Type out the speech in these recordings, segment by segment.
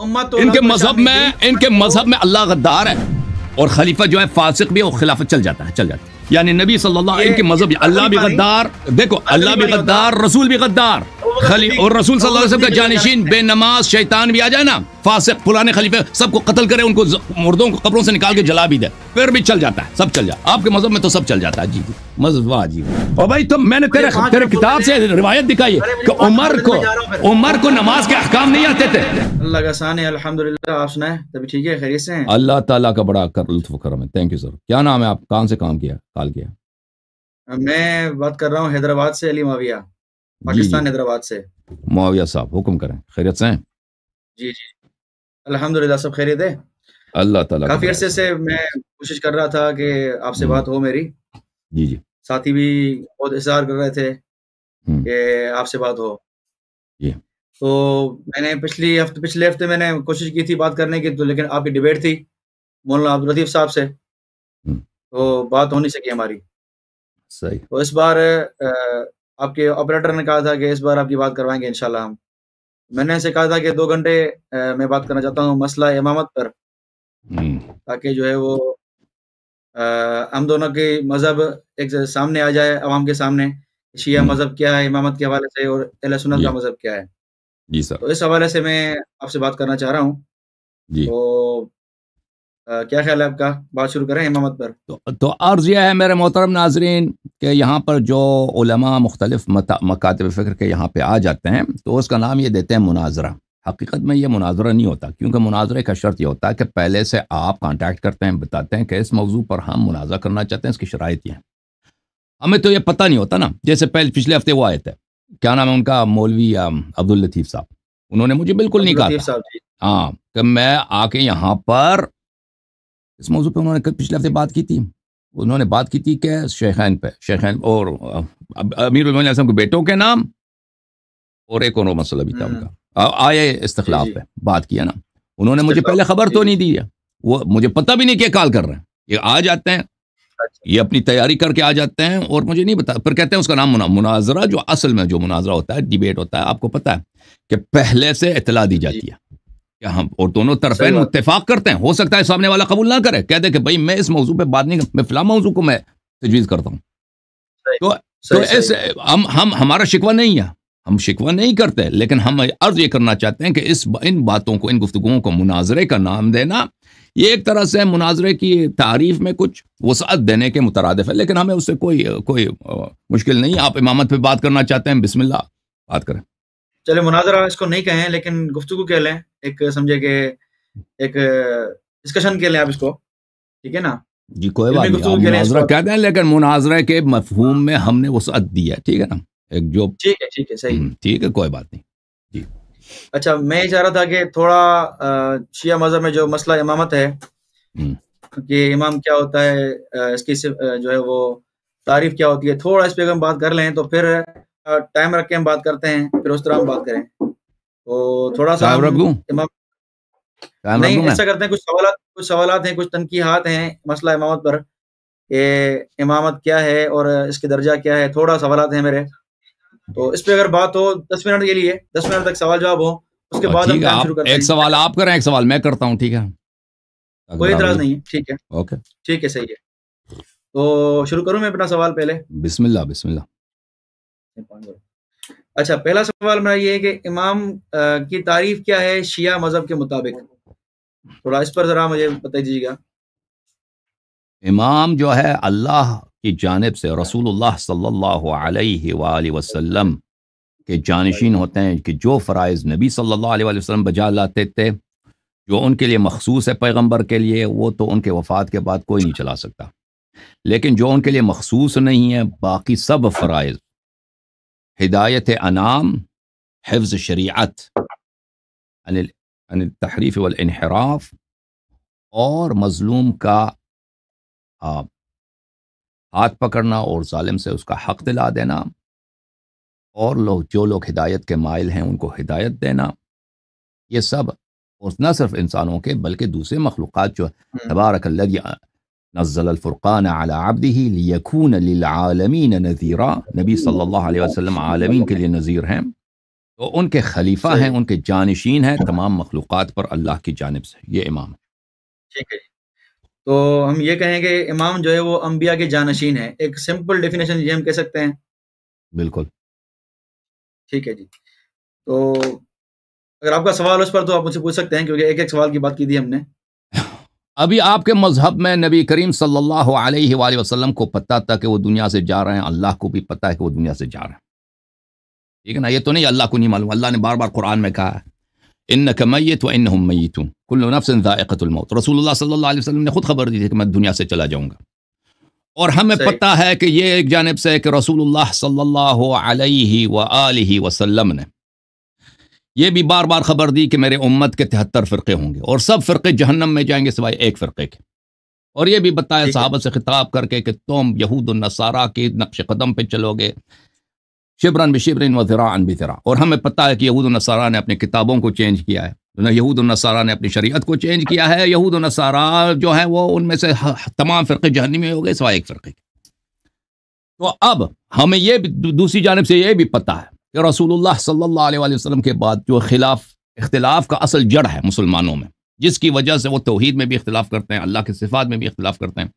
ان کے مذہب میں ان کے مذہب میں اللہ غدار ہے اور خلیفہ جو ہے فاسق بھی اور خلافت چل جاتا ہے چل جاتا ہے یعنی نبی صلی اللہ علیہ مذہب اللہ بھی غدار دیکھو اللہ بھی غدار رسول بھی غدار اور رسول صلی اللہ علیہ وسلم کا جانشین بے نماز شیطان بھی آ جائے نا فاسق پرانے خلیفے سب کو قتل کرے ان کو مردوں کو قبروں سے نکال کے جلا بھی دے پھر بھی چل جاتا ہے سب چل جاتا آپ کے مذہب میں تو سب چل جاتا ہے جی, جی۔ مذہب واہ جی اور بھائی تو میں نے تیرے تیرے کتاب سے روایت دکھائی ہے کہ عمر کو عمر کو نماز کے احکام نہیں آتے تھے اللہ کا سانے الحمدللہ آپ سنائے تب ٹھیک ہے خیریت سے ہیں اللہ تعالیٰ کا بڑا لطف کرم ہے تینکیو سر کیا نام ہے آپ کہاں سے کام کیا کال کیا میں بات کر رہا ہوں حیدرآباد سے علی معاویہ جی، جی۔ پاکستان حیدرآباد سے معاویہ صاحب حکم کریں خیریت سے ہیں جی جی الحمدللہ سب خیریت ہے اللہ تعالیٰ کافی عرصے سے میں کوشش کر رہا تھا کہ آپ سے بات ہو میری جی جی ساتھی بھی بہت اظہار کر رہے تھے کہ آپ سے بات ہو جی تو میں نے پچھلی ہفتے پچھلے ہفتے میں نے کوشش کی تھی بات کرنے کی تو لیکن آپ کی ڈبیٹ تھی مولانا الطیف صاحب سے تو بات ہو نہیں سکی ہماری صحیح تو اس بار آپ کے آپریٹر نے کہا تھا کہ اس بار آپ کی بات کروائیں گے انشاءاللہ ہم میں نے کہا تھا کہ دو گھنٹے میں بات کرنا چاہتا ہوں مسئلہ امامت پر تاکہ جو ہے وہ ہم دونوں کے مذہب ایک سامنے آ جائے عوام کے سامنے شیعہ مذہب کیا ہے امامت کے حوالے سے اور اہل سنت کا جی۔ مذہب کیا ہے جی سر تو اس حوالے سے میں آپ سے بات کرنا چاہ رہا ہوں جی تو کیا خیال ہے آپ کا بات شروع کریں امامت پر تو عرض یہ ہے میرے محترم ناظرین کہ یہاں پر جو علماء مختلف مکاتب فکر کے یہاں پہ آ جاتے ہیں تو اس کا نام یہ دیتے ہیں مناظرہ حقیقت میں یہ مناظرہ نہیں ہوتا کیونکہ مناظرے کا شرط یہ ہوتا ہے کہ پہلے سے آپ کانٹیکٹ کرتے ہیں بتاتے ہیں کہ اس موضوع پر ہم مناظرہ کرنا چاہتے ہیں اس کی شرائط یہ ہیں ہمیں تو یہ پتہ نہیں ہوتا نا جیسے پہلے پچھلے ہفتے وہ آئے تھے کیا نام ہے ان کا مولوی یا عبدال صاحب انہوں نے مجھے بالکل نہیں کہا جی۔ ہاں کہ میں آ کے یہاں پر اس موضوع پہ انہوں نے پچھلے ہفتے بات کی تھی انہوں نے بات کی تھی کہ شیخین پہ شیخین اور امیر بحمان کے بیٹوں کے نام اور ایک اور مسئلہ بھی تھا ان ہاں۔ کا آئے استخلاف جی، جی۔ پہ بات کیا نا انہوں نے مجھے پہلے خبر تو جی، نہیں دی ہے وہ مجھے پتہ بھی نہیں کہ کال کر رہے ہیں یہ آ جاتے ہیں اچھا۔ یہ اپنی تیاری کر کے آ جاتے ہیں اور مجھے نہیں پتا پھر کہتے ہیں اس کا نام مناظرہ جو اصل میں جو مناظرہ ہوتا ہے ڈیبیٹ ہوتا ہے آپ کو پتا ہے کہ پہلے سے اطلاع دی جاتی ہے کہ ہم اور دونوں طرفین اتفاق کرتے ہیں ہو سکتا ہے سامنے والا قبول نہ کرے کہہ دے کہ بھائی میں اس موضوع پہ بات نہیں کر میں فلاں موضوع کو میں تجویز کرتا ہوں تو ہم ہمارا شکوہ نہیں ہے ہم شکوا نہیں کرتے لیکن ہم عرض یہ کرنا چاہتے ہیں کہ اس ان باتوں کو ان کو مناظرے کا نام دینا یہ ایک طرح سے مناظرے کی تعریف میں کچھ وسعت دینے کے مترادف ہے لیکن ہمیں اس سے کوئی کوئی مشکل نہیں آپ امامت پہ بات کرنا چاہتے ہیں بسم اللہ بات کریں چلے مناظرہ اس کو نہیں کہیں لیکن گفتگو کہہ لیں ایک سمجھے کہ ایک ڈسکشن کہہ لیں آپ اس کو ٹھیک ہے نا جی کوئی بات نہیں مناظرہ لیکن مناظرہ کے مفہوم میں ہم نے وسعت دی ہے ٹھیک ہے نا جو ٹھیک ہے ٹھیک ہے صحیح ٹھیک ہے کوئی بات نہیں جی۔ اچھا میں یہ چاہ رہا تھا کہ تھوڑا شیعہ مذہب میں جو مسئلہ امامت ہے کہ امام کیا ہوتا ہے اس کی جو ہے وہ تعریف کیا ہوتی ہے تھوڑا اس پہ ہم بات کر لیں تو پھر ٹائم رکھ کے ہم بات کرتے ہیں پھر اس طرح ہم بات کریں تو تھوڑا سا نہیں ایسا کرتے ہیں کچھ سوالات کچھ سوالات ہیں کچھ تنقیحات ہیں مسئلہ امامت پر کہ امامت کیا ہے اور اس کے درجہ کیا ہے تھوڑا سوالات ہیں میرے تو اس پہ اگر بات ہو دس منٹ کے لیے دس منٹ تک سوال جواب ہو اس کے بعد ایک سوال آپ کریں ایک سوال میں کرتا ہوں ٹھیک ہے کوئی اعتراض نہیں ہے ٹھیک ہے اوکے ٹھیک ہے صحیح ہے تو شروع کروں میں اپنا سوال پہلے بسم اللہ بسم اللہ اچھا پہلا سوال میرا یہ ہے کہ امام کی تعریف کیا ہے شیعہ مذہب کے مطابق تھوڑا اس پر ذرا مجھے بتا دیجیے گا امام جو ہے اللہ کی جانب سے رسول اللہ صلی اللہ علیہ وآلہ وسلم کے جانشین ہوتے ہیں کہ جو فرائض نبی صلی اللہ علیہ وآلہ وسلم بجا لاتے تھے جو ان کے لیے مخصوص ہے پیغمبر کے لیے وہ تو ان کے وفات کے بعد کوئی نہیں چلا سکتا لیکن جو ان کے لیے مخصوص نہیں ہے باقی سب فرائض ہدایت انام حفظ شریعت ان تحریف والانحراف اور مظلوم کا ہاتھ پکڑنا اور ظالم سے اس کا حق دلا دینا اور لوگ جو لوگ ہدایت کے مائل ہیں ان کو ہدایت دینا یہ سب اور نہ صرف انسانوں کے بلکہ دوسرے مخلوقات جو تبارک اللہ نزل الفرقان عبده لیکون للعالمین نذیرا نبی صلی اللہ علیہ وسلم عالمین کے لیے نذیر ہیں تو ان کے خلیفہ ہیں ان کے جانشین ہیں تمام مخلوقات پر اللہ کی جانب سے یہ امام ہے تو ہم یہ کہیں کہ امام جو ہے وہ انبیاء کے جانشین ہیں ایک سمپل ڈیفینیشن یہ ہم کہہ سکتے ہیں بالکل ٹھیک ہے جی تو اگر آپ کا سوال اس پر تو آپ مجھ سے پوچھ سکتے ہیں کیونکہ ایک ایک سوال کی بات کی تھی ہم نے ابھی آپ کے مذہب میں نبی کریم صلی اللہ علیہ وآلہ وسلم کو پتہ تھا کہ وہ دنیا سے جا رہے ہیں اللہ کو بھی پتہ ہے کہ وہ دنیا سے جا رہے ہیں ٹھیک ہے نا یہ تو نہیں اللہ کو نہیں معلوم اللہ نے بار بار قرآن میں کہا ہے انک نفس الموت رسول اللہ صلی اللہ علیہ وسلم نے خود خبر دی تھی کہ میں دنیا سے چلا جاؤں گا اور ہمیں پتہ ہے کہ یہ ایک جانب سے کہ رسول اللہ صلی اللہ علیہ و وسلم نے یہ بھی بار بار خبر دی کہ میرے امت کے تہتر فرقے ہوں گے اور سب فرقے جہنم میں جائیں گے سوائے ایک فرقے کے اور یہ بھی بتایا صحابہ سے خطاب کر کے کہ تم یہود النصارہ کے نقش قدم پہ چلو گے شبرن و ذرا ان بظرا اور ہمیں پتہ ہے کہ یہود نصارہ نے اپنی کتابوں کو چینج کیا ہے یہود نصارہ نے اپنی شریعت کو چینج کیا ہے یہود نصارہ جو ہیں وہ ان میں سے تمام فرقے جہنی میں ہو گئے سوائے ایک فرقے کے تو اب ہمیں یہ دوسری جانب سے یہ بھی پتہ ہے کہ رسول اللہ صلی اللہ علیہ وسلم کے بعد جو خلاف اختلاف کا اصل جڑ ہے مسلمانوں میں جس کی وجہ سے وہ توحید میں بھی اختلاف کرتے ہیں اللہ کے صفات میں بھی اختلاف کرتے ہیں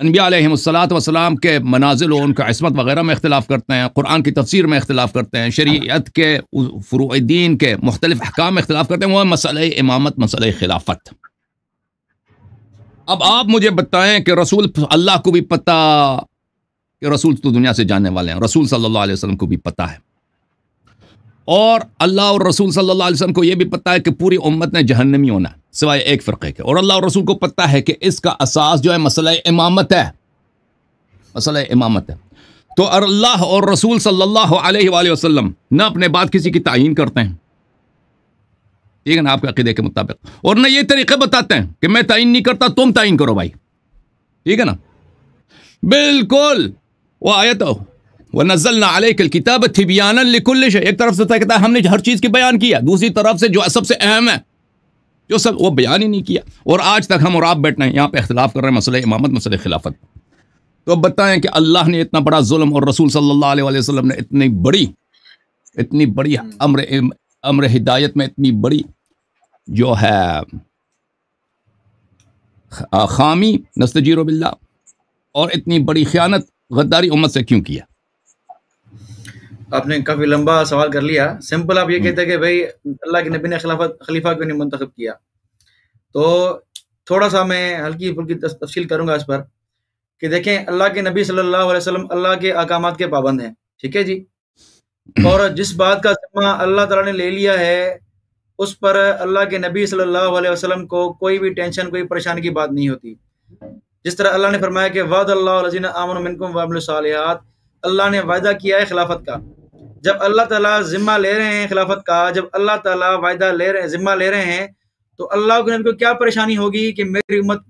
انبیاء علیہم الصلاۃ وسلام کے منازل و ان کا عصمت وغیرہ میں اختلاف کرتے ہیں قرآن کی تفسیر میں اختلاف کرتے ہیں شریعت کے فروع دین کے مختلف احکام میں اختلاف کرتے ہیں وہ مسئلہ امامت مسئلہ خلافت اب آپ مجھے بتائیں کہ رسول اللہ کو بھی پتہ کہ رسول تو دنیا سے جاننے والے ہیں رسول صلی اللہ علیہ وسلم کو بھی پتہ ہے اور اللہ اور رسول صلی اللہ علیہ وسلم کو یہ بھی پتہ ہے کہ پوری امت نے جہنمی ہونا ہے سوائے ایک فرقے کے اور اللہ اور رسول کو پتہ ہے کہ اس کا اساس جو ہے مسئلہ امامت ہے مسئلہ امامت ہے تو اللہ اور رسول صلی اللہ علیہ وآلہ وسلم نہ اپنے بات کسی کی تعین کرتے ہیں ٹھیک ہے نا آپ کے عقیدے کے مطابق اور نہ یہ طریقے بتاتے ہیں کہ میں تعین نہیں کرتا تم تعین کرو بھائی ٹھیک ہے نا بالکل وہ آئے تو وہ نزل ایک طرف سے ہم نے ہر چیز کی بیان کیا دوسری طرف سے جو سب سے اہم ہے جو سب وہ بیان ہی نہیں کیا اور آج تک ہم اور آپ بیٹھ رہے ہیں یہاں پہ اختلاف کر رہے ہیں مسئلہ امامت مسئلہ خلافت تو اب بتائیں کہ اللہ نے اتنا بڑا ظلم اور رسول صلی اللہ علیہ وسلم نے اتنی بڑی اتنی بڑی امر امر ہدایت میں اتنی بڑی جو ہے خامی نستجیر باللہ بلّہ اور اتنی بڑی خیانت غداری امت سے کیوں کیا آپ نے کافی لمبا سوال کر لیا سمپل آپ یہ کہتے ہیں کہ بھائی اللہ کے نبی نے خلافت خلیفہ کو نہیں منتخب کیا تو تھوڑا سا میں ہلکی پھلکی تفصیل کروں گا اس پر کہ دیکھیں اللہ کے نبی صلی اللہ علیہ وسلم اللہ کے احکامات کے پابند ہیں ٹھیک ہے جی اور جس بات کا ذمہ اللہ تعالیٰ نے لے لیا ہے اس پر اللہ کے نبی صلی اللہ علیہ وسلم کو کوئی بھی ٹینشن کوئی پریشانی کی بات نہیں ہوتی جس طرح اللہ نے فرمایا کہ وعد اللہ علیہ علیہات اللہ نے وعدہ کیا ہے خلافت کا جب اللہ تعالیٰ ذمہ لے رہے ہیں خلافت کا جب اللہ تعالیٰ وعدہ لے رہے ذمہ لے رہے ہیں تو اللہ کے نبی کو کیا پریشانی ہوگی کہ میری امت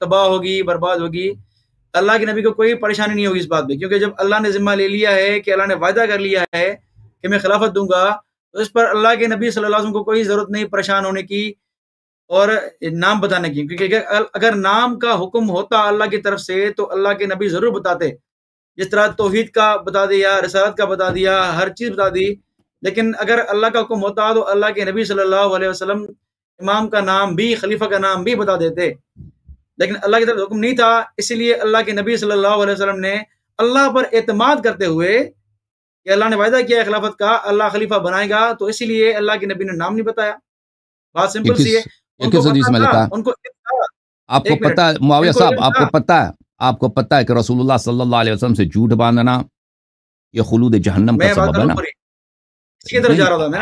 تباہ ہوگی برباد ہوگی اللہ کے نبی کو کوئی پریشانی نہیں ہوگی اس بات میں کیونکہ جب اللہ نے ذمہ لے لیا ہے کہ اللہ نے وعدہ کر لیا ہے کہ میں خلافت دوں گا تو اس پر اللہ کے نبی صلی اللہ علیہ وسلم کو کوئی ضرورت نہیں پریشان ہونے کی اور نام بتانے کی کیونکہ اگر نام کا حکم ہوتا اللہ کی طرف سے تو اللہ کے نبی ضرور بتاتے جس طرح توحید کا بتا دیا رسالت کا بتا دیا ہر چیز بتا دی لیکن اگر اللہ کا حکم ہوتا تو اللہ کے نبی صلی اللہ علیہ وسلم امام کا نام بھی خلیفہ کا نام بھی بتا دیتے لیکن اللہ کی طرف حکم نہیں تھا اسی لیے اللہ کے نبی صلی اللہ علیہ وسلم نے اللہ پر اعتماد کرتے ہوئے کہ اللہ نے وعدہ کیا خلافت کا اللہ خلیفہ بنائے گا تو اسی لیے اللہ کے نبی نے نام نہیں بتایا بات سمپل سی ہے آپ کو پتہ ہے ہاں۔ آپ کو پتہ ہے کہ رسول اللہ صلی اللہ علیہ وسلم سے جھوٹ باندھنا یہ خلود جہنم کا سبب ہے نا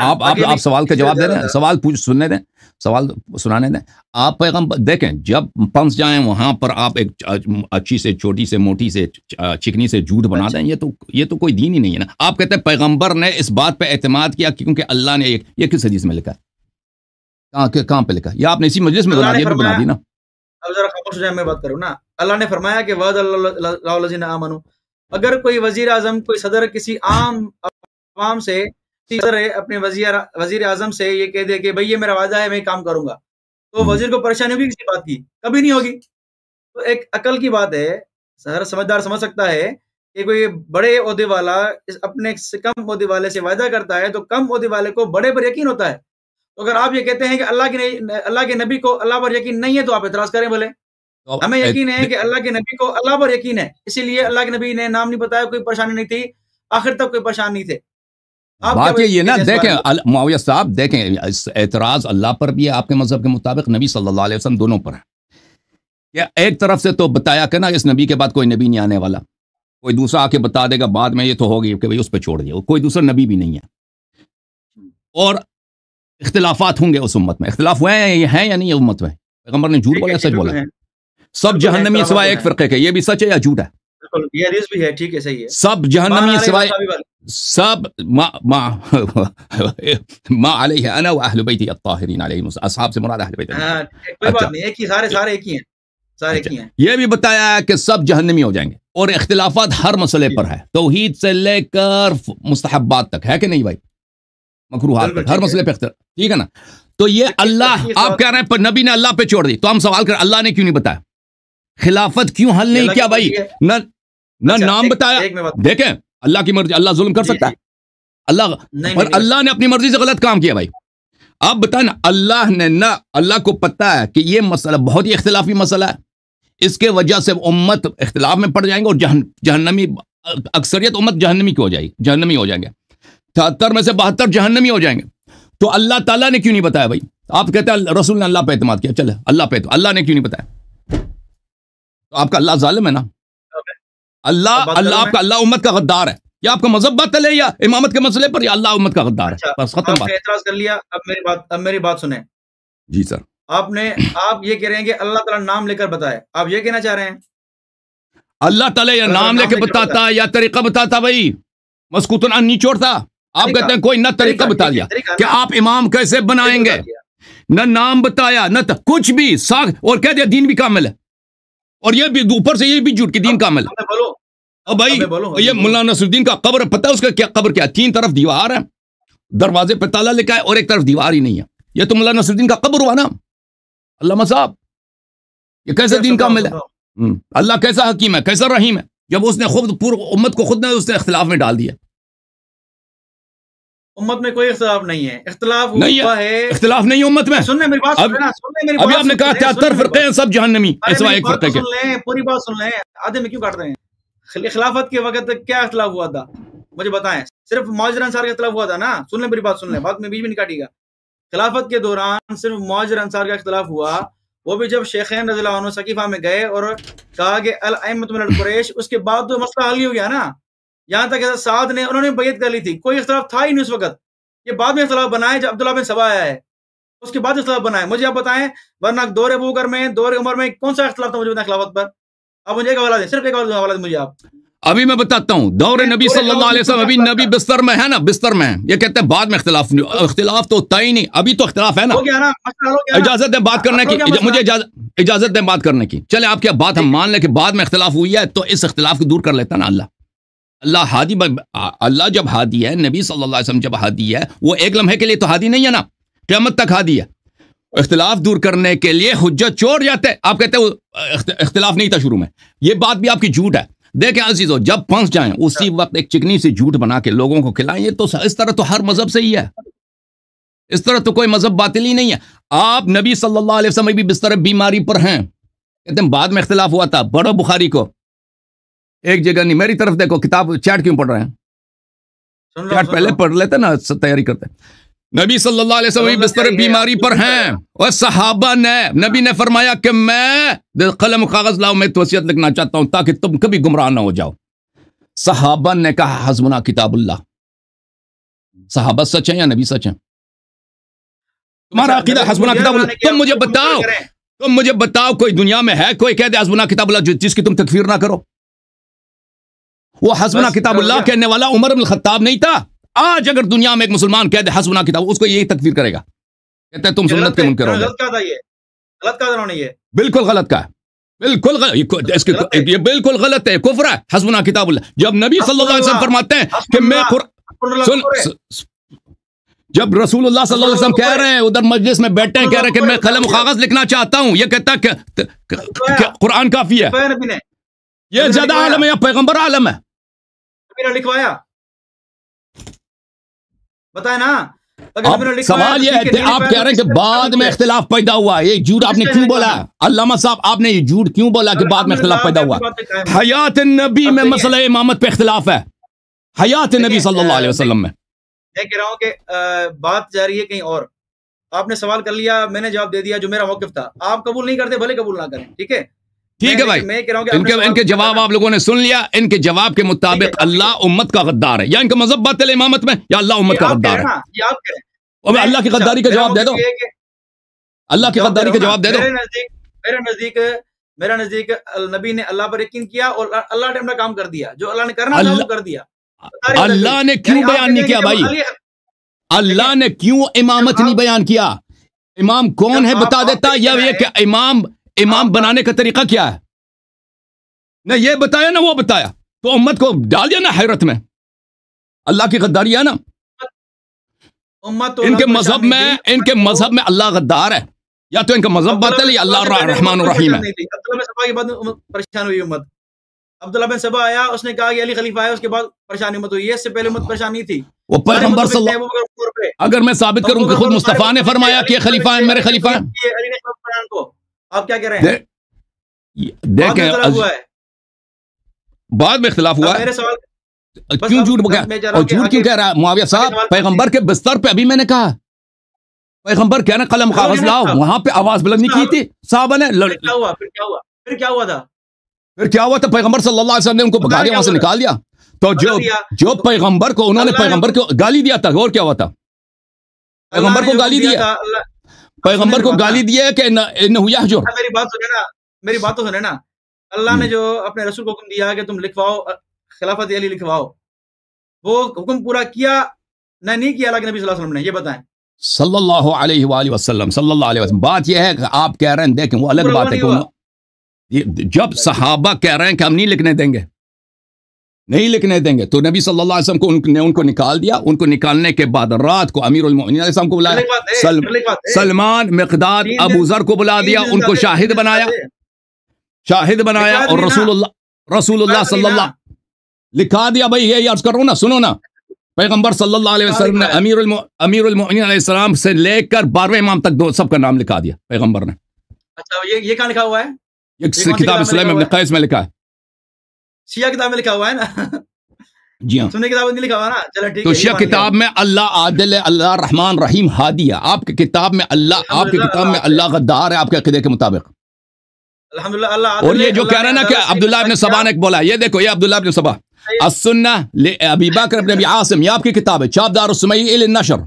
آپ سوال کا جواب دے دیں سوال پوچھ سننے دیں سوال سنانے دیں آپ پیغم دیکھیں جب پنس جائیں وہاں پر آپ ایک اچھی سے چھوٹی سے موٹی سے چکنی سے جھوٹ بنا اچھا۔ دیں یہ تو یہ تو کوئی دین ہی نہیں ہے نا آپ کہتے ہیں پیغمبر نے اس بات پہ اعتماد کیا کیونکہ اللہ نے یہ کس حدیث میں لکھا ہے کہاں کہاں پہ لکھا یہ آپ نے اسی مجلس میں بنا بنا دیا دی نا اب ذرا خاموش ہو جائیں میں بات کروں نا اللہ نے فرمایا کہ وعد اللہ اللہ الذین آمنو اگر کوئی وزیر اعظم کوئی صدر کسی عام عوام سے صدر ہے اپنے وزیر وزیر اعظم سے یہ کہہ دے کہ بھئی یہ میرا وعدہ ہے میں کام کروں گا تو وزیر کو پریشانی ہوگی کسی بات کی کبھی نہیں ہوگی تو ایک عقل کی بات ہے ہر سمجھدار سمجھ سکتا ہے کہ کوئی بڑے عہدے والا اپنے کم عہدے والے سے وعدہ کرتا ہے تو کم عہدے والے کو بڑے پر یقین ہوتا ہے تو اگر آپ یہ کہتے ہیں کہ اللہ کے اللہ کے نبی کو اللہ پر یقین نہیں ہے تو آپ اعتراض کریں بولے اللہ کے کے نبی نبی کو اللہ اللہ پر یقین ہے اسی لیے نے نام نہیں بتایا کوئی پریشانی نہیں تھی آخر تک کوئی پریشان نہیں تھے بات یہ نا دیکھیں دیکھیں معاویہ صاحب اعتراض اللہ پر بھی ہے آپ کے مذہب کے مطابق نبی صلی اللہ علیہ وسلم دونوں پر ہے ایک طرف سے تو بتایا کہ نا اس نبی کے بعد کوئی نبی نہیں آنے والا کوئی دوسرا آ کے بتا دے گا بعد میں یہ تو ہوگی کہ بھائی اس پہ چھوڑ دیا کوئی دوسرا نبی بھی نہیں ہے اور اختلافات ہوں گے اس امت میں اختلاف ہوئے ہیں ہیں یا نہیں امت میں پیغمبر نے جھوٹ بولا سچ بولا سب جہنمی سوائے ایک فرقے کے یہ بھی سچ ہے یا جھوٹ ہے سب جہنمی سوائے سب ما ما ما علیہ انا و اہل بیتی الطاہرین علیہ مصر اصحاب سے مراد اہل بیتی ہاں، کوئی اچھا۔ بات نہیں ایک ہی سارے سارے ایک ہی ہیں اچھا۔ یہ بھی بتایا کہ سب جہنمی ہو جائیں گے اور اختلافات ہر مسئلے پر جی۔ ہے توحید سے لے کر مستحبات تک ہے کہ نہیں بھائی پر ہر مسئلے پہ تو یہ اللہ آپ کہہ رہے ہیں پر نبی نے اللہ پہ چھوڑ دی تو ہم سوال کر اللہ نے کیوں نہیں بتایا خلافت کیوں حل نہیں کیا بھائی نہ نہ اچھا، نام بتایا دیکھیں اللہ کی مرضی اللہ ظلم کر جی، سکتا ہے جی۔ اللہ اور اللہ نے اپنی مرضی سے غلط کام کیا بھائی آپ بتائیں اللہ نے نہ اللہ کو پتا ہے کہ یہ مسئلہ بہت ہی اختلافی مسئلہ ہے اس کے وجہ سے امت اختلاف میں پڑ جائیں گے اور جہنمی اکثریت امت جہنمی کی ہو جائے گی جہنمی ہو جائیں گے تہتر میں سے بہتر جہنمی ہو جائیں گے تو اللہ تعالیٰ نے کیوں نہیں بتایا بھائی آپ کہتے ہیں رسول نے اللہ پہ اعتماد کیا چلے اللہ پہ اللہ نے کیوں نہیں بتایا تو آپ کا اللہ ظالم ہے نا اللہ اللہ آپ کا اللہ امت کا غدار ہے یا آپ کا مذہب بات ہے یا امامت کے مسئلے پر یا اللہ امت کا غدار ہے اچھا، بس ختم بات بات بات اعتراض کر لیا اب اب میری میری سنیں جی سر آپ نے آپ یہ کہہ رہے ہیں کہ اللہ تعالیٰ نام لے کر بتایا آپ یہ کہنا چاہ رہے ہیں اللہ تعالیٰ یا نام لے کے بتاتا یا طریقہ بتاتا بھائی مسکوتن نہیں چھوڑتا آپ کہتے ہیں کوئی نہ طریقہ بتا دیا کہ آپ امام کیسے بنائیں گے نہ نام بتایا نہ کچھ بھی ساگ اور کہہ دیا دین بھی کامل ہے اور یہ بھی اوپر سے یہ بھی جھوٹ کی دین کامل ہے اب بھائی یہ ملا نصر الدین کا قبر پتہ ہے اس کا کیا قبر کیا تین طرف دیوار ہے دروازے پہ تالا لکھا ہے اور ایک طرف دیوار ہی نہیں ہے یہ تو ملا نصر الدین کا قبر ہوا نا علامہ صاحب یہ کیسے دین کامل ہے اللہ کیسا حکیم ہے کیسا رحیم ہے جب اس نے خود پور امت کو خود نے اس نے اختلاف میں ڈال دیا امت میں کوئی اختلاف نہیں ہے اختلاف نہیں ہوا ہے اختلاف نہیں امت میں سننے میری بات سننا سننے میری بات ابھی آپ نے کہا 73 فرقے ہیں سب جہنمی اس وقت ایک فرقے کے سن لیں پوری بات سن لیں آدھے میں کیوں کاٹ رہے ہیں خلافت کے وقت کیا اختلاف ہوا تھا مجھے بتائیں صرف معاجر انصار کا اختلاف ہوا تھا نا سن لیں میری بات سن لیں بات میں بیچ میں نہیں کاٹی گا خلافت کے دوران صرف معاجر انصار کا اختلاف ہوا وہ بھی جب شیخین رضی اللہ عنہ سقیفہ میں گئے اور کہا کہ الامت من القریش اس کے بعد تو مسئلہ حل ہی ہو گیا نا یہاں تک حضرت سعد نے انہوں نے بیعت کر لی تھی کوئی اختلاف تھا ہی نہیں اس وقت یہ بعد میں اختلاف بنائے جب عبداللہ بن سبا آیا ہے اس کے بعد اختلاف بنائے مجھے آپ بتائیں ورنہ دور ابو کر میں دور عمر میں کون سا اختلاف تھا مجھے بتائیں خلافت پر آپ مجھے ایک حوالہ دیں صرف ایک حوالہ حوالہ دیں مجھے آپ ابھی میں بتاتا ہوں دور نبی صلی اللہ علیہ وسلم ابھی نبی بستر میں ہے نا بستر میں یہ کہتے ہیں بعد میں اختلاف اختلاف تو ہوتا ہی نہیں ابھی تو اختلاف ہے نا اجازت دیں بات کرنے کی مجھے اجازت دیں بات کرنے کی چلے آپ کیا بات ہم جی۔ مان لیں کہ بعد میں اختلاف ہوئی ہے تو اس اختلاف کو دور کر لیتا نا اللہ اللہ ہادی اللہ جب ہادی ہے نبی صلی اللہ علیہ وسلم جب ہادی ہے وہ ایک لمحے کے لیے تو ہادی نہیں ہے نا قیامت تک ہادی ہے اختلاف دور کرنے کے لیے حجت چور جاتے آپ کہتے ہیں اختلاف نہیں تھا شروع میں یہ بات بھی آپ کی جھوٹ ہے دیکھیں عزیز ہو جب پھنس جائیں اسی وقت ایک چکنی سی جھوٹ بنا کے لوگوں کو کھلائیں یہ تو اس طرح تو ہر مذہب سے ہی ہے اس طرح تو کوئی مذہب باطل ہی نہیں ہے آپ نبی صلی اللہ علیہ وسلم بھی بستر بیماری پر ہیں کہتے ہیں بعد میں اختلاف ہوا تھا بڑو بخاری کو ایک جگہ نہیں میری طرف دیکھو کتاب چیٹ کیوں پڑھ رہے ہیں چیٹ پہلے پڑھ لیتے نا تیاری کرتے نبی صلی اللہ علیہ وسلم بستر بیماری پر ہیں اور صحابہ نے نبی نے فرمایا کہ میں قلم میں توسیعت لکھنا چاہتا ہوں تاکہ تم کبھی گمراہ نہ ہو جاؤ صحابہ نے کہا حضمنا کتاب اللہ صحابہ سچ ہیں یا نبی سچ ہیں تمہارا عقیدہ حضمنا کتاب اللہ تم تم مجھے مجھے بتاؤ بتاؤ کوئی دنیا میں ہے کوئی کہہ دے حضمنا کتاب اللہ جس کی تم تکفیر نہ کرو وہ حسبنا کتاب اللہ کہنے والا عمر بن خطاب نہیں تھا آج اگر دنیا میں ایک مسلمان کہہ دے حسبنا کتاب اس کو یہی تکفیر کرے گا کہتے ہیں تم سنت کے منکر ہو بالکل غلط کا ہے کفر ہے حسبنا کتاب اللہ جب نبی صلی اللہ علیہ وسلم فرماتے ہیں کہ میں جب رسول اللہ صلی اللہ علیہ وسلم کہہ رہے ہیں ادھر مجلس میں بیٹھے ہیں ہیں کہہ رہے کہ میں قلم کاغذ لکھنا چاہتا ہوں یہ کہتا کہ قرآن کافی ہے یہ زیادہ عالم ہے یا پیغمبر عالم ہے میرا لکھوایا بتائے نا سوال یہ ہے آپ کہہ رہے ہیں کہ بعد میں اختلاف پیدا ہوا یہ جھوٹ آپ نے کیوں بولا علامہ صاحب آپ نے یہ جھوٹ کیوں بولا کہ بعد میں اختلاف پیدا ہوا حیات نبی میں مسئلہ امامت پہ اختلاف ہے حیات نبی صلی اللہ علیہ وسلم میں میں کہہ رہا ہوں کہ بات جا رہی ہے کہیں اور آپ نے سوال کر لیا میں نے جواب دے دیا جو میرا موقف تھا آپ قبول نہیں کرتے بھلے قبول نہ کریں ٹھیک ہے ٹھیک ہے بھائی ان کے ان کے جواب آپ لوگوں نے سن لیا ان کے جواب کے مطابق اللہ امت کا غدار ہے یا ان کا مذہب باطل امامت میں یا اللہ امت کا غدار ہے ہاں، اور میں اللہ کی غداری اچھا، کا جواب دے دو اللہ کی غداری کا جواب دے دو میرے نزدیک میرا نزدیک نبی نے اللہ پر یقین کیا اور اللہ نے اپنا کام کر دیا جو اللہ نے کرنا اللہ کر دیا اللہ نے یعنی کیوں بیان نہیں کیا بھائی اللہ نے کیوں امامت نہیں بیان کیا امام کون ہے بتا دیتا یا یہ کہ امام امام بنانے کا طریقہ کیا ہے نہ یہ بتایا نہ وہ بتایا تو امت کو ڈال دیا نا حیرت میں اللہ کی غداری ہے نا ان کے مذہب میں ان کے مذہب میں اللہ غدار ہے یا تو ان کا مذہب باطل ہے یا اللہ رحمان الرحیم ہے عبداللہ بن سبا کے بعد پریشان ہوئی امت عبداللہ بن سبا آیا اس نے کہا کہ علی خلیفہ آیا اس کے بعد پریشانی امت ہوئی اس سے پہلے امت پریشان نہیں تھی وہ پیغمبر صلی اللہ اگر میں ثابت کروں کہ خود مصطفیٰ نے فرمایا کہ خلیفہ ہیں میرے خلیفہ ہیں آپ کیا کہہ رہے ہیں بعد میں اختلاف ہوا ہے کیوں جھوٹ بکا اور جھوٹ کیوں کہہ رہا ہے معاویہ صاحب پیغمبر کے بستر پہ ابھی میں نے کہا پیغمبر کہنا قلم کاغذ لاؤ وہاں پہ آواز بلند نہیں کی تھی صاحبہ نے پھر کیا ہوا پھر کیا ہوا تھا پھر کیا ہوا تھا پیغمبر صلی اللہ علیہ وسلم نے ان کو بگا دیا وہاں سے نکال دیا تو جو جو پیغمبر کو انہوں نے پیغمبر کو گالی دیا تھا اور کیا ہوا تھا پیغمبر کو گالی دیا تھا پیغمبر کو گالی دیا کہ جو میری بات تو ہے نا میری بات تو ہے نا اللہ نے جو اپنے رسول کو حکم دیا کہ تم لکھواؤ خلافت علی لکھواؤ وہ حکم پورا کیا نہ نہیں کیا اللہ کے نبی صلی اللہ علیہ وسلم نے یہ بتائیں صلی اللہ علیہ وآلہ وسلم صلی اللہ علیہ وسلم بات یہ ہے کہ آپ کہہ رہے ہیں دیکھیں وہ الگ بات ہے جب صحابہ کہہ رہے ہیں کہ ہم نہیں لکھنے دیں گے نہیں لکھنے دیں گے تو نبی صلی اللہ علیہ وسلم کو ان نے ان کو نکال دیا ان کو نکالنے کے بعد رات کو امیر المومنین علیہ السلام کو بلایا سلمان مقداد ابو ذر کو بلا دیا ان کو شاہد بنایا شاہد بنایا اور رسول اللہ رسول اللہ صلی اللہ لکھا دیا بھائی یہ عرض کرو نا سنو نا پیغمبر صلی اللہ علیہ وسلم نے امیر امیر المومنین علیہ السلام سے لے کر بارہویں امام تک دو سب کا نام لکھا دیا پیغمبر نے اچھا یہ کہاں لکھا ہوا ہے یہ کتاب اسلام ابن قیس میں لکھا ہے شیعہ کتاب میں لکھا ہوا ہے نا جی ہاں سنی کتاب نہیں لکھا ہوا نا چلے ٹھیک تو شیعہ کتاب میں اللہ عادل ہے اللہ رحمان رحیم ہادی ہے آپ کے کتاب میں اللہ آپ کے کتاب میں اللہ غدار ہے آپ کے عقیدے کے مطابق الحمدللہ اللہ اور یہ جو کہہ رہا نا کہ عبداللہ ابن سبا نے بولا یہ دیکھو یہ عبداللہ ابن سبا السنہ ابی بکر ابن ابی عاصم یہ آپ کی کتاب ہے چاپ دار السمیع النشر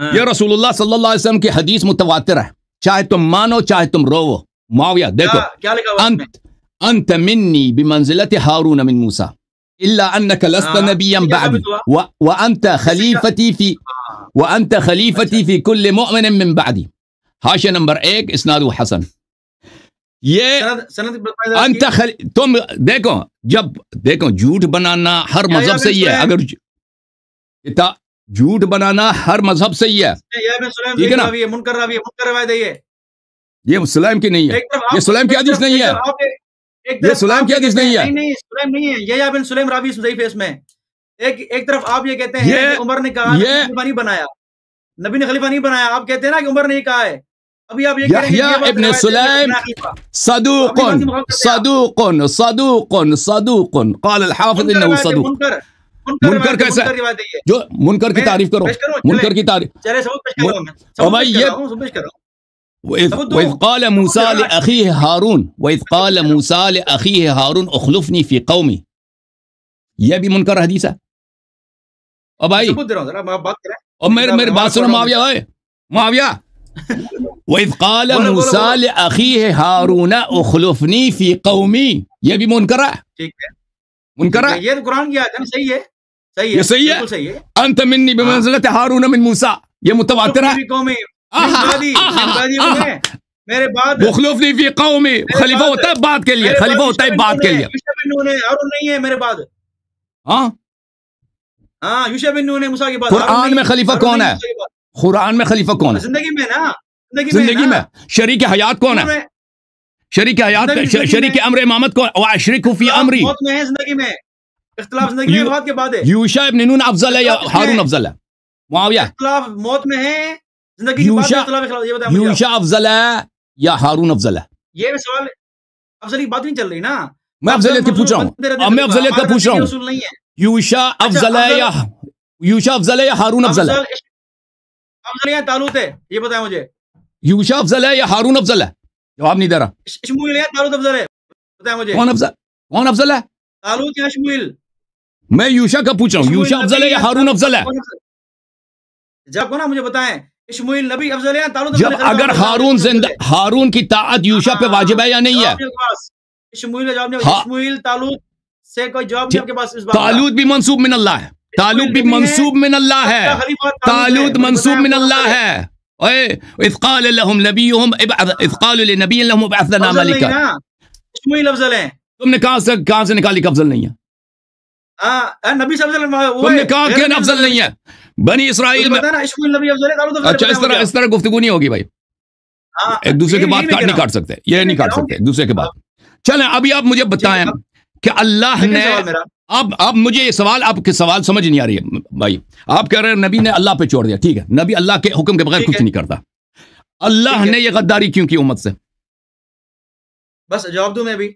ہاں۔ یہ رسول اللہ صلی اللہ علیہ وسلم کی حدیث متواتر ہے چاہے تم مانو چاہے تم روو معاویہ دیکھو کیا لکھا ہوا أنت مني بمنزلة هارون من موسى إلا أنك لست آه. نبيا بعدي و... وأنت خليفتي في وأنت خليفتي في كل مؤمن من بعدي هاشا نمبر إيك اسناد حسن يا انت خل... تم ديكو جب ديكو جوت بنانا ہر مذہب سے ہی ہے اگر جھوٹ بنانا ہر مذہب سے ہی ہے ٹھیک ہے نا یہ سلام کی نہیں ہے یہ سلام کی حدیث نہیں ہے یہ سلام کیا کس نے کیا نہیں سلیم نہیں ہے یہ بن سلیم رابی صحیح اس میں ایک ایک طرف آپ یہ کہتے ہیں کہ عمر نے کہا نبی خلیفہ نہیں بنایا نبی نے خلیفہ نہیں بنایا آپ کہتے ہیں نا کہ عمر نے یہ کہا ہے ابھی آپ یہ ابن سلیم صدوق صدوق صدوق صدوق قال الحافظ انہو صدوق منکر کیسا ہے جو منکر کی تعریف کرو منکر کی تعریف چلے سبوک پشکر ہوں میں سبوک پشکر ہوں وإذ, وإذ قال موسى لأخيه هارون وإذ قال موسى لأخيه هارون أخلفني في قومي يبي منكر حديثة أبائي أمير مير باسر معاوية معاوية وإذ قال موسى لأخيه هارون أخلفني في قومي يبي منكر منكر يا القرآن يا سيئة سيئة أنت مني آه. بمنزلة هارون من موسى يا متواتر میرے بات خلیفہ ہے قرآن میں خلیفہ کون ہے خلیفہ میں شریک حیات کون ہے شریک حیات شریک امر امامت موت میں یوشا نون افضل ہے یا ہارون افضل ہے معاویہ موت میں ہے زندگی یوشا یوشا افضل ہے یا ہارون افضل ہے یہ سوال افضل بات نہیں چل رہی نا میں افضلیت کی پوچھ رہا ہوں میں افضلیت کا پوچھ رہا ہوں یوشا اچھا، افضل ہے یا یوشا افضل ہے یا ہارون افضل ہے افضل یا تعلق ہے یہ بتائیں مجھے یوشا افضل ہے یا ہارون افضل ہے جواب نہیں دے رہا شمویل یا تعلق افضل ہے بتائیں مجھے کون افضل کون افضل ہے تعلق یا شمویل میں یوشا کا پوچھ رہا ہوں یوشا افضل ہے یا ہارون افضل ہے جب کو نا مجھے بتائیں جب اگر ہارون زندہ ہارون کی طاعت یوشا پہ واجب ہے یا نہیں ہے ہاں۔ تالوت جی، بھی منصوب من اللہ ہے تالوت بھی منصوب من اللہ ہے تالوت منصوب من اللہ ہے اے اذ قال لهم نبيهم اذ قال للنبي لهم ابعث لنا ملكا اسمعوا لفظ لیں تم نے کہاں سے کہاں سے نکالی کہ افضل نہیں ہے نبی کہا کہ افضل نہیں ہے بنی اسرائیل میں اچھا اس طرح اس طرح گفتگو نہیں ہوگی بھائی ہاں، ایک دوسرے کے بعد نہیں کاٹ سکتے یہ نہیں کاٹ سکتے دوسرے کے بعد چلیں ابھی آپ مجھے بتائیں کہ اللہ نے اب اب مجھے یہ سوال آپ کے سوال سمجھ نہیں آ رہی ہے بھائی آپ کہہ رہے ہیں نبی نے اللہ پہ چھوڑ دیا ٹھیک ہے نبی اللہ کے حکم کے بغیر کچھ نہیں کرتا اللہ نے یہ غداری کیوں کی امت سے بس جواب دوں میں بھی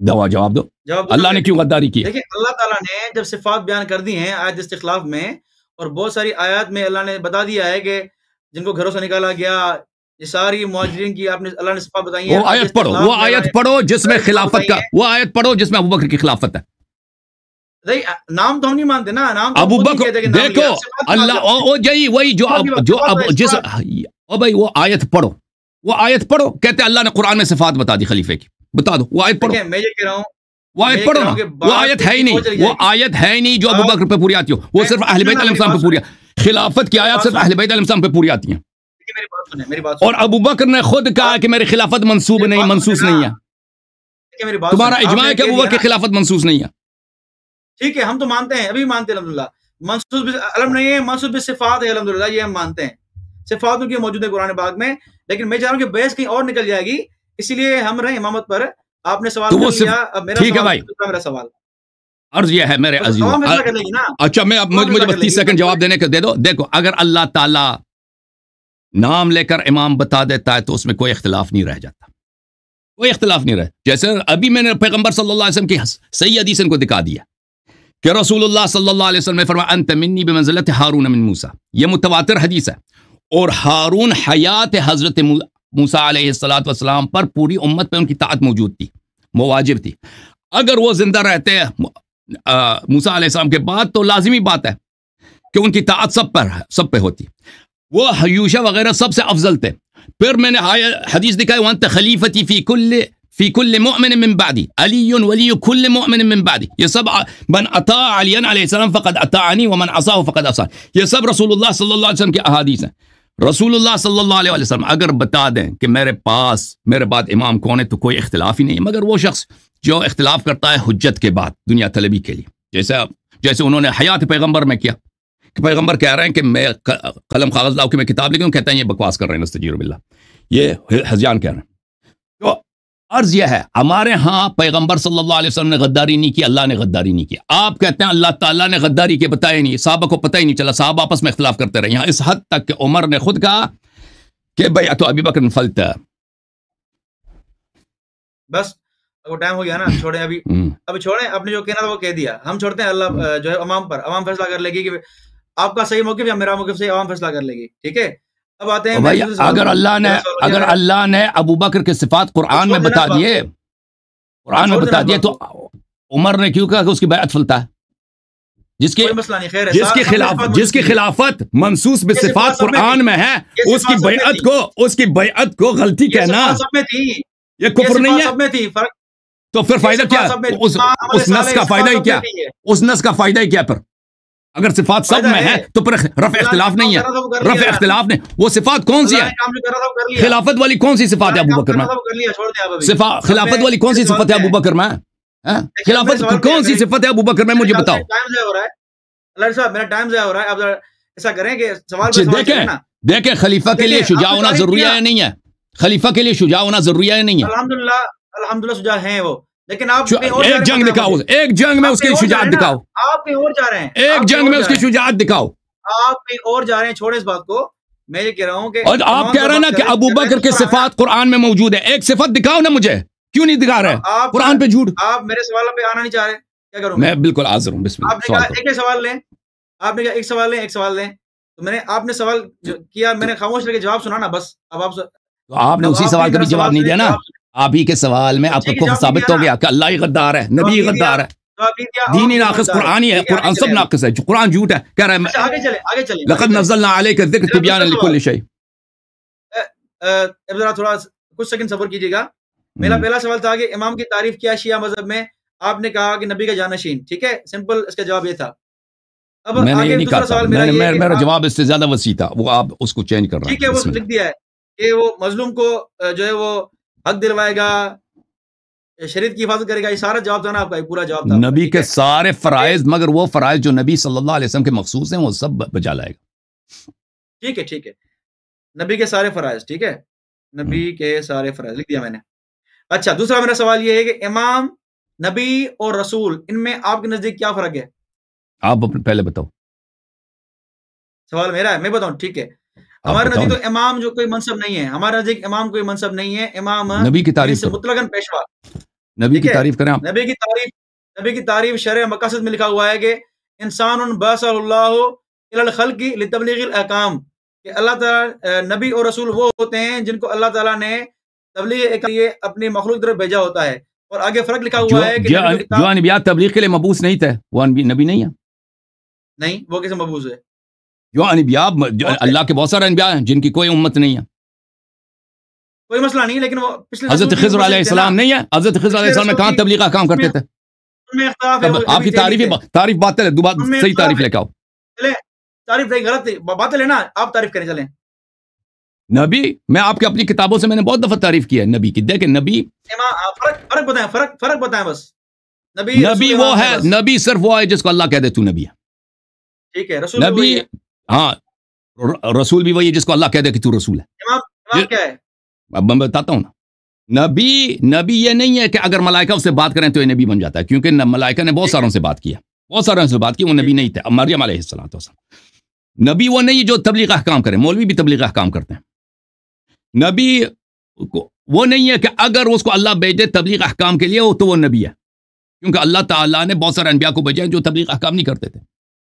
دوا جواب دو جواب اللہ نے کیوں غداری کی دیکھیں اللہ تعالیٰ نے جب صفات بیان کر دی ہیں آیت استخلاف میں اور بہت ساری آیات میں اللہ نے بتا دیا ہے کہ جن کو گھروں سے نکالا گیا یہ ساری معاجرین کی آپ نے اللہ نے خلافت کا وہ آیت پڑھو جس میں ابو بکر کی خلافت نام تو ہم نہیں مانتے نا ابو بکر آیت پڑھو وہ آیت پڑھو کہتے اللہ نے قرآن میں صفات بتا دی خلیفے کی بتا دو وہ آیت پڑھو میں یہ کہہ رہا ہوں وہ آیت پڑھو نا وہ آیت ہے ہی نہیں وہ آیت ہے ہی نہیں جو ابو بکر پہ پوری آتی ہو وہ صرف اہل بیت علیہ السلام پہ پوری خلافت کی آیات صرف اہل بیت علیہ السلام پہ پوری آتی ہیں اور ابو بکر نے خود کہا کہ میری خلافت منصوب نہیں منصوص نہیں ہے تمہارا اجماع ہے کہ ابو بکر کی خلافت منصوص نہیں ہے ٹھیک ہے ہم تو مانتے ہیں ابھی مانتے ہیں الحمدللہ منصوص بھی علم نہیں ہے منصوص بھی صفات ہے الحمدللہ یہ ہم مانتے ہیں صفات ان کی موجود ہے قرآن باغ میں لیکن میں چاہ رہا ہوں کہ بحث کہیں اور نکل جائے گی اسی لیے ہم رہے امامت پر آپ نے سوال کیا ٹھیک ہے بھائی میرا سوال عرض یہ ہے میرے عزیز اچھا میں اب مجھے بس تیس سیکنڈ جواب دینے کے دے دو دیکھو اگر اللہ تعالیٰ نام لے کر امام بتا دیتا ہے تو اس میں کوئی اختلاف نہیں رہ جاتا کوئی اختلاف نہیں رہے جیسے ابھی میں نے پیغمبر صلی اللہ علیہ وسلم کی صحیح حدیث ان کو دکھا دیا کہ رسول اللہ صلی اللہ علیہ وسلم نے فرمایا انت منی بمنزلت حارون من موسیٰ یہ متواتر حدیث ہے اور حارون حیات حضرت موسا علیہ پر پوری امت پہ ان کی طاعت موجود تھی وہ واجب تھی اگر وہ زندہ رہتے ہیں موسا علیہ علیہ علیہ السلام السلام کے بعد تو لازمی بات ہے کہ ان کی کی طاعت سب سب سب سب سب پر پہ ہوتی وہ حیوشہ وغیرہ سے افضل تھے پھر میں نے حدیث دکھائی خلیفتی فی فی کل کل کل مؤمن مؤمن من من من بعدی بعدی علی علی ولی یہ یہ فقد فقد ومن رسول اللہ اللہ صلی وسلم احادیث رسول اللہ صلی اللہ علیہ وسلم اگر بتا دیں کہ میرے پاس میرے بعد امام کون ہے تو کوئی اختلاف ہی نہیں مگر وہ شخص جو اختلاف کرتا ہے حجت کے بعد دنیا طلبی کے لیے جیسے جیسے انہوں نے حیات پیغمبر میں کیا کہ پیغمبر کہہ رہے ہیں کہ میں قلم کاغذ لاؤ کہ میں کتاب لکھوں کہتے ہیں یہ بکواس کر رہے ہیں نستجیر باللہ یہ حضیان کہہ رہے ہیں عرض یہ ہے ہمارے ہاں پیغمبر صلی اللہ علیہ وسلم نے غداری نہیں کی اللہ نے غداری نہیں کی آپ کہتے ہیں اللہ تعالیٰ نے غداری کے بتایا نہیں صحابہ کو پتہ ہی نہیں چلا صحابہ آپس میں اختلاف کرتے رہے یہاں اس حد تک کہ عمر نے خود کہا کہ بھائی تو ابھی بکر فلتا بس وہ ٹائم ہو گیا نا چھوڑیں ابھی ابھی چھوڑیں اپنے جو کہنا تھا وہ کہہ دیا ہم چھوڑتے ہیں اللہ جو ہے عوام پر عوام فیصلہ کر لے گی کہ آپ کا صحیح موقف یا میرا موقف صحیح عوام فیصلہ کر لے گی ٹھیک ہے اگر اللہ نے اگر اللہ نے ابو بکر کے صفات قرآن میں بتا دیے قرآن میں بتا دیے تو عمر نے کیوں کہا کہ اس کی بیعت فلتا ہے جس کی خلاف جس کی خلافت منصوص صفات قرآن میں ہے اس کی بیعت کو اس کی بیعت کو غلطی کہنا یہ کفر نہیں ہے تو پھر فائدہ کیا اس نس کا فائدہ ہی کیا اس نس کا فائدہ ہی کیا پھر اگر صفات سب میں تو رفع اختلاف نہیں ہے رفع اختلاف نے وہ صفات کون سی ہے خلافت والی کون سی صفات ہے ابو بکر میں خلافت والی کون سی صفت ہے ابو بکر میں ہاں؟ خلافت کون سی صفت ہے ابو بکر میں مجھے بتاؤ صاحب ایسا کریں اچھا، دیکھیں خلیفہ کے لیے شجاع ہونا ضروری ہے یا نہیں ہے خلیفہ کے لیے شجاع ہونا ضروری ہے نہیں ہے الحمدللہ الحمدللہ شجاع ہیں وہ لیکن آپ ایک جنگ مطلب دکھاؤ ایک جنگ میں اس کی شجاعت دکھاؤ آپ کہیں اور جا رہے ہیں ایک جنگ میں اس کی شجاعت دکھاؤ آپ کہیں اور جا رہے ہیں چھوڑے اس بات کو میں یہ کہہ رہا ہوں کہ اور آپ کہہ رہے ہیں نا کہ ابو بکر کے صفات قرآن میں موجود ہے ایک صفت دکھاؤ نا مجھے کیوں نہیں دکھا رہے ہیں قرآن پہ جھوٹ آپ میرے سوال پہ آنا نہیں چاہ رہے کیا کروں میں بالکل حاضر ہوں بسم اللہ آپ نے کہا ایک سوال لیں آپ نے کہا ایک سوال لیں ایک سوال لیں تو میں نے آپ نے سوال کیا میں نے خاموش لے کے جواب سنا نا بس اب آپ آپ نے اسی سوال کا بھی جواب نہیں دیا نا آپ ہی کے سوال میں اچھا، آپ کو ثابت ہو گیا کہ اللہ ہی غدار ہے نبی غدار ہے دینی ناقص قرآن ہی ہے قرآن سب ناقص ہے قرآن جھوٹ ہے کہہ رہا ہے اچھا، لقد نزلنا علیک ذکر تبیانا لکل شئی اب ذرا تھوڑا کچھ سیکنڈ سفر کیجئے گا میرا پہلا سوال تھا کہ امام کی تعریف کیا شیعہ مذہب میں آپ نے کہا کہ نبی کا جانشین ٹھیک ہے سمپل اس کا جواب یہ تھا میں نے یہ نہیں کہا میرا جواب اس سے زیادہ وسیع تھا وہ آپ اس کو چینج کر رہا ہے ٹھیک ہے وہ لکھ دیا ہے کہ وہ مظلوم کو جو ہے وہ حق دلوائے گا شریعت کی حفاظت کرے گا یہ سارا جواب نا آپ کا پورا جواب نبی کے سارے فرائض مگر وہ فرائض جو نبی صلی اللہ علیہ وسلم کے مخصوص ہیں وہ سب بجا لائے گا ٹھیک ہے ٹھیک ہے نبی کے سارے فرائض ٹھیک ہے نبی کے سارے فرائض لکھ دیا میں نے اچھا دوسرا میرا سوال یہ ہے کہ امام نبی اور رسول ان میں آپ کے نزدیک کیا فرق ہے آپ پہلے بتاؤ سوال میرا ہے میں بتاؤں ٹھیک ہے ہمارے نزدیک تو امام جو کوئی منصب نہیں ہے ہمارے نزدیک امام کوئی منصب نہیں ہے امام نبی کی تعریف سے مطلقاً پیشوا نبی کی تعریف کریں نبی کی تعریف نبی کی تعریف شرع مقاصد میں لکھا ہوا ہے کہ انسان الباص اللہ الخلق لتبلیغ الاحکام کہ اللہ تعالیٰ نبی اور رسول وہ ہوتے ہیں جن کو اللہ تعالیٰ نے تبلیغ کے لیے اپنی مخلوق طرف بھیجا ہوتا ہے اور آگے فرق لکھا ہوا ہے کہ جو انبیاء تبلیغ کے لیے مبوس نہیں تھے وہ نبی نہیں ہے نہیں وہ کیسے مبوس ہے جو انبیاء اللہ کے بہت سارے انبیاء ہیں جن کی کوئی امت نہیں ہے کوئی مسئلہ نہیں لیکن وہ پچھلے حضرت خضر علیہ السلام نہیں ہے حضرت خضر علیہ السلام میں کہاں تبلیغ کا کام کرتے تھے آپ کی تعریف تعریف بات ہے دوبارہ صحیح تعریف لے کے آؤ تعریف نہیں غلط بات ہے نا آپ تعریف کریں چلیں نبی میں آپ کی اپنی کتابوں سے میں نے بہت دفعہ تعریف کیا ہے نبی کی دیکھیں نبی فرق فرق بتائیں فرق فرق بتائیں بس نبی نبی وہ ہے نبی صرف وہ ہے جس کو اللہ کہہ دے تو نبی ہے ٹھیک ہے نبی ہاں رسول بھی وہی ہے جس کو اللہ کہہ دے کہ تو رسول ہے اب میں بتاتا ہوں نا نبی نبی یہ نہیں ہے کہ اگر ملائکہ اس سے بات کریں تو یہ نبی بن جاتا ہے کیونکہ ملائکہ نے بہت ساروں سے بات کیا بہت ساروں سے بات کی وہ نبی جی۔ نہیں تھے مریم علیہ السلام تو نبی وہ نہیں جو تبلیغ احکام کریں مولوی بھی تبلیغ احکام کرتے ہیں نبی وہ نہیں ہے کہ اگر اس کو اللہ بھیجے تبلیغ احکام کے لیے تو وہ نبی ہے کیونکہ اللہ تعالیٰ نے بہت سارے انبیاء کو بھیجا جو تبلیغ احکام نہیں کرتے تھے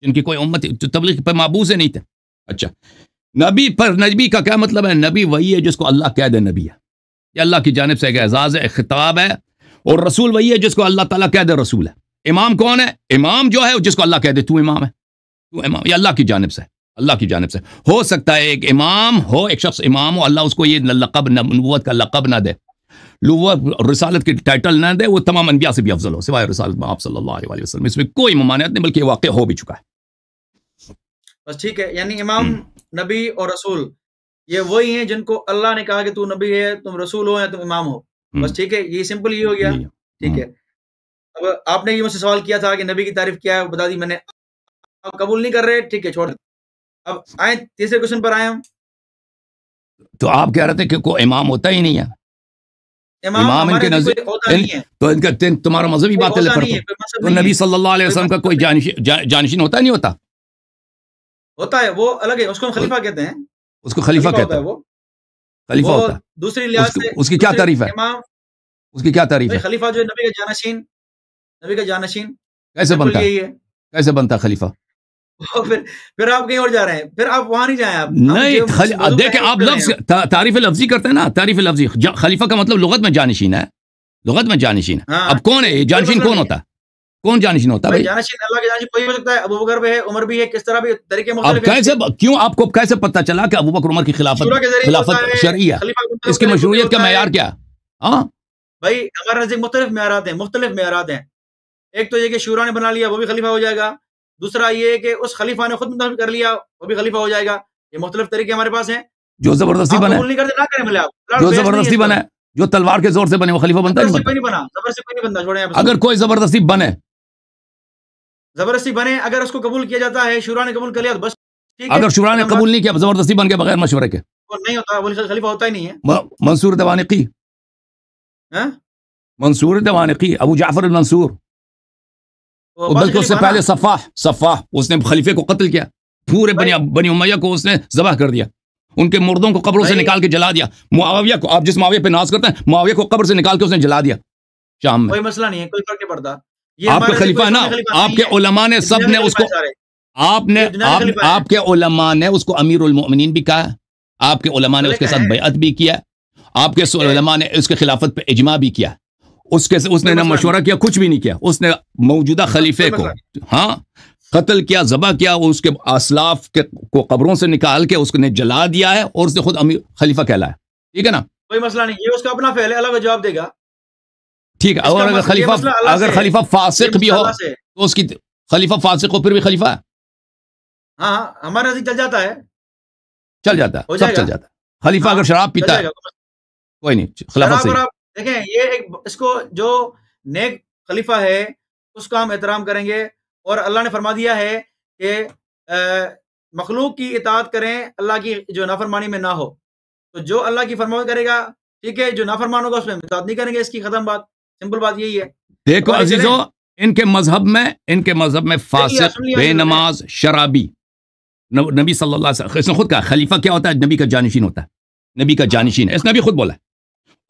جن کی کوئی امت تبلیغ پر معبوز نہیں تھے اچھا نبی پر نبی کا کیا مطلب ہے نبی وہی ہے جس کو اللہ کہہ دے نبی ہے یہ اللہ کی جانب سے ایک اعزاز ہے خطاب ہے اور رسول وہی ہے جس کو اللہ تعالیٰ کہہ دے رسول ہے امام کون ہے امام جو ہے جس کو اللہ کہہ دے تو امام ہے تو امام یہ اللہ کی جانب سے اللہ کی جانب سے ہو سکتا ہے ایک امام ہو ایک شخص امام ہو اللہ اس کو یہ لقب نہ کا لقب نہ دے وہ رسالت کے ٹائٹل نہ دے وہ تمام انبیاء سے بھی افضل ہو سوائے رسالت میں آپ صلی اللہ علیہ وسلم اس میں کوئی ممانعت نہیں بلکہ یہ واقع ہو بھی چکا ہے بس ٹھیک ہے یعنی امام نبی اور رسول یہ وہی ہیں جن کو اللہ نے کہا کہ تو نبی ہے تم رسول ہو یا تم امام ہو بس ٹھیک ہے یہ سمپل یہ ہو گیا ٹھیک ہے اب آپ نے یہ مجھ سے سوال کیا تھا کہ نبی کی تعریف کیا ہے بتا دی میں نے آپ قبول نہیں کر رہے ٹھیک ہے چھوڑ اب آئیں تیسرے کوشچن پر آئے ہم تو آپ کہہ رہے تھے کہ کوئی امام ہوتا ہی نہیں ہے امام ان کے نظر تو ان کا تمہارا مذہبی باطل ہے تو نبی صلی اللہ علیہ وسلم کا کوئی جانشین ہوتا نہیں ہوتا ہوتا ہے وہ الگ ہے اس کو خلیفہ کہتے ہیں اس کو خلیفہ کہتے ہیں وہ خلیفہ ہوتا ہے دوسری لحاظ سے اس کی کیا تعریف ہے اس کی کیا تعریف ہے خلیفہ جو نبی کا جانشین نبی کا جانشین کیسے بنتا ہے کیسے بنتا خلیفہ پھر پھر آپ کہیں اور جا رہے ہیں پھر آپ وہاں نہیں جائیں آپ نہیں آپ لفظ کرتے ہیں نا تعریف لفظی خلیفہ کا مطلب لغت میں جانشین ہے لغت میں جانشین ہے ہاں، اب کون ہے جانشین کون ہوتا ہے کون جانشین ہوتا ہے جانشین اللہ کا جانشر ہے عمر بھی ہے کس طرح بھی طریقے کی خلافت شرعی ہے اس کی مشہوریت کا معیار کیا ہاں بھائی ہمارے نزدیک مختلف معیارات ہیں مختلف معیارات ہیں ایک تو یہ کہ شورا نے بنا لیا وہ بھی خلیفہ ہو جائے گا دوسرا یہ کہ اس خلیفہ نے خود منتخب کر لیا وہ بھی خلیفہ ہو جائے گا یہ مختلف طریقے ہمارے پاس ہیں جو زبردستی بنا جو زبردستی بنا جو تلوار کے زور سے بنے وہ خلیفہ بنتا ہے اگر کوئی زبردستی بنے زبردستی بنے اگر اس کو قبول کیا جاتا ہے شورا نے قبول کر لیا تو بس اگر شورا نے قبول نہیں کیا زبردستی بن کے بغیر مشورے کے نہیں ہوتا خلیفہ ہوتا ہی نہیں ہے منصور دوانقی ہاں؟ منصور دوانقی ابو جعفر المنصور بلکہ اس سے پہلے صفح صفح اس نے خلیفے کو قتل کیا پورے بنی بنی کو اس نے ذبح کر دیا ان کے مردوں کو قبروں سے نکال کے جلا دیا معاویہ کو آپ جس معاویہ پہ ناز کرتے ہیں معاویہ کو قبر سے نکال کے اس نے جلا دیا شام میں کوئی مسئلہ نہیں ہے کوئی فرق نہیں پڑتا آپ کا خلیفہ ہے نا آپ کے علماء نے سب نے اس کو آپ نے آپ کے علماء نے اس کو امیر المؤمنین بھی کہا آپ کے علماء نے اس کے ساتھ بیعت بھی کیا آپ کے علماء نے اس کے خلافت پہ اجماع بھی کیا اس کے اس نے نہ مشورہ کیا کچھ بھی نہیں کیا اس نے موجودہ خلیفے کو ہاں قتل کیا ذبح کیا اس کے اسلاف کے کو قبروں سے نکال کے اس نے جلا دیا ہے اور اس نے خود امیر خلیفہ کہلایا ٹھیک ہے نا کوئی مسئلہ نہیں یہ اس کا اپنا فعل ہے اللہ جواب دے گا ٹھیک ہے اور اگر خلیفہ اگر خلیفہ فاسق بھی ہو تو اس کی خلیفہ فاسق ہو پھر بھی خلیفہ ہے ہاں ہمارا نزدیک چل جاتا ہے چل جاتا ہے سب چل جاتا ہے خلیفہ ہاں، اگر شراب پیتا ہے کوئی نہیں خلافت صحیح شراب دیکھیں یہ ایک اس کو جو نیک خلیفہ ہے اس کا ہم احترام کریں گے اور اللہ نے فرما دیا ہے کہ مخلوق کی اطاعت کریں اللہ کی جو نافرمانی میں نہ ہو تو جو اللہ کی فرمان کرے گا ٹھیک ہے جو نافرمان ہوگا اس میں اطاعت نہیں کریں گے اس کی ختم بات سمپل بات یہی ہے دیکھو عزیزو ان کے مذہب میں ان کے مذہب میں فاسق بے نماز شرابی نبی صلی اللہ علیہ وسلم خود کہا خلیفہ کیا ہوتا ہے نبی کا جانشین ہوتا ہے نبی کا جانشین ہے اس نے بھی خود بولا ہے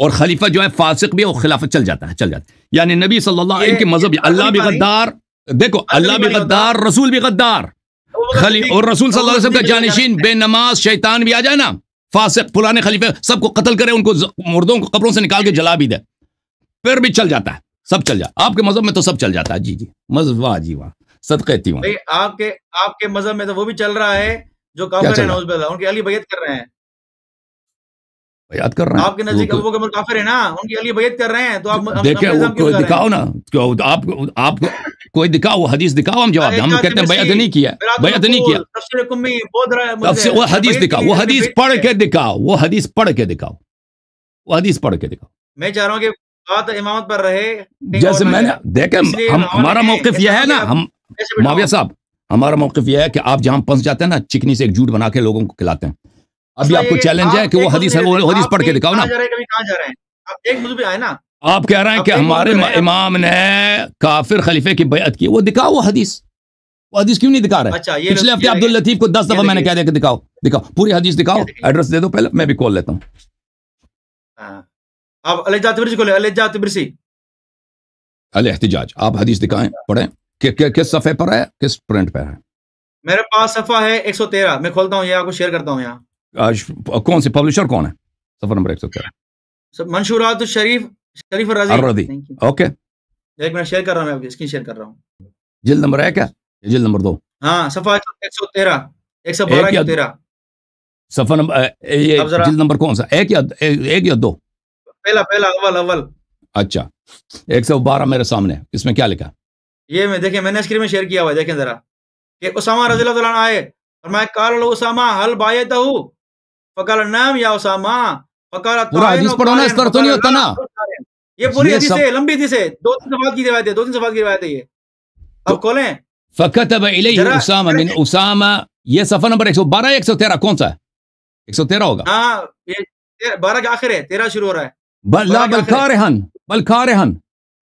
اور خلیفہ جو ہے فاسق بھی اور خلافت چل جاتا ہے چل جاتا ہے یعنی نبی صلی اللہ علیہ کے مذہب اللہ بھی غدار دیکھو اللہ بھی غدار رسول بھی غدار خلی اور رسول صلی اللہ علیہ وسلم کا جانشین بے نماز شیطان بھی آ جائے نا فاسق پرانے خلیفہ سب کو قتل کرے ان کو مردوں کو قبروں سے نکال کے جلا بھی دے پھر بھی چل جاتا ہے سب چل جاتا آپ کے مذہب میں تو سب چل جاتا ہے جی جی مذہب واہ جی واہ صدقے تیوں آپ کے آپ کے مذہب میں تو وہ بھی چل رہا ہے جو کافر ہیں نوز باللہ ان کی علی بیعت کر رہے ہیں کوئی دکھاؤ وہ حدیث دکھاؤ ہم جواب دیں ہم کہتے ہیں حدیث پڑھ کے دکھاؤ وہ حدیث پڑھ کے دکھاؤ میں چاہ رہا ہوں کہ جیسے میں نے دیکھے ہمارا موقف یہ ہے نا ہم ماویہ صاحب ہمارا موقف یہ ہے کہ آپ جہاں پھنس جاتے ہیں نا چکنی سے ایک جھوٹ بنا کے لوگوں کو کھلاتے ہیں ابھی آپ کو چیلنج ہے کہ وہ حدیث ہے وہ حدیث پڑھ کے دکھاؤ نا ایک مذہبی آئے نا آپ کہہ رہے ہیں کہ ہمارے امام نے کافر خلیفے کی بیعت کی وہ دکھاؤ وہ حدیث وہ حدیث کیوں نہیں دکھا رہے اچھا، پچھلے ہفتے عبداللطیف کو دس دفعہ میں نے کہہ دیا کہ دکھاؤ دکھاؤ پوری حدیث دکھاؤ ایڈرس دے دو پہلے میں بھی کال لیتا ہوں ہاں۔ آپ علیجہ تبری سے کھولیں علیجہ تبری سے احتجاج آپ حدیث دکھائیں پڑھیں کس صفحے پر ہے کس پرنٹ پر ہے میرے پاس صفحہ ہے ایک سو تیرہ میں کھولتا ہوں یہ آپ کو شیئر کرتا ہوں یہاں آج کون سے پبلشر کون ہے سفر نمبر ایک سو کیا منشورات عبد الشریف شریف الرضی اوکے ایک منٹ شیئر کر رہا ہوں میں آپ کی اسکرین شیئر کر رہا ہوں جل نمبر ایک ہے کیا جل نمبر دو ہاں صفحہ ایک سو تیرہ ایک سو بارہ تیرہ صفحہ نمبر یہ جل نمبر کون سا ایک یا ایک یا دو پہلا پہلا اول اول اچھا ایک سو بارہ میرے سامنے اس میں کیا لکھا یہ میں دیکھیں میں نے اسکرین میں شیئر کیا ہوا ہے دیکھیں ذرا کہ اسامہ رضی اللہ تعالیٰ آئے فرمایا کال اسامہ حل بایتہو فقال فقال نام یا اسامہ اسامہ اسامہ پورا حدیث حدیث حدیث اس طرح تو نہیں ہوتا نا یہ یہ یہ پوری ہے ہے ہے ہے لمبی دو دو تین تین صفحات صفحات کی کی روایت روایت اب کھولیں الیہ من صفحہ نمبر 112 ایک سو تیرہ ہوگا ہاں بارہ تیرہ شروع ہو رہا ہے لا بلکارہن بلکارہن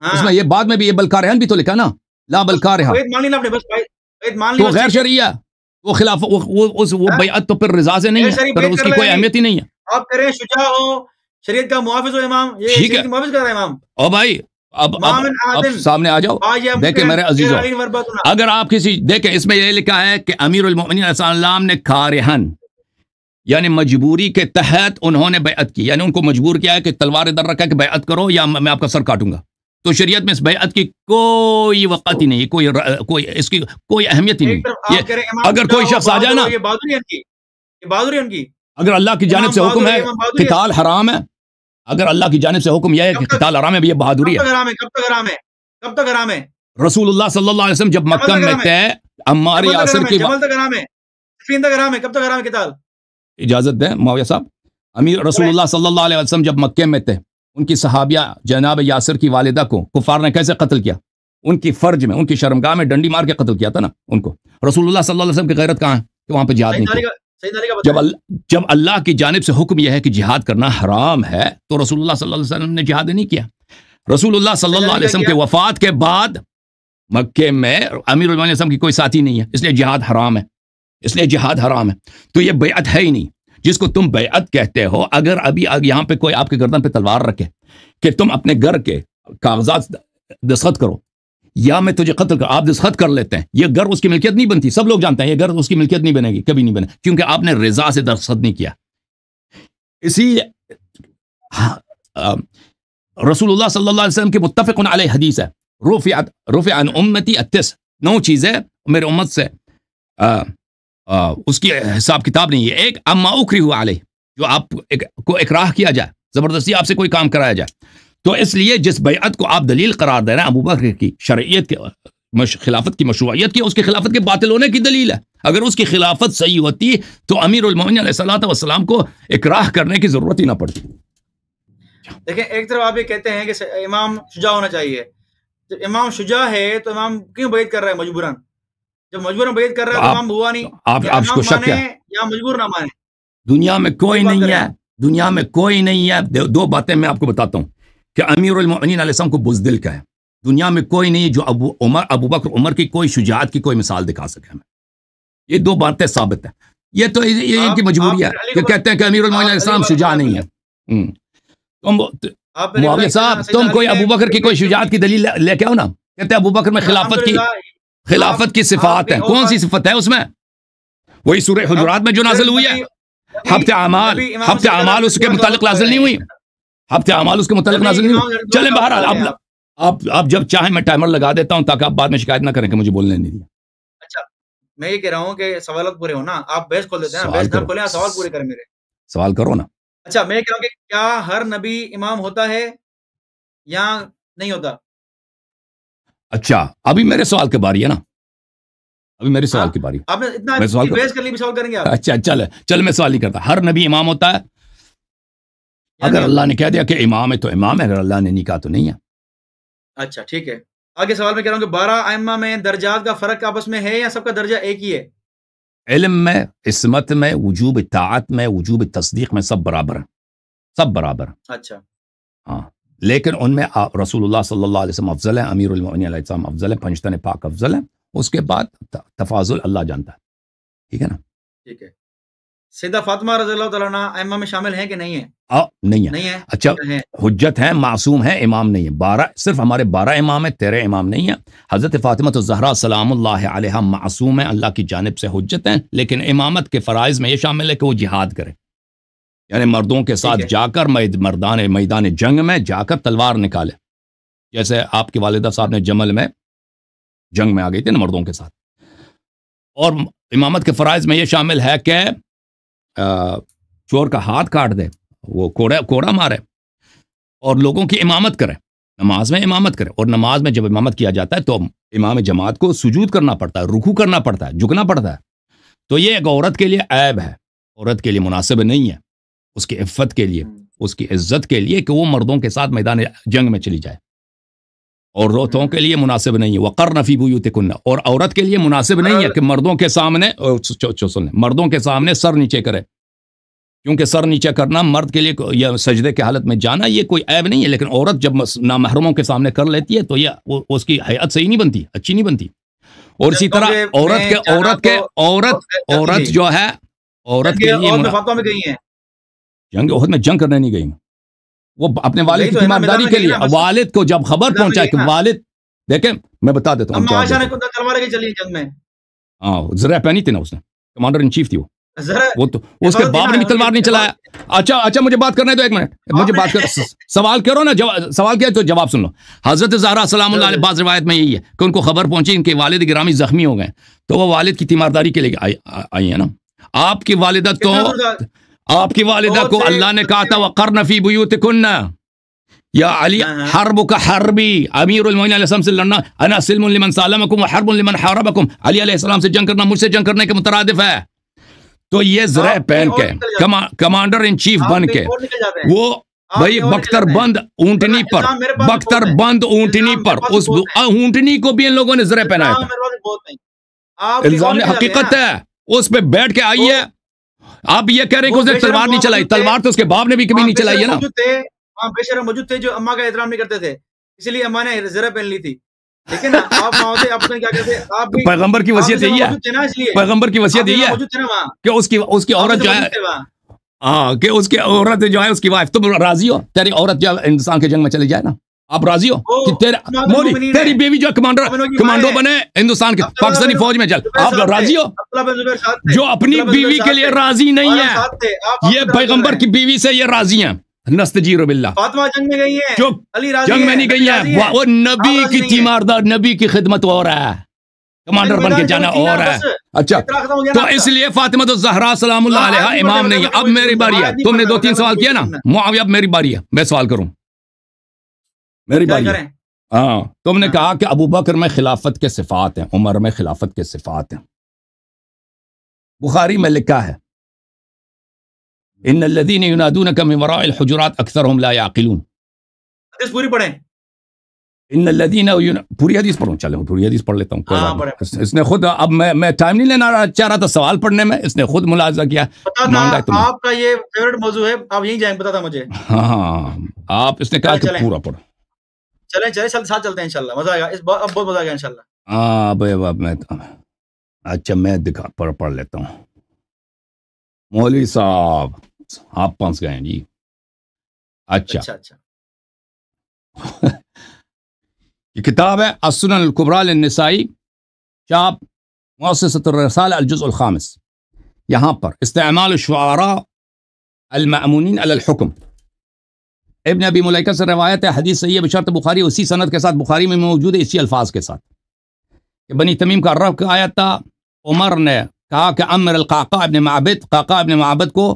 ہاں۔ اس میں یہ بعد میں بھی یہ بلکارہن بھی تو لکھا نا لا بلکارہن تو غیر رحمتہ وہ خلاف وہ اس وہ ہاں؟ بیعت تو پھر رضا سے نہیں ہے پھر اس کی کوئی اہمیت ہی نہیں ہے آپ کریں شجاع ہو شریعت کا محافظ ہو امام یہ شریعت کی محافظ کر رہا ہے امام او بھائی اب اب سامنے آ جاؤ دیکھیں میرے عزیزوں اگر آپ کسی دیکھیں اس میں یہ لکھا ہے کہ امیر المومنین علیہ السلام نے کارہن یعنی مجبوری کے تحت انہوں نے بیعت کی یعنی ان کو مجبور کیا ہے کہ تلوار در رکھا کہ بیعت کرو یا میں آپ کا سر کاٹوں گا تو شریعت میں اس بیعت کی کوئی وقت ہی نہیں کوئی کوئی اس کی کوئی اہمیت ہی نہیں اگر کوئی شخص آ جائے نا یہ بہادری ان کی بہادری اگر اللہ کی جانب سے حکم ہے حرام ہے اگر اللہ کی جانب سے حکم یہ ہے کہ حرام ہے یہ بہادری ہے رسول اللہ صلی اللہ علیہ وسلم جب مکہ میں کی اجازت دیں معاویہ صاحب امیر رسول اللہ صلی اللہ علیہ وسلم جب مکہ میں تھے ان کی صحابیہ جناب یاسر کی والدہ کو کفار نے کیسے قتل کیا ان کی فرج میں ان کی شرمگاہ میں ڈنڈی مار کے قتل کیا تھا نا ان کو رسول اللہ صلی اللہ علیہ وسلم کی غیرت کہاں ہے کہ وہاں پہ جہاد نہیں جب جب اللہ کی جانب سے حکم یہ ہے کہ جہاد کرنا حرام ہے تو رسول اللہ صلی اللہ علیہ وسلم نے جہاد نہیں کیا رسول اللہ صلی اللہ علیہ وسلم کے وفات کے بعد مکے میں امیر علیہ وسلم کی کوئی ساتھی نہیں ہے اس لیے جہاد حرام ہے اس لیے جہاد حرام ہے تو یہ بیعت ہے ہی نہیں جس کو تم بیعت کہتے ہو اگر ابھی یہاں پہ کوئی آپ کے گردن پہ تلوار رکھے کہ تم اپنے گھر کے کاغذات دستخط کرو یا میں تجھے قتل کر آپ دستخط کر لیتے ہیں یہ گھر اس کی ملکیت نہیں بنتی سب لوگ جانتے ہیں یہ گھر اس کی ملکیت نہیں بنے گی کبھی نہیں بنے کیونکہ آپ نے رضا سے دستخط نہیں کیا اسی ہاں، رسول اللہ صلی اللہ علیہ وسلم کے متفق علیہ حدیث ہے عن امتی اتس نو چیزیں میرے امت سے اس کی حساب کتاب نہیں ہے ایک اما اکری ہوا علیہ جو آپ کو اکراہ کیا جائے زبردستی آپ سے کوئی کام کرایا جائے تو اس لیے جس بیعت کو آپ دلیل قرار دے رہے ہیں ابو بکر کی شرعیت کے خلافت کی مشروعیت کی اس کی خلافت کے باطل ہونے کی دلیل ہے اگر اس کی خلافت صحیح ہوتی تو امیر المومن علیہ السلام والسلام کو اکراہ کرنے کی ضرورت ہی نہ پڑتی دیکھیں ایک طرف آپ یہ کہتے ہیں کہ امام شجاع ہونا چاہیے امام شجاع ہے تو امام کیوں بیعت کر رہا ہے مجبوراً جب مجبور بید کر رہا ہے تو ہوا نہیں آپ کو شک ہے یا مجبور نہ مانے دنیا میں کوئی نہیں ہے دنیا میں کوئی نہیں ہے دو باتیں میں آپ کو بتاتا ہوں کہ امیر المعنین علیہ السلام کو بزدل کہے دنیا میں کوئی نہیں جو ابو عمر ابو بکر عمر کی کوئی شجاعت کی کوئی مثال دکھا سکے ہمیں یہ دو باتیں ثابت ہیں یہ تو یہ ان کی مجبوری ہے کہ کہتے ہیں کہ امیر المعین علیہ السلام شجاع نہیں ہے تم معاویہ صاحب تم کوئی ابو بکر کی کوئی شجاعت کی دلیل لے کے آؤ نا کہتے ہیں ابو بکر میں خلافت کی خلافت کی صفات ہے کون سی صفت ہے اس میں وہی سورہ حجرات میں جو نازل ہوئی ہے ہفت اعمال ہفت اعمال اس کے متعلق نازل نہیں ہوئی ہفت اعمال اس کے متعلق نازل نہیں ہوئی چلیں بہرحال آپ آپ آپ جب چاہیں میں ٹائمر لگا دیتا ہوں تاکہ آپ بعد میں شکایت نہ کریں کہ مجھے بولنے نہیں دیا اچھا، میں یہ کہہ رہا ہوں کہ سوالات پورے ہو نا آپ بحث کھول دیتے ہیں بحث نہ کھولیں سوال پورے کریں میرے سوال کرو نا اچھا میں کہہ رہا ہوں کہ کیا ہر نبی امام ہوتا ہے یا نہیں ہوتا اچھا ابھی میرے سوال کے باری ہے نا ابھی میرے سوال ہاں، کی باری میں سوال کریں گے اچھا چل چل میں سوال نہیں کرتا ہر نبی امام ہوتا ہے یعنی اگر اللہ نے کہہ دیا کہ امام ہے تو امام ہے اگر اللہ نے نہیں کہا تو نہیں ہے اچھا ٹھیک ہے آگے سوال میں کہہ رہا ہوں کہ بارہ ائمہ میں درجات کا فرق آپس میں ہے یا سب کا درجہ ایک ہی ہے علم میں عصمت میں وجوب اطاعت میں وجوب تصدیق میں سب برابر ہیں سب برابر ہیں اچھا ہاں لیکن ان میں آپ رسول اللہ صلی اللہ علیہ وسلم افضل ہیں امیر اللہ علیہ السلام افضل ہیں پنجتن پاک افضل ہیں اس کے بعد تفاضل اللہ جانتا ہے ٹھیک ہے نا ٹھیک ہے سیدہ فاطمہ رضی اللہ تعالیٰ میں شامل ہیں کہ نہیں نہیں اچھا حجت ہیں معصوم ہیں امام نہیں ہے بارہ صرف ہمارے بارہ امام ہیں تیرے امام نہیں ہیں حضرت فاطمہ تو زہرا سلام اللہ علیہ معصوم ہیں اللہ کی جانب سے حجت ہیں لیکن امامت کے فرائض میں یہ شامل ہے کہ وہ جہاد کرے یعنی مردوں کے ساتھ جا کر مردان میدان جنگ میں جا کر تلوار نکالے جیسے آپ کی والدہ صاحب نے جمل میں جنگ میں آ گئی تھی نا مردوں کے ساتھ اور امامت کے فرائض میں یہ شامل ہے کہ چور کا ہاتھ کاٹ دے وہ کوڑے کوڑا مارے اور لوگوں کی امامت کرے نماز میں امامت کرے اور نماز میں جب امامت کیا جاتا ہے تو امام جماعت کو سجود کرنا پڑتا ہے رکو کرنا پڑتا ہے جھکنا پڑتا ہے تو یہ ایک عورت کے لیے عیب ہے عورت کے لیے مناسب نہیں ہے اس کی عفت کے لیے اس کی عزت کے لیے کہ وہ مردوں کے ساتھ میدان جنگ میں چلی جائے اور روتوں کے لیے مناسب نہیں ہے وہ کر نفی بو کنہ اور عورت کے لیے مناسب نہیں ہے کہ مردوں کے سامنے مردوں کے سامنے سر نیچے کرے کیونکہ سر نیچے کرنا مرد کے لیے یا سجدے کے حالت میں جانا یہ کوئی عیب نہیں ہے لیکن عورت جب نامحرموں کے سامنے کر لیتی ہے تو یہ اس کی حیات صحیح نہیں بنتی اچھی نہیں بنتی اور اسی طرح عورت کے عورت کے عورت عورت جی۔ جو ہے عورت کے لیے جنگ عہد میں جنگ کرنے نہیں گئی وہ اپنے والد کی تیمارداری کے لیے والد کو جب خبر پہنچا کہ والد دیکھیں میں بتا دیتا ہوں ہاں ذرا پہنی تھی نا اس نے کمانڈر ان چیف تھی وہ وہ تو اس کے باپ نے بھی تلوار نہیں چلایا اچھا اچھا مجھے بات کرنے دو ایک منٹ مجھے بات کر سوال کرو نا سوال کیا تو جواب سن لو حضرت زہرا سلام اللہ علیہ بعض روایت میں یہی ہے کہ ان کو خبر پہنچی ان کے والد گرامی زخمی ہو گئے تو وہ والد کی تیمارداری کے لیے آئی ہیں نا آپ کی والدہ تو آپ کی والدہ کو اللہ نے کہا تھا وقرن فی بیوت کننا یا علی ہاں، ہاں۔ حرب کا حربی امیر المین علیہ السلام سے لڑنا انا سلم لمن سالمکم و حرب لمن حاربکم علی علیہ السلام سے جنگ کرنا مجھ سے جنگ کرنے کے مترادف ہے تو یہ ذرہ پہن کے کمانڈر ان چیف بن کے وہ بھائی بکتر بند اونٹنی پر بکتر بند اونٹنی پر اس اونٹنی کو بھی ان لوگوں نے ذرہ پہنایا تھا الزام حقیقت ہے اس پہ بیٹھ کے آئیے آپ یہ کہہ رہے ہیں کہ اس نے تلوار نہیں چلائی تلوار تو اس کے باپ نے بھی کبھی نہیں چلائی ہے شرم موجود تھے جو اما کا احترام نہیں کرتے تھے اسی لیے اما نے زرہ پہن لی تھی آپ پیغمبر کی وصیت یہی ہے پیغمبر کی وصیت یہی ہے کہ اس کی اس کی عورت جو ہے ہاں، کہ اس کی عورت جو ہے اس کی وائف تم راضی ہو تیری عورت جو انسان کے جنگ میں چلی جائے نا آپ راضی ہو تیری بیوی جو کمانڈر کمانڈو بنے ہندوستان کے پاکستانی فوج میں چل آپ راضی ہو جو اپنی بیوی کے لیے راضی نہیں ہے یہ پیغمبر کی بیوی سے یہ راضی ہیں فاطمہ جنگ میں گئی ہے جو جنگ میں نہیں گئی ہے وہ نبی کی تیماردار نبی کی خدمت ہو رہا ہے کمانڈر بن کے جانا اور ہے اچھا تو اس لیے فاطمہ تو سلام اللہ علیہ امام نہیں اب میری باری ہے تم نے دو تین سوال کیا نا معاویہ اب میری باری ہے میں سوال کروں میری بھائی ہاں تم نے کہا کہ ابو بکر میں خلافت کے صفات ہیں عمر میں خلافت کے صفات ہیں بخاری میں لکھا ہے ان الذين ينادونك من وراء الحجرات اكثرهم لا يعقلون اس پوری پڑھیں ان الذین ین... پوری حدیث پڑھوں چلے پوری حدیث پڑھ لیتا ہوں کوئی ہاں، اس نے خود اب میں میں ٹائم نہیں لینا چاہ رہا تھا سوال پڑھنے میں اس نے خود ملاحظہ کیا پتا تھا آپ کا یہ فیورٹ موضوع ہے آپ یہیں جائیں پتا تھا مجھے ہاں, ہاں،, ہاں۔ آپ اس نے کہا کہ پورا پڑھو چلیں چلیں چل ساتھ چلتے ہیں انشاءاللہ انشاءاللہ مزہ مزہ آئے آئے گا گا اس اب بہت ہاں بھائی میں اچھا میں دکھا پڑھ لیتا ہوں صاحب آپ پہنچ گئے ہیں جی اچھا اچھا, اچھا۔ یہ کتاب ہے اسن القبر النسائی چاپ مؤسسۃ الرسال الجز الخامس یہاں پر استعمال شعرا علی الحکم ابن ابی ملیکہ سے روایت ہے حدیث ہے بشرط بخاری اسی صنعت کے ساتھ بخاری میں موجود ہے اسی الفاظ کے ساتھ کہ بنی تمیم کا رغ آیا تھا عمر نے کہا کہ امر القاقا ابن معبد قاقا ابن معبد کو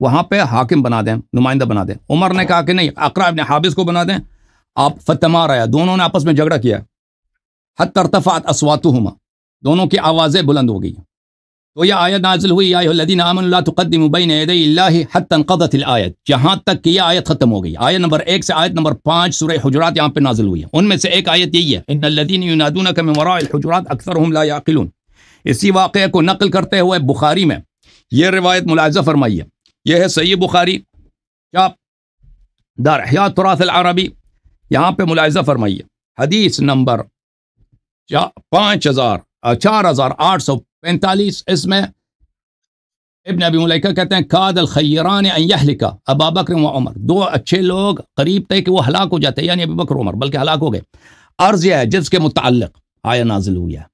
وہاں پہ حاکم بنا دیں نمائندہ بنا دیں عمر نے کہا کہ نہیں اقرا ابن حابس کو بنا دیں آپ فتمار آیا دونوں نے آپس میں جھگڑا کیا حت ترتفات اسواتو دونوں کی آوازیں بلند ہو گئی تو یہ آیت نازل ہوئی آئے الدین امن اللہ تقدم بین عید اللہ حتن قدت العیت جہاں تک کہ یہ آیت ختم ہو گئی آیت نمبر ایک سے آیت نمبر پانچ سورہ حجرات یہاں پہ نازل ہوئی ہے ان میں سے ایک آیت یہی ہے ان الدین یونادون کا مراء الحجرات اکثر ہم لاقل اسی واقعے کو نقل کرتے ہوئے بخاری میں یہ روایت ملاحظہ فرمائی ہے یہ ہے سید بخاری چاپ دار حیات تراث العربی یہاں پہ ملاحظہ فرمائیے حدیث نمبر پانچ ہزار چار ہزار آٹھ سو پینتالیس اس میں ابن ابی ملیکہ کہتے ہیں کاد الخیران ان یحلکا ابا بکر و عمر دو اچھے لوگ قریب تھے کہ وہ ہلاک ہو جاتے یعنی ابو بکر عمر بلکہ ہلاک ہو گئے عرض یہ ہے جس کے متعلق آیا نازل ہوئی ہے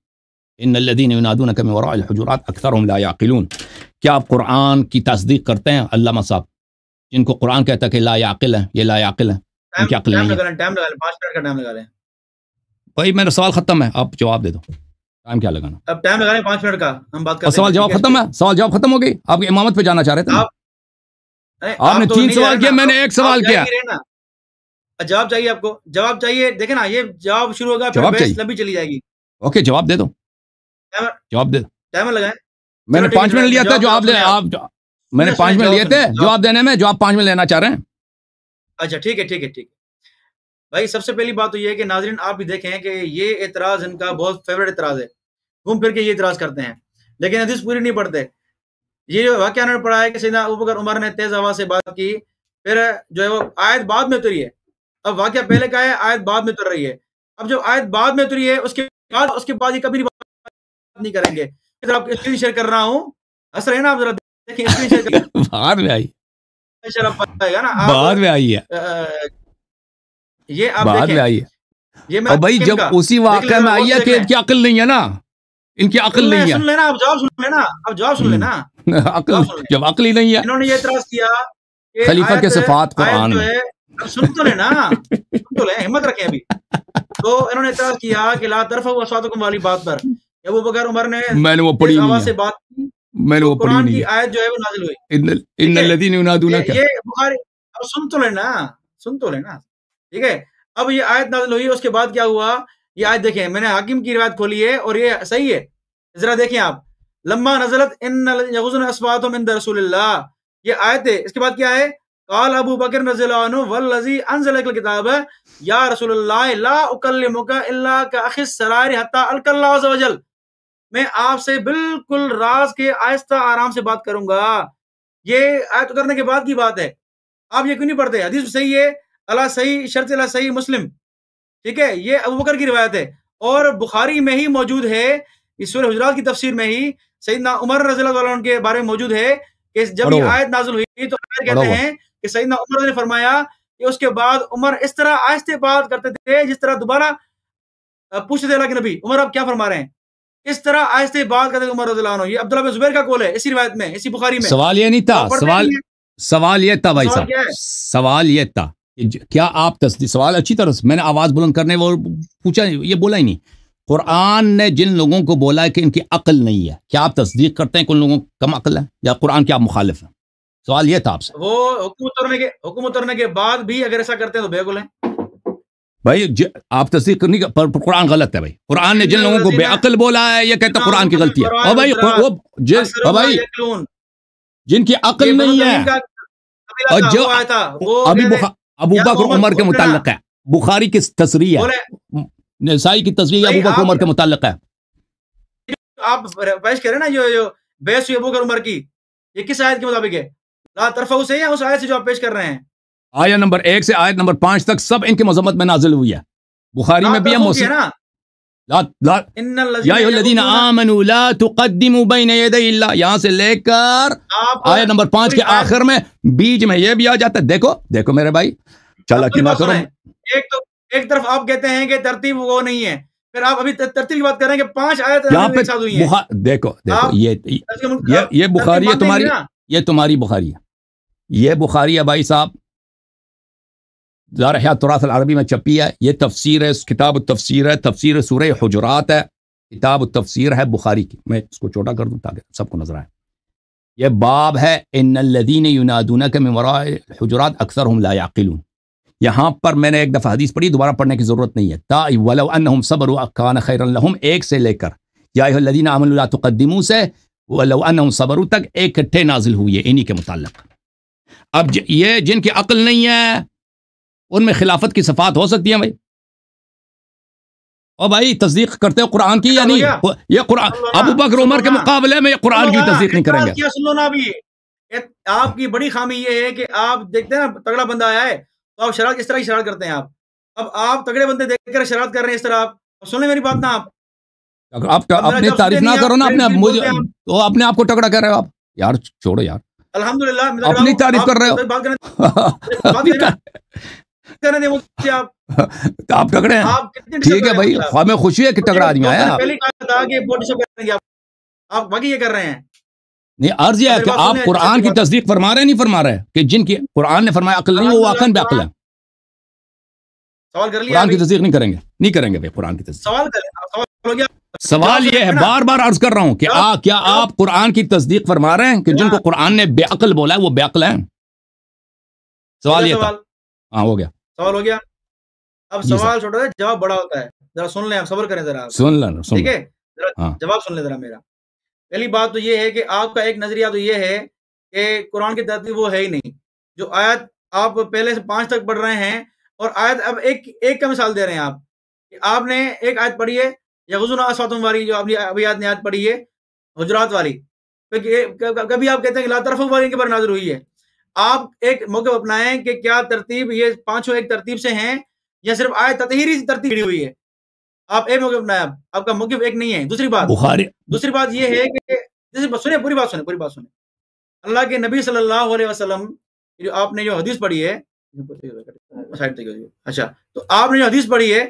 ان الذين ينادونك من وراء الحجرات اكثرهم لا يعقلون کیا آپ قرآن کی تصدیق کرتے ہیں علامہ صاحب جن کو قرآن کہتا ہے کہ لا یعقل ہیں یہ لا یعقل ہیں ان کی عقل نہیں ہے لگا لیں ٹائم لگا لیں بھائی میرا سوال ختم ہے آپ جواب دے دو ٹائم کیا لگانا اب ٹائم لگا رہے ہیں پانچ منٹ کا ہم بات کر سوال جواب ختم ہے سوال جواب ختم ہو گئی آپ کی امامت پہ جانا چاہ رہے تھے آپ نے تین سوال کیا میں نے ایک سوال کیا جواب چاہیے آپ کو جواب چاہیے دیکھیں نا یہ جواب شروع ہوگا جواب چاہیے لمبی چلی جائے گی اوکے جواب دے دو جواب دے دو ٹائمر لگائیں میں نے پانچ منٹ لیا تھا جو آپ لے آپ میں نے پانچ منٹ لیے تھے جواب دینے میں جواب پانچ منٹ لینا چاہ رہے ہیں اچھا ٹھیک ہے ٹھیک ہے ٹھیک ہے بھائی سب سے پہلی بات تو یہ ہے کہ ناظرین آپ بھی دیکھیں کہ یہ اعتراض ان کا بہت فیوریٹ اعتراض ہے گھوم پھر کے یہ اعتراض کرتے ہیں لیکن حدیث پوری نہیں پڑھتے یہ جو واقعہ نے پڑھا ہے کہ سیدنا ابوبکر عمر نے تیز آواز سے بات کی پھر جو ہے وہ آیت بعد میں اتری ہے اب واقعہ پہلے کا ہے آیت بعد میں اتر رہی ہے اب جو آیت بعد میں اتری ہے اس کے بعد اس کے بعد یہ کبھی بات نہیں کریں گے اگر آپ اسکرین شیئر کر رہا ہوں ہنس رہے ہیں نا آپ ذرا دیکھیں اسکرین شیئر بعد میں آئی بعد میں آئی ہے یہ آپ بعد میں آئی ہے یہ بھائی جب اسی واقعہ میں آئی ہے کہ کیا عقل نہیں ہے نا ان کی عقل نہیں ہے سن لینا اب جواب سن لینا اب جواب سن لینا عقل جب عقل ہی نہیں ہے انہوں نے یہ اعتراض کیا خلیفہ کے صفات قرآن میں اب سن تو لینا سن تو لیں ہمت رکھیں ابھی تو انہوں نے اعتراض کیا کہ لا طرف ہوا سواتکم والی بات پر ابو بکر عمر نے میں نے وہ پڑھی نہیں سے بات میں نے وہ پڑھی نہیں قرآن کی آیت جو ہے وہ نازل ہوئی ان الذین ینادونک یہ بخاری اب سن تو لینا سن تو لینا ٹھیک ہے اب یہ آیت نازل ہوئی اس کے بعد کیا ہوا یہ آج دیکھیں میں نے حاکم کی روایت کھولی ہے اور یہ صحیح ہے ذرا دیکھیں آپ لما نزلت ان من رسول اللہ یہ آیت ہے اس کے بعد کیا ہے قال ابو بکر نزل عنہ والذی انزل اکل کتاب یا رسول اللہ لا اکلمک الا کا اخی السرار حتی الک اللہ عز وجل میں آپ سے بالکل راز کے آہستہ آرام سے بات کروں گا یہ آیت اترنے کے بعد کی بات ہے آپ یہ کیوں نہیں پڑھتے حدیث صحیح ہے اللہ صحیح شرط اللہ صحیح مسلم ٹھیک ہے یہ ابو بکر کی روایت ہے اور بخاری میں ہی موجود ہے اس سورہ حجرات کی تفسیر میں ہی سیدنا عمر رضی اللہ علیہ کے بارے میں موجود ہے کہ جب یہ آیت نازل ہوئی تو کہتے ہیں کہ سیدنا عمر نے فرمایا کہ اس کے بعد عمر اس طرح آہستہ بات کرتے تھے جس طرح دوبارہ پوچھتے تھے اللہ کے نبی عمر آپ کیا فرما رہے ہیں اس طرح آہستہ بات کرتے تھے عمر رضی اللہ یہ عبداللہ بن زبیر کا قول ہے اسی روایت میں اسی بخاری میں سوال یہ یہ نہیں تھا تھا سوال سوال بھائی صاحب یہ تھا کیا آپ تصدیق سوال اچھی طرح میں نے آواز بلند کرنے وہ پوچھا یہ بولا ہی نہیں قرآن نے جن لوگوں کو بولا ہے کہ ان کی عقل نہیں ہے کیا آپ تصدیق کرتے ہیں کہ ان لوگوں کم عقل ہے یا قرآن کیا مخالف ہے سوال یہ تھا آپ سے وہ حکم اترنے کے حکم اترنے کے بعد بھی اگر ایسا کرتے ہیں تو بے ہیں بھائی آپ تصدیق کرنی پر قرآن غلط ہے بھائی قرآن نے جن لوگوں کو بے عقل بولا ہے یہ کہتا قرآن کی غلطی ہے بھائی وہ جس بھائی جن کی عقل نہیں ہے اور جو ابھی ابو بکر عمر کے متعلق ہے بخاری کی تصریح ہے نسائی کی تصریح ابو بکر عمر کے متعلق ہے آپ پیش کریں نا جو جو بحث ہوئی ابو بکر عمر کی یہ کس آیت کے مطابق ہے لا طرف اسے یا اس آیت سے جو آپ پیش کر رہے ہیں آیت نمبر ایک سے آیت نمبر پانچ تک سب ان کی مذمت میں نازل ہوئی ہے بخاری میں بھی ہے موسیقی یہاں سے لے کر آیا نمبر پانچ کے آخر میں بیچ میں یہ بھی آ جاتا ہے دیکھو دیکھو میرے بھائی چلا کرو ایک طرف آپ کہتے ہیں کہ ترتیب وہ نہیں ہے پھر آپ ابھی ترتیب کی بات کر رہے ہیں کہ پانچ آیت یہاں پہ دیکھو دیکھو یہ بخاری ہے تمہاری یہ تمہاری بخاری ہے یہ بخاری ہے بھائی صاحب دار احیاء تراث العربی میں چپی ہے یہ تفسیر ہے اس کتاب التفسیر ہے تفسیر سورہ حجرات ہے کتاب التفسیر ہے بخاری کی میں اس کو چھوٹا کر دوں تاکہ سب کو نظر آئے یہ باب ہے ان الدین کے حجرات اکثر ہم لا یعقلون یہاں پر میں نے ایک دفعہ حدیث پڑھی دوبارہ پڑھنے کی ضرورت نہیں ہے تا تاٮٔ صبروا صبر خیر اللہ ایک سے لے کر یا جاہدین لا تقدموا سے ولو تک نازل ہوئی ہے انہی کے متعلق اب یہ جن کی عقل نہیں ہے ان میں خلافت کی صفات ہو سکتی ہیں بھائی اور بھائی تصدیق کرتے ہو قرآن کی یا نہیں یہ قرآن ابو بکر عمر کے مقابلے میں یہ قرآن کی تصدیق نہیں کریں گے آپ کی بڑی خامی یہ ہے کہ آپ دیکھتے ہیں نا تگڑا بندہ آیا ہے تو آپ شرارت اس طرح ہی شرارت کرتے ہیں آپ اب آپ تگڑے بندے دیکھ کر شرارت کر رہے ہیں اس طرح آپ سن لیں میری بات نہ آپ آپ اپنی تعریف نہ کرو نا اپنے مجھے تو اپنے آپ کو ٹکڑا کر رہے ہو آپ یار چھوڑو یار الحمدللہ اپنی تعریف کر رہے ہو آپ ٹکڑے ہیں ٹھیک ہے بھائی ہمیں خوشی ہے کہ آدمی آیا آپ قرآن کی تصدیق فرما رہے ہیں نہیں فرما رہے کہ جن کی قرآن نے فرمایا عقل نہیں وہ بے عقل ہے قرآن کی تصدیق نہیں کریں گے نہیں کریں گے بھائی قرآن کی تصدیق سوال یہ ہے بار بار عرض کر رہا ہوں کہ کیا آپ قرآن کی تصدیق فرما رہے ہیں کہ جن کو قرآن نے بے عقل بولا ہے وہ بے عقل ہیں سوال یہ تھا ہاں ہو گیا سوال ہو گیا اب جی سوال چھوٹا ہے جواب بڑا ہوتا ہے ذرا سن لیں آپ صبر کریں ذرا ذرا سن سن لیں لیں ٹھیک ہے ہے ہاں۔ جواب میرا پہلی بات تو یہ کہ آپ کا ایک نظریہ تو یہ ہے کہ قرآن کی ترتیب وہ ہے ہی نہیں جو آیت آپ پہلے سے پانچ تک پڑھ رہے ہیں اور آیت اب ایک ایک کا مثال دے رہے ہیں آپ کہ آپ نے ایک آیت پڑھی ہے یا خاتم والی جو آپ نے ابھی آیت نے آیت پڑھی ہے حجرات والی کبھی آپ کہتے ہیں کہ لا طرف والی کے پر نازر ہوئی ہے آپ ایک موقع اپنائیں کہ کیا ترتیب یہ پانچوں ایک ترتیب سے ہیں یا صرف آئے سے ترتیب ہڑی ہوئی ہے آپ ایک موقع اپنایا آپ کا موقع ایک نہیں ہے دوسری بات دوسری بات یہ ہے کہ سنیں سنیں پوری بات اللہ کے نبی صلی اللہ علیہ وسلم جو آپ نے جو حدیث پڑھی ہے اچھا تو آپ نے جو حدیث پڑھی ہے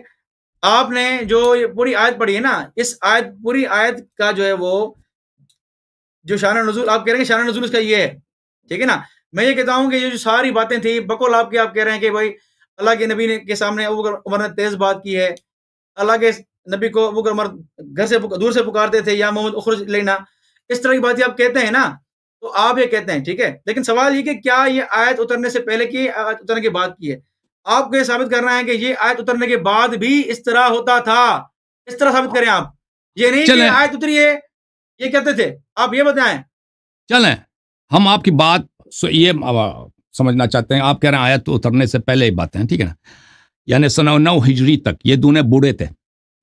آپ نے جو پوری آیت پڑھی ہے نا اس آیت پوری آیت کا جو ہے وہ جو شانہ نزول آپ کہہ رہے ہیں شانہ نزول اس کا یہ ہے ٹھیک ہے نا میں یہ کہتا ہوں کہ یہ جو ساری باتیں تھیں بکول آپ کی آپ کہہ رہے ہیں کہ بھائی اللہ کے نبی کے سامنے عمر نے تیز بات کی ہے اللہ کے نبی کو عمر گھر سے دور سے پکارتے تھے یا محمد اخرج لینا اس طرح کی بات کہتے ہیں نا تو آپ یہ کہتے ہیں ٹھیک ہے لیکن سوال یہ کہ کیا یہ آیت اترنے سے پہلے کی آیت اترنے کے بعد کی ہے آپ کو یہ ثابت کرنا ہے کہ یہ آیت اترنے کے بعد بھی اس طرح ہوتا تھا اس طرح ثابت کریں آپ یہ نہیں کہ آیت اتری ہے یہ کہتے تھے آپ یہ بتائیں چلیں ہم آپ کی بات سو یہ سمجھنا چاہتے ہیں آپ کہہ رہے ہیں آیت اترنے سے پہلے ہی باتیں ہیں ٹھیک ہے نا یعنی سنو نو ہجری تک یہ دونوں بوڑھے تھے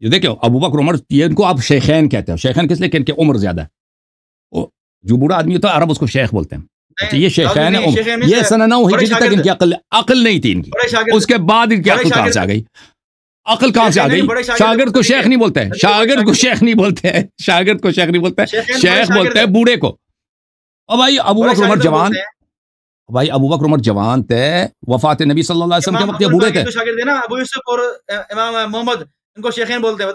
یہ دیکھو ابو بکر عمر یہ ان کو آپ شیخین کہتے ہو شیخین کس لیے کہ ان کی عمر زیادہ ہے جو بوڑھا آدمی ہوتا ہے عرب اس کو شیخ بولتے ہیں اچھا یہ شیخین عمر یہ نو ہجری تک ان کی عقل عقل نہیں تھی ان کی اس کے بعد ان کی عقل کہاں سے آ گئی عقل کہاں سے آ گئی شاگرد کو شیخ نہیں بولتے شاگرد کو شیخ نہیں بولتے شاگرد کو شیخ نہیں بولتے شیخ بولتے ہیں بوڑھے کو اور بھائی ابو بکر عمر جوان بھائی ابو بکر عمر جوان تھے وفات نبی صلی اللہ علیہ وسلم کے وقت یہ بوڑھے تھے ہیں ابو یوسف اور امام محمد ان کو کو کو شیخین بولتے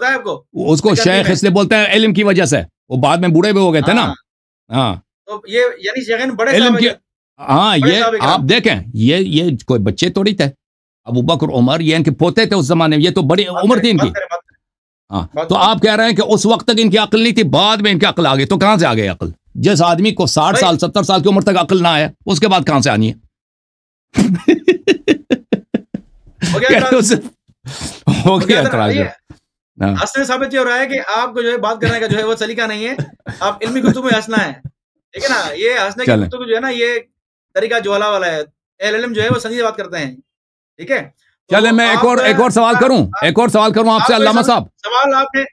اس شیخ اس لیے بولتے ہیں علم کی وجہ سے وہ بعد میں بوڑھے بھی ہو گئے تھے نا ہاں ہاں یہ یعنی ہاں، آپ دیکھیں یہ یہ کوئی بچے توڑی تھے ابو بکر عمر یہ ان کے پوتے تھے اس زمانے میں یہ تو بڑی عمر تھی ان کی ہاں تو آپ کہہ رہے ہیں کہ اس وقت تک ان کی عقل نہیں تھی بعد میں ان کی عقل گئی تو کہاں سے آ گئی عقل جس آدمی کو ساٹھ سال ستر سال کی عمر تک سلیقہ نہیں ہے ہنسنا ہے ٹھیک ہے نا یہ ہنسنے کے جو ہے نا یہ طریقہ جوالا والا ہے سنجیدہ بات کرتے ہیں ٹھیک ہے چلے میں ایک اور ایک اور سوال کروں ایک اور سوال کروں سے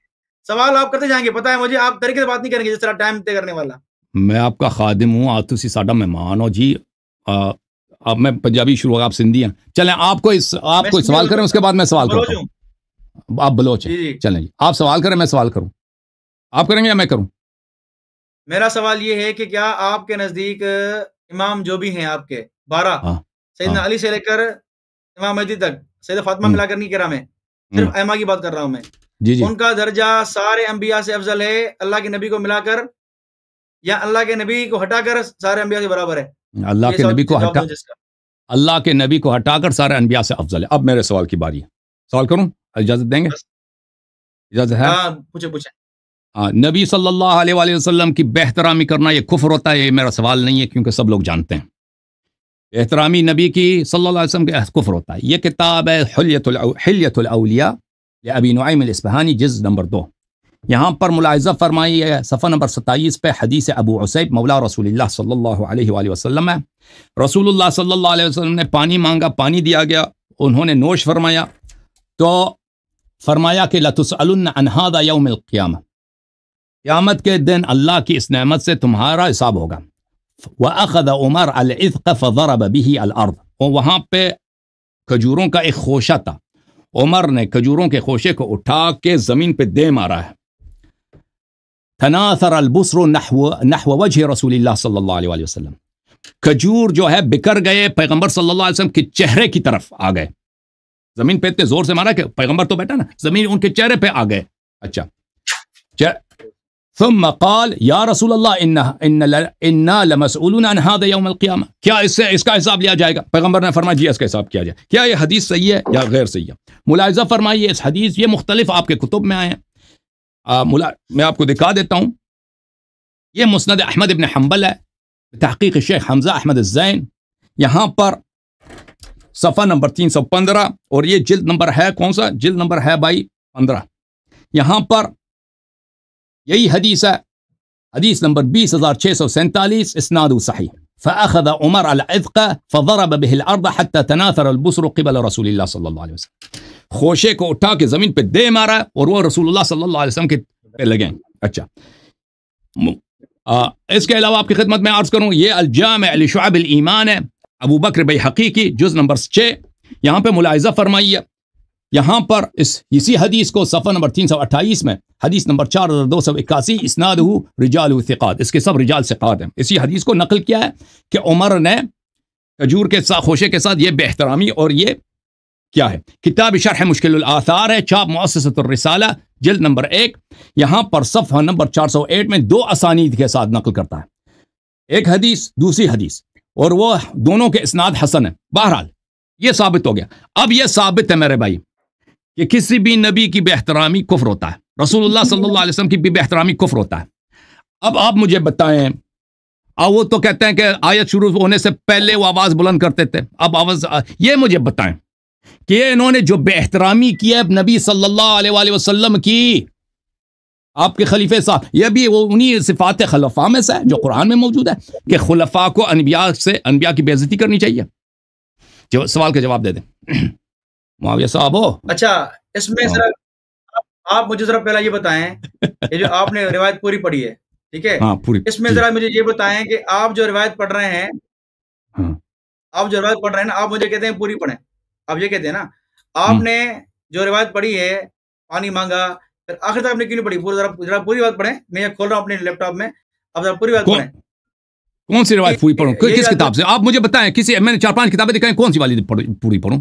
سوال آپ کرتے جائیں گے پتا ہے مجھے آپ طریقے سے بات نہیں کریں گے جس طرح ٹائم طے کرنے والا میں آپ کا خادم ہوں آج تھی ساڈا مہمان ہو جی اب میں پنجابی شروع ہوگا آپ سندھی ہیں چلیں آپ کو اس آپ کو سوال کریں اس کے بعد میں سوال کروں آپ بلوچ ہیں جی، جی۔ چلیں جی آپ سوال کریں میں سوال کروں آپ کریں گے یا میں کروں میرا سوال یہ ہے کہ کیا آپ کے نزدیک امام جو بھی ہیں آپ کے بارہ ہاں۔ سیدنا ہاں۔ علی سے لے کر امام مہدی تک سید فاطمہ ملا کر نہیں کرا میں صرف ایما کی بات کر رہا ہوں میں جی جی ان کا درجہ سارے انبیاء سے افضل ہے اللہ کے نبی کو ملا کر یا اللہ کے نبی کو ہٹا کر سارے انبیاء برابر ہے اللہ کے نبی کو ہٹا اللہ کے نبی کو ہٹا کر سارے انبیاء سے افضل ہے اب میرے سوال کی باری ہے سوال کروں اجازت دیں گے اجازت ہے ہاں نبی صلی اللہ علیہ وآلہ وسلم کی بہترامی کرنا یہ کفر ہوتا ہے یہ میرا سوال نہیں ہے کیونکہ سب لوگ جانتے ہیں احترامی نبی کی صلی اللہ علیہ وسلم کے کفر ہوتا ہے یہ کتاب ہے حلیت الاولیاء ابی نعیم الاسبہانی جز نمبر دو یہاں پر ملاحظہ فرمائی ہے صفحہ نمبر ستائیس پہ حدیث ابو عصیب مولا رسول اللہ صلی اللہ علیہ وآلہ وسلم ہے رسول اللہ صلی اللہ علیہ وسلم نے پانی مانگا پانی دیا گیا انہوں نے نوش فرمایا تو فرمایا کہ لت انہ یوم الْقِيَامَةِ قیامت کے دن اللہ کی اس نعمت سے تمہارا حساب ہوگا وَأَخَذَ اخد الْعِذْقَ فَضَرَبَ بِهِ الْأَرْضِ وہاں پہ کھجوروں کا ایک خوشہ تھا عمر نے کجوروں کے خوشے کو اٹھا کے زمین پہ دے مارا ہے تناثر نحو نحو وجہ رسول اللہ صلی اللہ علیہ وسلم کجور جو ہے بکر گئے پیغمبر صلی اللہ علیہ وسلم کے چہرے کی طرف آ گئے زمین پہ اتنے زور سے مارا کہ پیغمبر تو بیٹھا نا زمین ان کے چہرے پہ آ گئے اچھا ثم قال یا رسول اللہ عن هذا یوم کیا اس سے اس کا حساب لیا جائے گا پیغمبر نے فرمایا جی اس کا حساب کیا جائے کیا یہ حدیث صحیح ہے یا غیر صحیح ہے ملاحظہ فرمائیے اس حدیث یہ مختلف آپ کے کتب میں آئے ہیں ملا میں آپ کو دکھا دیتا ہوں یہ مسند احمد ابن حنبل ہے تحقیق شیخ حمزہ احمد الزین یہاں پر صفحہ نمبر تین سو پندرہ اور یہ جلد نمبر ہے کون سا جلد نمبر ہے بھائی پندرہ یہاں پر یہی حدیث ہے حدیث نمبر بیس ہزار چھ سو سینتالیس اسناد صحیح فأخذ عمر فضرب به حتى تناثر البصر قبل رسول وسلم خوشے کو اٹھا کے زمین پہ دے مارا اور وہ رسول اللہ صلی اللہ علیہ وسلم کے پہ لگیں اچھا اس کے علاوہ آپ کی خدمت میں عرض کروں یہ الجامع لشعب الایمان ہے ابو بکر بہ حقیقی جز نمبر چھ یہاں پہ ملاحظہ فرمائیے یہاں پر اس اسی حدیث کو صفحہ نمبر تین سو اٹھائیس میں حدیث نمبر چار ہزار دو سو اکاسی اسناد ہو رجال ہُو اس کے سب رجال ثقات ہیں اسی حدیث کو نقل کیا ہے کہ عمر نے کجور کے ساتھ خوشے کے ساتھ یہ بہترامی اور یہ کیا ہے کتاب شرح مشکل الاثار ہے چاپ مؤسسۃ الرسالہ جلد نمبر ایک یہاں پر صفحہ نمبر چار سو ایٹ میں دو اسانید کے ساتھ نقل کرتا ہے ایک حدیث دوسری حدیث اور وہ دونوں کے اسناد حسن ہیں بہرحال یہ ثابت ہو گیا اب یہ ثابت ہے میرے بھائی کہ کسی بھی نبی کی بحترامی کفر ہوتا ہے رسول اللہ صلی اللہ علیہ وسلم کی بھی بحترامی کفر ہوتا ہے اب آپ مجھے بتائیں اب وہ تو کہتے ہیں کہ آیت شروع ہونے سے پہلے وہ آواز بلند کرتے تھے اب آواز یہ مجھے بتائیں کہ انہوں نے جو بے احترامی کی ہے نبی صلی اللہ علیہ وسلم کی آپ کے خلیفے صاحب یہ بھی وہ انہی صفات خلفاء میں سے ہے جو قرآن میں موجود ہے کہ خلفاء کو انبیاء سے انبیاء کی بے عزتی کرنی چاہیے جو سوال کا جواب دے دیں معاویہ صاحب ہو اچھا اس میں ہاں۔ ذرا آپ مجھے ذرا پہلا یہ بتائیں کہ جو آپ نے روایت پوری پڑھی ہے ٹھیک ہے ہاں، اس میں جی۔ ذرا مجھے یہ بتائیں کہ آپ جو روایت پڑھ رہے ہیں ہاں۔ آپ جو روایت پڑھ رہے ہیں آپ مجھے کہتے ہیں پوری پڑھیں آپ یہ کہتے ہیں نا آپ نے جو روایت پڑھی ہے پانی مانگا پھر آخر تک آپ نے کیوں نہیں پڑھی پوری ذرا پوری بات پڑھیں میں یہ کھول رہا ہوں اپنے لیپ ٹاپ میں آپ آپ ذرا پوری پوری بات پڑھیں کون سی روایت پڑھوں کس کتاب سے مجھے بتائیں کسی میں نے چار پانچ کتابیں دکھائیں کون سی والی پوری پڑھوں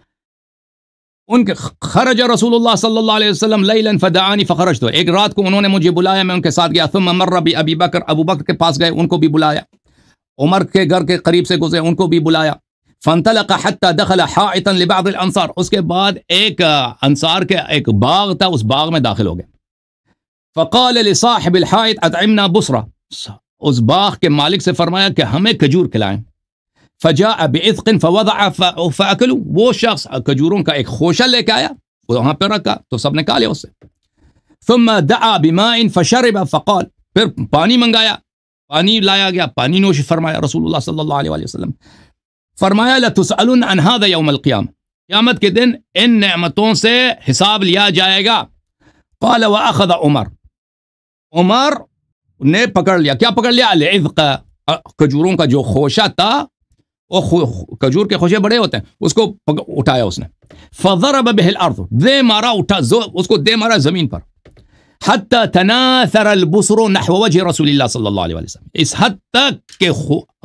ان کے خرج رسول اللہ صلی اللہ علیہ وسلم لیلن فدعانی فخرج تو ایک رات کو انہوں نے مجھے بلایا میں ان کے ساتھ گیا ثم مر ربی ابی بکر ابو بکر کے پاس گئے ان کو بھی بلایا عمر کے گھر کے قریب سے گزرے ان کو بھی بلایا فانطلق حتى دخل حائطا لبعض الانصار اس کے بعد ایک انصار کے ایک باغ تھا اس باغ میں داخل ہو گئے فقال لصاحب الحائط اطعمنا بصرا اس باغ کے مالک سے فرمایا کہ ہمیں کھجور کھلائیں فجا فوضع فاکلو وہ شخص کجوروں کا ایک خوشہ لے کے آیا وہاں پہ رکھا تو سب نے کہا پانی منگایا پانی لایا گیا پانی نوش فرمایا رسول اللہ اللہ صلی علیہ وسلم فرمایا لتسألن عن هذا يوم دل قیامت کے دن ان نعمتوں سے حساب لیا جائے گا قال واخذ عمر عمر نے پکڑ لیا کیا پکڑ لیا کجوروں کا جو خوشہ تھا کھجور کے خوشے بڑے ہوتے ہیں اس کو اٹھایا اس نے دے مارا اٹھا اس کو دے مارا زمین پر رسول اللہ اللہ صلی علیہ وسلم اس حد تک کہ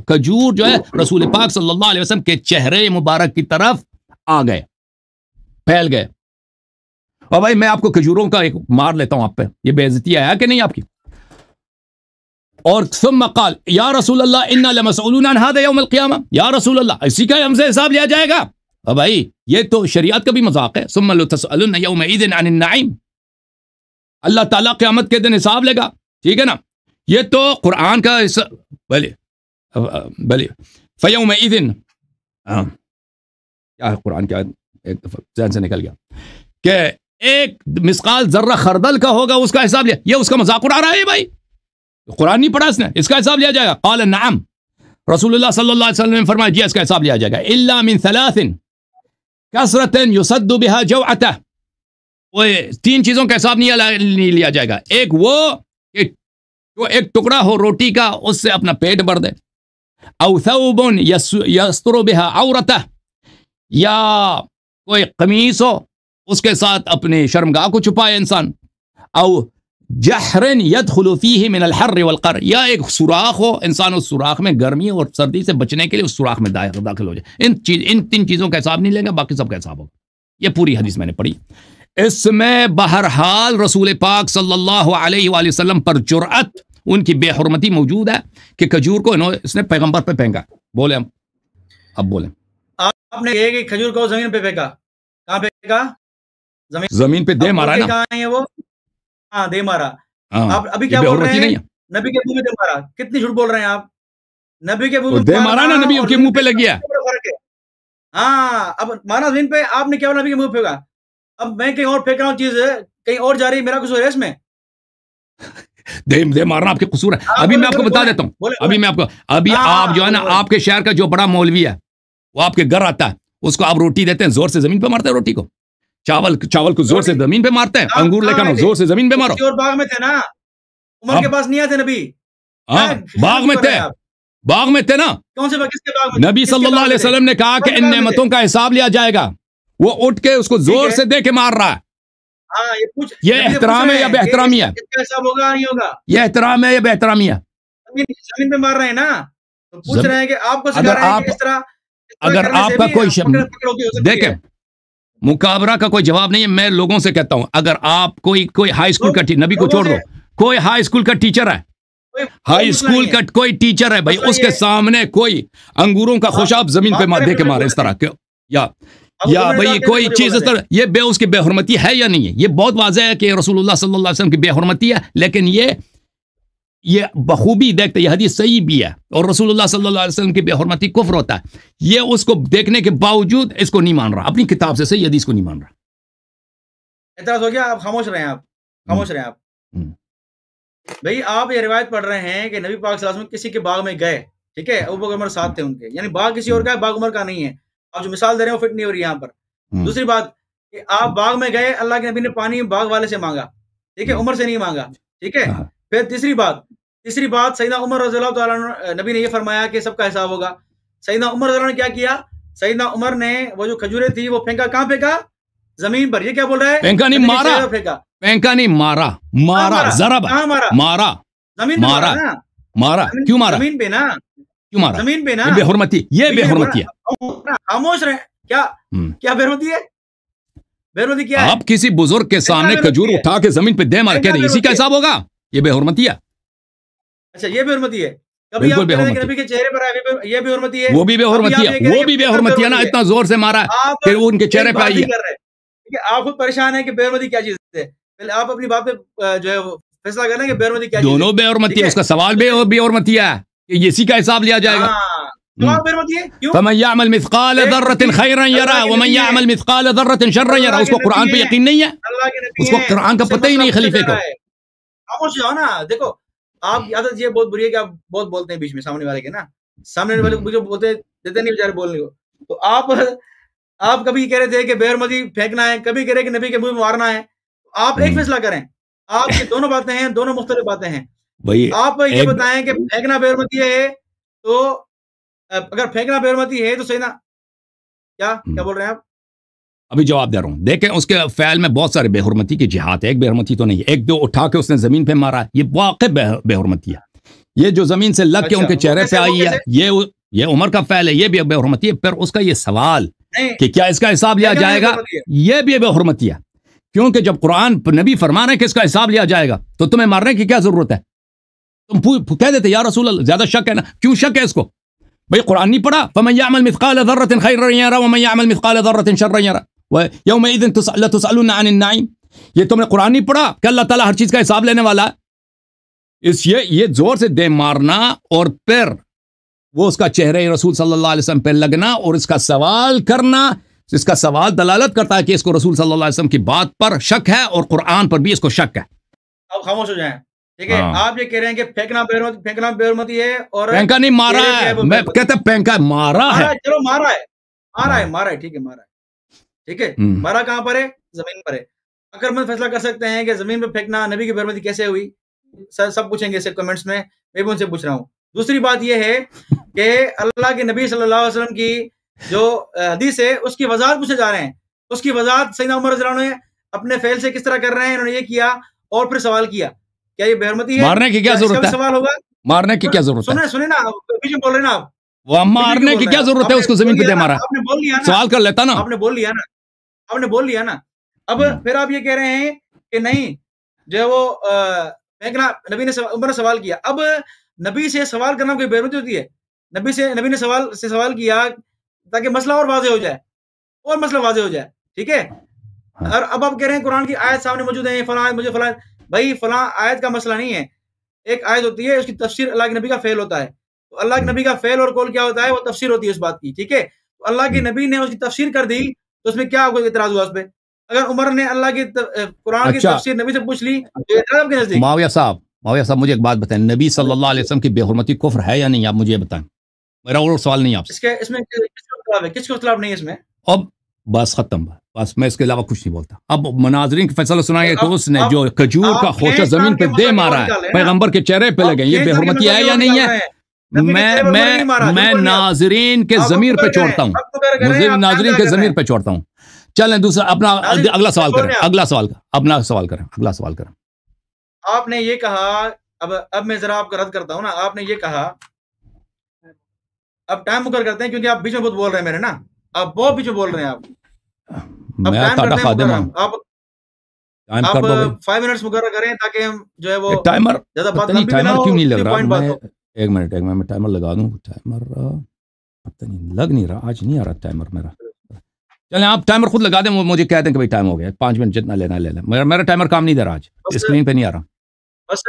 کجور جو ہے رسول پاک صلی اللہ علیہ وسلم کے چہرے مبارک کی طرف آ گئے پھیل گئے اور بھائی میں آپ کو کھجوروں کا ایک مار لیتا ہوں آپ پہ یہ بے عزتی آیا کہ نہیں آپ کی اور ثم قال یا رسول اللہ انا لمسعولون عن هذا یوم القیامہ یا رسول اللہ اسی کا ہم سے حساب لیا جائے گا اب بھائی یہ تو شریعت کا بھی مذاق ہے ثم لتسألن يوم اذن عن النعیم اللہ تعالیٰ قیامت کے دن حساب لے گا ٹھیک ہے نا یہ تو قرآن کا حساب بلے بلے فیوم اذن ہاں۔ کیا ہے قرآن کیا ایک دفعہ ذہن سے نکل گیا کہ ایک مسقال ذرہ خردل کا ہوگا اس کا حساب لیا یہ اس کا مذاق اڑا رہا ہے بھائی قرآن نہیں پڑھا اس نے اس کا حساب لیا جائے گا قال نعم رسول اللہ صلی اللہ علیہ وسلم نے فرمایا جی اس کا حساب لیا جائے گا الا من ثلاث کثرت یسد بها جوعته وہ تین چیزوں کا حساب نہیں لیا جائے گا ایک وہ کہ جو ایک ٹکڑا ہو روٹی کا اس سے اپنا پیٹ بھر دے او ثوب یستر بها عورته یا کوئی قمیص ہو اس کے ساتھ اپنی شرمگاہ کو چھپائے انسان او جہرن ید خلوفی ہی من الحر والقر یا ایک سوراخ ہو انسان اس سوراخ میں گرمی اور سردی سے بچنے کے لیے اس سوراخ میں داخل ہو جائے ان چیز ان تین چیزوں کا حساب نہیں لیں گا باقی سب کا حساب ہوگا یہ پوری حدیث میں نے پڑھی اس میں بہرحال رسول پاک صلی اللہ علیہ وآلہ وسلم پر جرأت ان کی بے حرمتی موجود ہے کہ کھجور کو انہوں اس نے پیغمبر پہ پھینکا بولے ہم اب بولیں آپ نے کہ کھجور کو زمین پہ پھینکا کہاں پھینکا زمین, زمین پہ دے مارا نا کہاں ہے وہ ہاں دے مارا ہاں، آپ ابھی کیا بول رہے ہیں نبی کے منہ میں دے مارا کتنی جھوٹ بول رہے ہیں آپ نبی کے منہ دے مارا نا نبی کے منہ پہ لگ گیا ہاں اب مانا دین پہ آپ نے کیا نبی کے منہ پھینکا اب میں کہیں اور پھینک رہا ہوں چیز کہیں اور جا رہی ہے میرا قصور ہے اس میں دے دے مارنا آپ کے قصور ہے ابھی میں آپ کو بتا دیتا ہوں ابھی میں آپ کو ابھی ہاں، آپ جو ہے نا آپ کے شہر کا جو بڑا مولوی ہے وہ آپ کے گھر آتا ہے اس کو آپ روٹی دیتے ہیں زور سے زمین پہ مارتے ہیں روٹی کو چاول چاول کو زور سے زمین پہ مارتا ہے ہاں، انگور لے ہاں، کر زور سے زمین پہ مارو باغ میں تھے نا عمر ہاں۔ کے پاس نہیں آتے نبی ہاں باغ میں تھے باغ میں تھے نا کون سے کس کے باغ میں نبی صلی اللہ علیہ وسلم نے کہا کہ ان نعمتوں کا حساب لیا جائے گا وہ اٹھ کے اس کو زور سے دے کے مار رہا ہے یہ احترام ہے یا بے احترامی ہے یہ احترام ہے یا بے احترامی ہے زمین پہ مار رہے ہیں نا پوچھ رہے ہیں کہ آپ کو اگر آپ اگر آپ کا کوئی دیکھیں مقابرہ کا کوئی جواب نہیں ہے میں لوگوں سے کہتا ہوں اگر آپ کوئی کوئی ہائی کا نبی کو چھوڑ دو کوئی ہائی اسکول کا ٹیچر ہے ہائی اسکول کا کوئی ٹیچر ہے بھائی اس کے سامنے کوئی انگوروں کا خوشاب ہاں، زمین پہ مار ہاں، دے کے ہاں، مارے اس طرح یا یا بھائی کوئی چیز اس طرح یہ بے اس کی بے حرمتی ہے یا نہیں ہے یہ بہت واضح ہے کہ رسول اللہ صلی اللہ علیہ وسلم کی بے حرمتی ہے لیکن یہ یہ بخوبی دیکھتے یہ حدیث صحیح بھی ہے اور رسول اللہ صلی اللہ علیہ وسلم کی بے حرمتی کفر ہوتا ہے یہ اس کو دیکھنے کے باوجود اس کو نہیں مان رہا اپنی کتاب سے صحیح حدیث کو نہیں مان رہا اعتراض ہو گیا آپ خاموش رہے ہیں آپ خاموش رہے ہیں آپ بھائی آپ یہ روایت پڑھ رہے ہیں کہ نبی پاک صلی اللہ علیہ وسلم کسی کے باغ میں گئے ٹھیک ہے ابو عمر ساتھ تھے ان کے یعنی باغ کسی اور کا ہے باغ عمر کا نہیں ہے آپ جو مثال دے رہے ہیں وہ فٹ نہیں ہو رہی یہاں پر دوسری بات کہ آپ باغ میں گئے اللہ کے نبی نے پانی باغ والے سے مانگا ٹھیک ہے عمر سے نہیں مانگا ٹھیک ہے پھر تیسری بات تیسری بات سیدنا عمر رضی اللہ تعالیٰ نبی نے یہ فرمایا کہ سب کا حساب ہوگا سیدنا عمر رضی اللہ نے کیا کیا سیدنا عمر نے وہ جو کھجوریں تھی وہ پھینکا کہاں پھینکا زمین پر یہ کیا بول رہا ہے پھینکا نہیں مارا پھینکا نہیں مارا مارا ضرب مارا مارا زمین مارا مارا کیوں مارا زمین پہ نا کیوں مارا زمین پہ نا بے حرمتی یہ بے حرمتی ہے خاموش رہے کیا کیا بے حرمتی ہے بے حرمتی کیا ہے آپ کسی بزرگ کے سامنے کھجور اٹھا کے زمین پہ دے مار کے رہے اسی کا حساب ہوگا یہ بے حرمتی ہے اچھا یہ بے حرمتی ہے بالکل بے حرمتی ہے وہ بھی بے حرمتی ہے وہ بھی بے حرمتی ہے نا اتنا زور سے مارا ہے کہ وہ ان کے چہرے پہ آئی ہے آپ خود پریشان ہیں کہ بے حرمتی کیا چیز ہے پہلے آپ اپنی بات پہ جو ہے فیصلہ کرنا کہ بے حرمتی کیا دونوں بے حرمتی ہے اس کا سوال بے بے حرمتی ہے کہ اسی کا حساب لیا جائے گا ہاں، فمن يعمل مثقال ذرة خيرا يرى ومن يعمل مثقال ذرة شرا يرى اس کو قرآن پہ یقین نہیں ہے اس کو قرآن کا پتہ ہی نہیں مطلب خلیفے کو جاؤ نا دیکھو آپ عادت بہت بری ہے کہ آپ بہت بولتے ہیں بیچ میں سامنے والے کے نا سامنے والے بولتے دیتے نہیں بیچارے تو آپ آپ کبھی کہہ رہے تھے کہ مدی پھینکنا ہے کبھی کہہ رہے کہ نبی کے منہ مارنا ہے آپ ایک فیصلہ کریں آپ کی دونوں باتیں ہیں دونوں مختلف باتیں ہیں آپ یہ بتائیں کہ پھینکنا بےرمتی ہے تو اگر پھینکنا بےرمتی ہے تو صحیح نا کیا بول رہے ہیں آپ ابھی جواب دے رہا ہوں دیکھیں اس کے فعل میں بہت سارے بے حرمتی کی جہاد ہے ایک بے حرمتی تو نہیں ایک دو اٹھا کے اس نے زمین پہ مارا یہ واقع بے حرمتی ہے یہ جو زمین سے لگ کے اچھا، ان کے چہرے پہ آئی ہے یہ یہ عمر کا فعل ہے یہ بھی بے حرمتی ہے پھر اس کا یہ سوال کہ کیا اس کا حساب لیا جائے گا یہ بھی بے حرمتی ہے کیونکہ جب قرآن نبی فرمانے کہ اس کا حساب لیا جائے گا تو تمہیں مارنے کی کیا ضرورت ہے تم کہہ دیتے یا رسول اللہ زیادہ شک ہے نا کیوں شک ہے اس کو بھائی قرآن نہیں پڑھا ذَرَّةٍ شَرًّا يَرَى یوم اللہ تسلون عن النعیم یہ تم نے قرآن نہیں پڑھا کہ اللہ تعالیٰ ہر چیز کا حساب لینے والا ہے اس یہ, یہ زور سے دے مارنا اور پھر وہ اس کا چہرے رسول صلی اللہ علیہ وسلم پہ لگنا اور اس کا سوال کرنا اس کا سوال دلالت کرتا ہے کہ اس کو رسول صلی اللہ علیہ وسلم کی بات پر شک ہے اور قرآن پر بھی اس کو شک ہے اب خاموش ہو جائیں ٹھیک ہے ہاں۔ آپ یہ کہہ رہے ہیں کہ پھینکنا بے رحمت پھینکنا بے رحمت یہ اور پھینکا نہیں مارا ہے میں کہتا پھینکا مارا ہے چلو مارا ہے مارا ہے مارا ہے ٹھیک ہے مارا ہے ٹھیک ہے مارا کہاں پر ہے زمین پر ہے اگر فیصلہ کر سکتے ہیں کہ زمین پہ پھینکنا نبی کی بہرمتی کیسے ہوئی سب پوچھیں گے کمنٹس میں میں بھی ان سے پوچھ رہا ہوں دوسری بات یہ ہے کہ اللہ کے نبی صلی اللہ علیہ وسلم کی جو حدیث ہے اس کی وضاحت پوچھے جا رہے ہیں اس کی وضاحت سیدنا عمر رضی اللہ عنہ اپنے فیل سے کس طرح کر رہے ہیں انہوں نے یہ کیا اور پھر سوال کیا کیا یہ بہرمتی سوال ہوگا مارنے کی کیا ضرورت ہے سنیں نا بول رہے آپ وہ مارنے کی کیا ضرورت ہے اس کو زمین پہ دے مارا سوال کر لیتا نا آپ نے بول لیا نا آپ نے بول لیا نا اب پھر آپ یہ کہہ رہے ہیں کہ نہیں جو وہ نبی نے سوال کیا اب نبی سے سوال کرنا کوئی بے ہوتی ہے نبی سے نبی نے سوال سے سوال کیا تاکہ مسئلہ اور واضح ہو جائے اور مسئلہ واضح ہو جائے ٹھیک ہے ہاں۔ اور اب آپ کہہ رہے ہیں قرآن کی آیت سامنے موجود ہیں فلاں مجھے فلاں بھائی فلاں آیت کا مسئلہ نہیں ہے ایک آیت ہوتی ہے اس کی تفسیر اللہ کے نبی کا فیل ہوتا ہے تو اللہ کے نبی کا فیل اور کول کیا ہوتا ہے وہ تفسیر ہوتی ہے اس بات کی ٹھیک ہے اللہ کے نبی نے اس کی تفسیر کر دی تو اس میں کیا کوئی اعتراض ہوا اس پہ اگر عمر نے اللہ کی قرآن کی اچھا۔ تفسیر نبی سے پوچھ لی تو اعتراض کے نزدیک معاویہ صاحب معاویہ صاحب مجھے ایک بات بتائیں نبی صلی اللہ علیہ وسلم کی بے حرمتی کفر ہے یا نہیں آپ مجھے بتائیں میرا اور سوال نہیں آپ اس کے اس میں کس کو اختلاف نہیں اس میں اب بس ختم بس میں اس کے علاوہ کچھ نہیں بولتا اب مناظرین کے فیصلہ سنائے کہ اس نے جو کھجور کا خوشہ زمین پہ دے مارا ہے پیغمبر کے چہرے پہ لگے یہ بے حرمتی ہے یا نہیں ہے میں میں میں ناظرین کے ضمیر پہ چھوڑتا ہوں مجھے ناظرین کے ضمیر پہ چھوڑتا ہوں چلیں دوسرا اپنا اگلا سوال کریں اگلا سوال اپنا سوال کریں اگلا سوال کریں آپ نے یہ کہا اب اب میں ذرا آپ کا رد کرتا ہوں نا آپ نے یہ کہا اب ٹائم مقرر کرتے ہیں کیونکہ آپ بیچ میں بہت بول رہے ہیں میرے نا آپ بہت بیچ میں بول رہے ہیں آپ میں تاٹا خادم ہوں آپ آپ فائیو منٹس مقرر کریں تاکہ ہم جو ہے وہ ٹائمر پتہ نہیں ٹائمر کیوں نہیں لگ رہا ایک منٹ ایک منٹ میں ٹائمر لگا دوں ٹائمر پتہ نہیں لگ نہیں رہا آج نہیں آ رہا ٹائمر میرا چلیں آپ ٹائمر خود لگا دیں مجھے کہہ دیں کہ بھائی ٹائم ہو گیا پانچ منٹ جتنا لینا لے لیں میرا میرا ٹائمر کام نہیں دے رہا آج اسکرین پہ نہیں آ رہا بس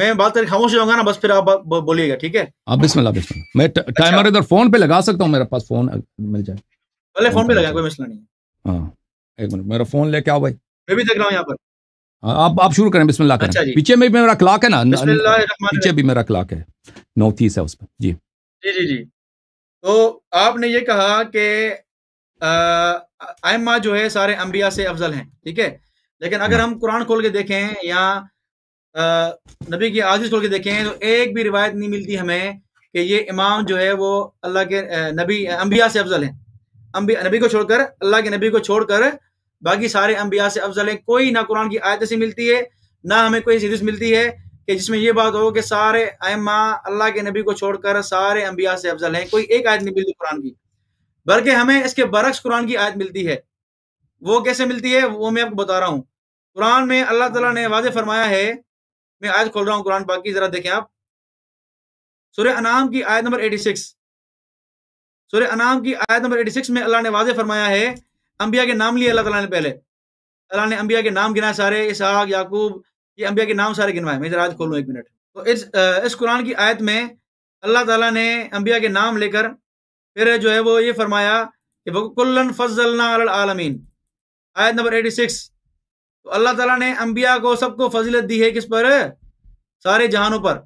میں بات کر خاموش ہوں گا نا بس پھر آپ بولیے گا ٹھیک ہے آپ بسم اللہ بسم اللہ میں ٹائمر اچھا۔ ادھر فون پہ لگا سکتا ہوں میرا پاس فون مل جائے پہلے فون پہ لگا کوئی مسئلہ نہیں ہاں ایک منٹ میرا فون لے کے آؤ بھائی میں بھی دیکھ رہا ہوں یہاں پر ہاں، آپ آپ شروع کریں بسم اللہ کریں اچھا جی۔ پیچھے میں میرا کلاک ہے نا بسم اللہ پیچھے بھی میرا کلاک ہے نو تیس ہے اس پر جی جی جی جی تو آپ نے یہ کہا کہ آئمہ جو ہے سارے انبیاء سے افضل ہیں ٹھیک ہے لیکن اگر ہاں۔ ہم قرآن کھول کے دیکھیں یا نبی کی عزیز کھول کے دیکھیں تو ایک بھی روایت نہیں ملتی ہمیں کہ یہ امام جو ہے وہ اللہ کے نبی انبیاء سے افضل ہیں نبی کو چھوڑ کر اللہ کے نبی کو چھوڑ کر باقی سارے انبیاء سے افضل ہیں کوئی نہ قرآن کی آیت سے ملتی ہے نہ ہمیں کوئی حدیث ملتی ہے کہ جس میں یہ بات ہو کہ سارے ائمہ اللہ کے نبی کو چھوڑ کر سارے انبیاء سے افضل ہیں کوئی ایک آیت نہیں ملتی قرآن کی بلکہ ہمیں اس کے برعکس قرآن کی آیت ملتی ہے وہ کیسے ملتی ہے وہ میں آپ کو بتا رہا ہوں قرآن میں اللہ تعالیٰ نے واضح فرمایا ہے میں آیت کھول رہا ہوں قرآن باقی ذرا دیکھیں آپ سورہ انعام کی آیت نمبر 86 سورہ انعام کی آیت نمبر 86 میں اللہ نے واضح فرمایا ہے انبیاء کے نام لیے اللہ تعالیٰ نے پہلے اللہ نے انبیاء کے نام گنا سارے اسحاق یعقوب یہ انبیاء کے نام سارے گنوائے میں اجراج کھولوں ایک منٹ تو اس, اس قرآن کی آیت میں اللہ تعالیٰ نے انبیاء کے نام لے کر پھر جو ہے وہ یہ فرمایا کہ کلن فضلنا العالمین آیت نمبر ایٹی سکس تو اللہ تعالیٰ نے انبیاء کو سب کو فضلت دی ہے کس پر سارے جہانوں پر